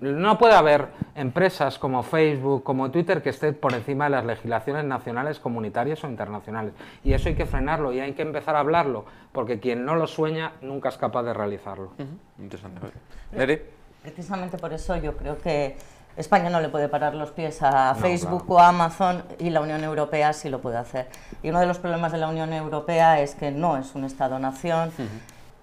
no puede haber empresas como Facebook, como Twitter, que estén por encima de las legislaciones nacionales, comunitarias o internacionales. Y eso hay que frenarlo y hay que empezar a hablarlo, porque quien no lo sueña nunca es capaz de realizarlo. Interesante. precisamente por eso yo creo que España no le puede parar los pies a Facebook o a Amazon y la Unión Europea sí lo puede hacer. Y uno de los problemas de la Unión Europea es que no es un Estado-nación.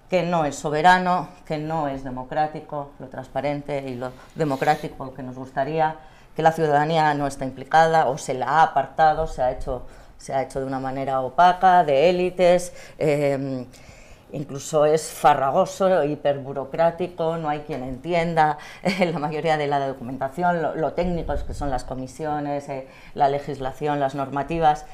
que no es soberano, que no es democrático, lo transparente y lo democrático que nos gustaría, que la ciudadanía no está implicada o se la ha apartado, se ha hecho, se ha hecho de una manera opaca, de élites. Eh, incluso es farragoso, hiperburocrático, no hay quien entienda la mayoría de la documentación, lo, técnico es que son las comisiones, eh, la legislación, las normativas.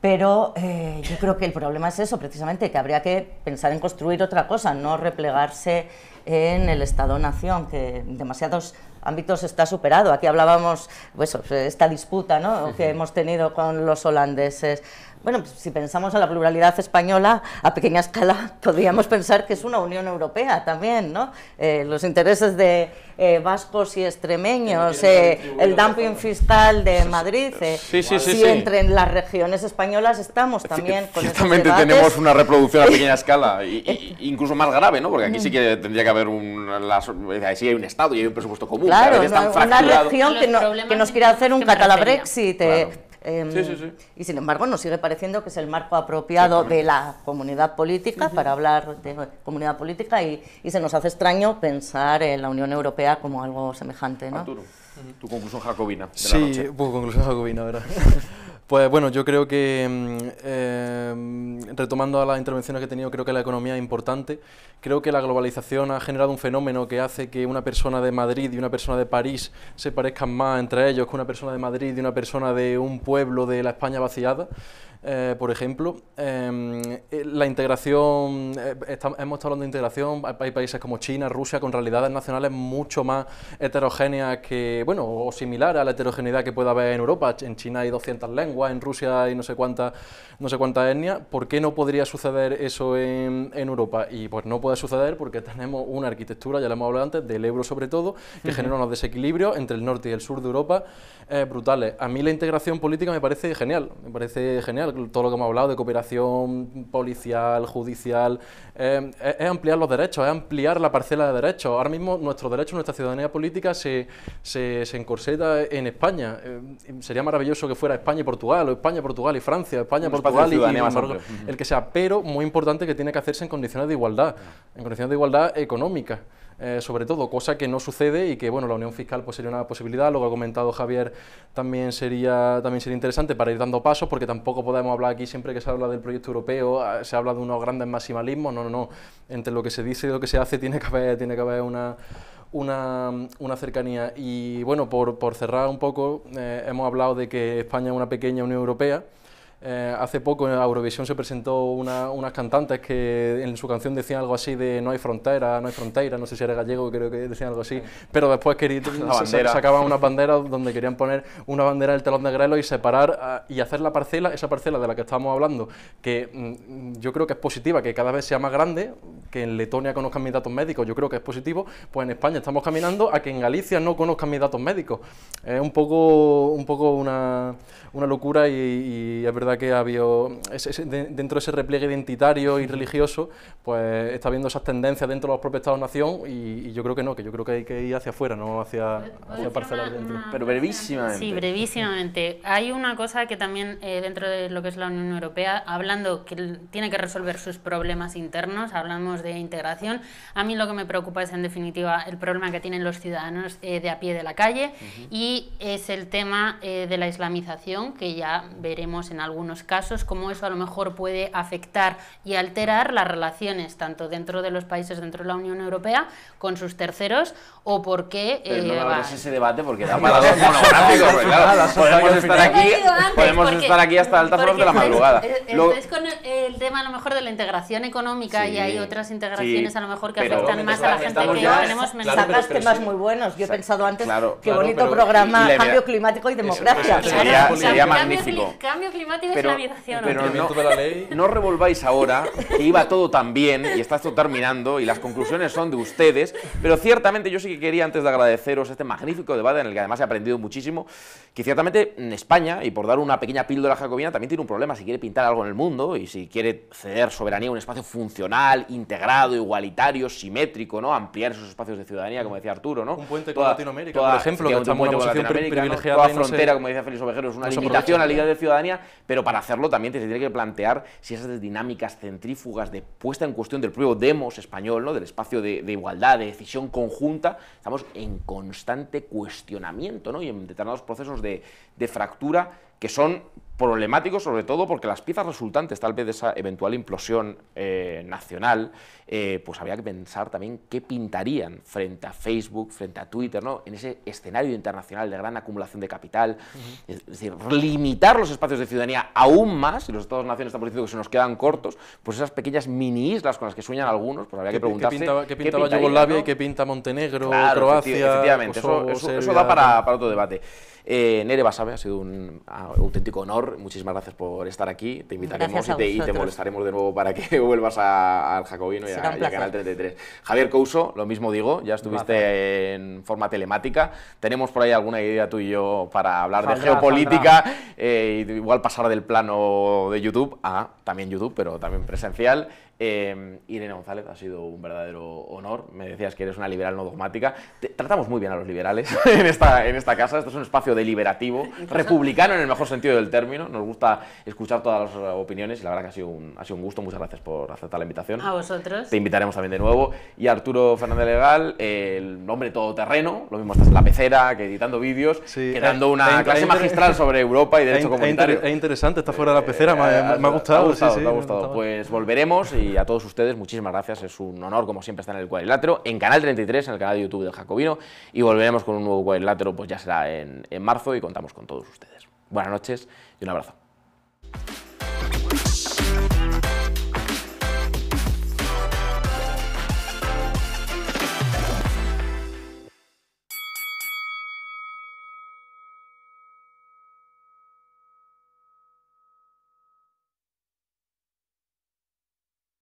Pero eh, yo creo que el problema es eso, precisamente, que habría que pensar en construir otra cosa, no replegarse en el Estado-Nación, que en demasiados ámbitos está superado. Aquí hablábamos, pues, esta disputa ¿no? que hemos tenido con los holandeses bueno, pues, si pensamos en la pluralidad española a pequeña escala, podríamos pensar que es una Unión Europea también, ¿no? Eh, los intereses de eh, vascos y extremeños, eh, el dumping fiscal de Madrid, si entre en las regiones españolas estamos también con Ciertamente tenemos una reproducción a pequeña escala, incluso más grave, ¿no? Porque aquí mm. sí que tendría que haber un, las, sí hay un Estado y hay un presupuesto común. Claro, una región que, que, nos quiera hacer un catalabrexit. Em, y sin embargo nos sigue pareciendo que es el marco apropiado de la comunidad política para hablar de comunidad política y, se nos hace extraño pensar en la Unión Europea como algo semejante. ¿no? tu conclusión jacobina. De pues, conclusión jacobina, ¿verdad? Pues bueno, yo creo que, mm, eh, retomando a las intervenciones que he tenido, creo que la economía es importante. Creo que la globalización ha generado un fenómeno que hace que una persona de Madrid y una persona de París se parezcan más entre ellos que una persona de Madrid y una persona de un pueblo de la España vaciada. Eh, por ejemplo, em, eh, la integración, eh, estamos, hemos estado hablando de integración, hay, países como China, Rusia, con realidades nacionales mucho más heterogéneas que, bueno, o similar a la heterogeneidad que puede haber en Europa. En China hay 200 lenguas, en Rusia hay no sé cuántas no sé cuánta etnias, ¿por qué no podría suceder eso en, Europa? Y pues no puede suceder porque tenemos una arquitectura, ya lo hemos hablado antes, del euro sobre todo, que genera unos desequilibrios entre el norte y el sur de Europa eh, brutales. A mí la integración política me parece genial, me parece genial todo lo que hemos hablado de cooperación policial, judicial, eh, es, ampliar los derechos, es ampliar la parcela de derechos. Ahora mismo nuestro derecho, nuestra ciudadanía política se, se, encorseta en España. Eh, sería maravilloso que fuera España y Portugal, o España, Portugal y Francia, España, Portugal el que sea. Pero muy importante que tiene que hacerse en condiciones de igualdad, en condiciones de igualdad económica. Eh, sobre todo, cosa que no sucede y que bueno, la unión fiscal pues, sería una posibilidad, lo que ha comentado Javier también sería, también sería interesante para ir dando pasos, porque tampoco podemos hablar aquí siempre que se habla del proyecto europeo, ah, se habla de unos grandes maximalismos, no, no, no, entre lo que se dice y lo que se hace tiene que haber, tiene que haber una, una, una, cercanía. Y bueno, por, cerrar un poco, eh, hemos hablado de que España es una pequeña Unión Europea. Eh, hace poco en Eurovisión se presentó unas cantantes que en su canción decían algo así de no hay frontera, no hay frontera, no sé si era gallego, creo que decían algo así, pero después sacaban unas banderas donde querían poner una bandera del telón de grelo y separar ah, y hacer la parcela, esa parcela de la que estábamos hablando, que mm, yo creo que es positiva, que cada vez sea más grande, que en Letonia conozcan mis datos médicos, yo creo que es positivo, pues en España estamos caminando a que en Galicia no conozcan mis datos médicos. Es un poco, un poco una, locura y es verdad que ha habido, dentro de ese repliegue identitario y religioso, pues está viendo esas tendencias dentro de los propios Estados-Nación y, yo creo que no, que yo creo que hay que ir hacia afuera, no hacia, hacia parcelas dentro. Pero brevísimamente. Sí, brevísimamente. Hay una cosa que también eh, dentro de lo que es la Unión Europea, hablando que tiene que resolver sus problemas internos, hablamos de integración, a mí lo que me preocupa es en definitiva el problema que tienen los ciudadanos eh, de a pie de la calle y es el tema eh, de la islamización, que ya veremos en algún unos casos, cómo eso a lo mejor puede afectar y alterar las relaciones tanto dentro de los países, dentro de la Unión Europea, con sus terceros, o por qué... no va... ese debate porque da para dos monográficos, podemos, estar aquí, podemos estar aquí hasta altas horas de la madrugada. Es, con el, tema a lo mejor de la integración económica y hay otras integraciones a lo mejor que afectan más a la gente que tenemos claro, temas muy buenos. Yo he pensado antes, qué bonito programa, cambio climático y democracia. sería, magnífico. cambio climático pero, no, revolváis ahora, que iba todo tan bien y está esto terminando y las conclusiones son de ustedes, pero ciertamente yo sí que quería antes de agradeceros este magnífico debate en el que además he aprendido muchísimo, que ciertamente en España, y por dar una pequeña píldora jacobina, también tiene un problema si quiere pintar algo en el mundo y si quiere ceder soberanía a un espacio funcional, integrado, igualitario, simétrico, ¿no? ampliar esos espacios de ciudadanía, como decía Arturo. ¿no? Un puente con Latinoamérica, por ejemplo, que una Toda frontera, como decía Félix Ovejero, es una limitación a la idea de Ciudadanía, pero pero para hacerlo también se tiene que plantear si esas dinámicas centrífugas de puesta en cuestión del propio demos español, ¿no? del espacio de, igualdad, de decisión conjunta, estamos en constante cuestionamiento ¿no? y en determinados procesos de, fractura que son problemáticos sobre todo porque las piezas resultantes tal vez de esa eventual implosión eh, nacional eh, pues había que pensar también qué pintarían frente a Facebook, frente a Twitter, ¿no? en ese escenario internacional de gran acumulación de capital, es decir, limitar los espacios de ciudadanía aún más, y los Estados-naciones están diciendo que se nos quedan cortos, pues esas pequeñas mini islas con las que sueñan algunos, pues había que preguntarse... ¿Qué, pinta qué Yugoslavia y qué pinta Montenegro, Croacia... eso, da para, otro debate. Eh, Nere Basabe, ha sido un ah, auténtico honor. Muchísimas gracias por estar aquí. Te invitaremos y te, molestaremos de nuevo para que vuelvas al Jacobino Javier Couso, lo mismo digo, ya estuviste en forma telemática. Tenemos por ahí alguna idea tú y yo para hablar de geopolítica, eh, igual pasar del plano de YouTube a también YouTube, pero también presencial. Em, Irene González, ha sido un verdadero honor. Me decías que eres una liberal no dogmática. tratamos muy bien a los liberales en esta, en esta casa. Esto es un espacio deliberativo, republicano en el mejor sentido del término. Nos gusta escuchar todas las eh, opiniones y la verdad que ha sido un, ha sido un gusto. Muchas gracias por aceptar la invitación. A vosotros. Te invitaremos también de nuevo. Y Arturo Fernández Legal, el hombre todoterreno. Lo mismo estás en la pecera, que editando vídeos, que eh, dando una clase magistral sobre Europa y derecho comunitario. Es interesante, está fuera de la eh, pecera, me, ha gustado. ha gustado, pues volveremos y y a todos ustedes, muchísimas gracias. Es un honor, como siempre, estar en el cuadrilátero, en Canal 33, en el canal de YouTube de Jacobino, y volveremos con un nuevo cuadrilátero, pues ya será en, en marzo y contamos con todos ustedes. Buenas noches y un abrazo.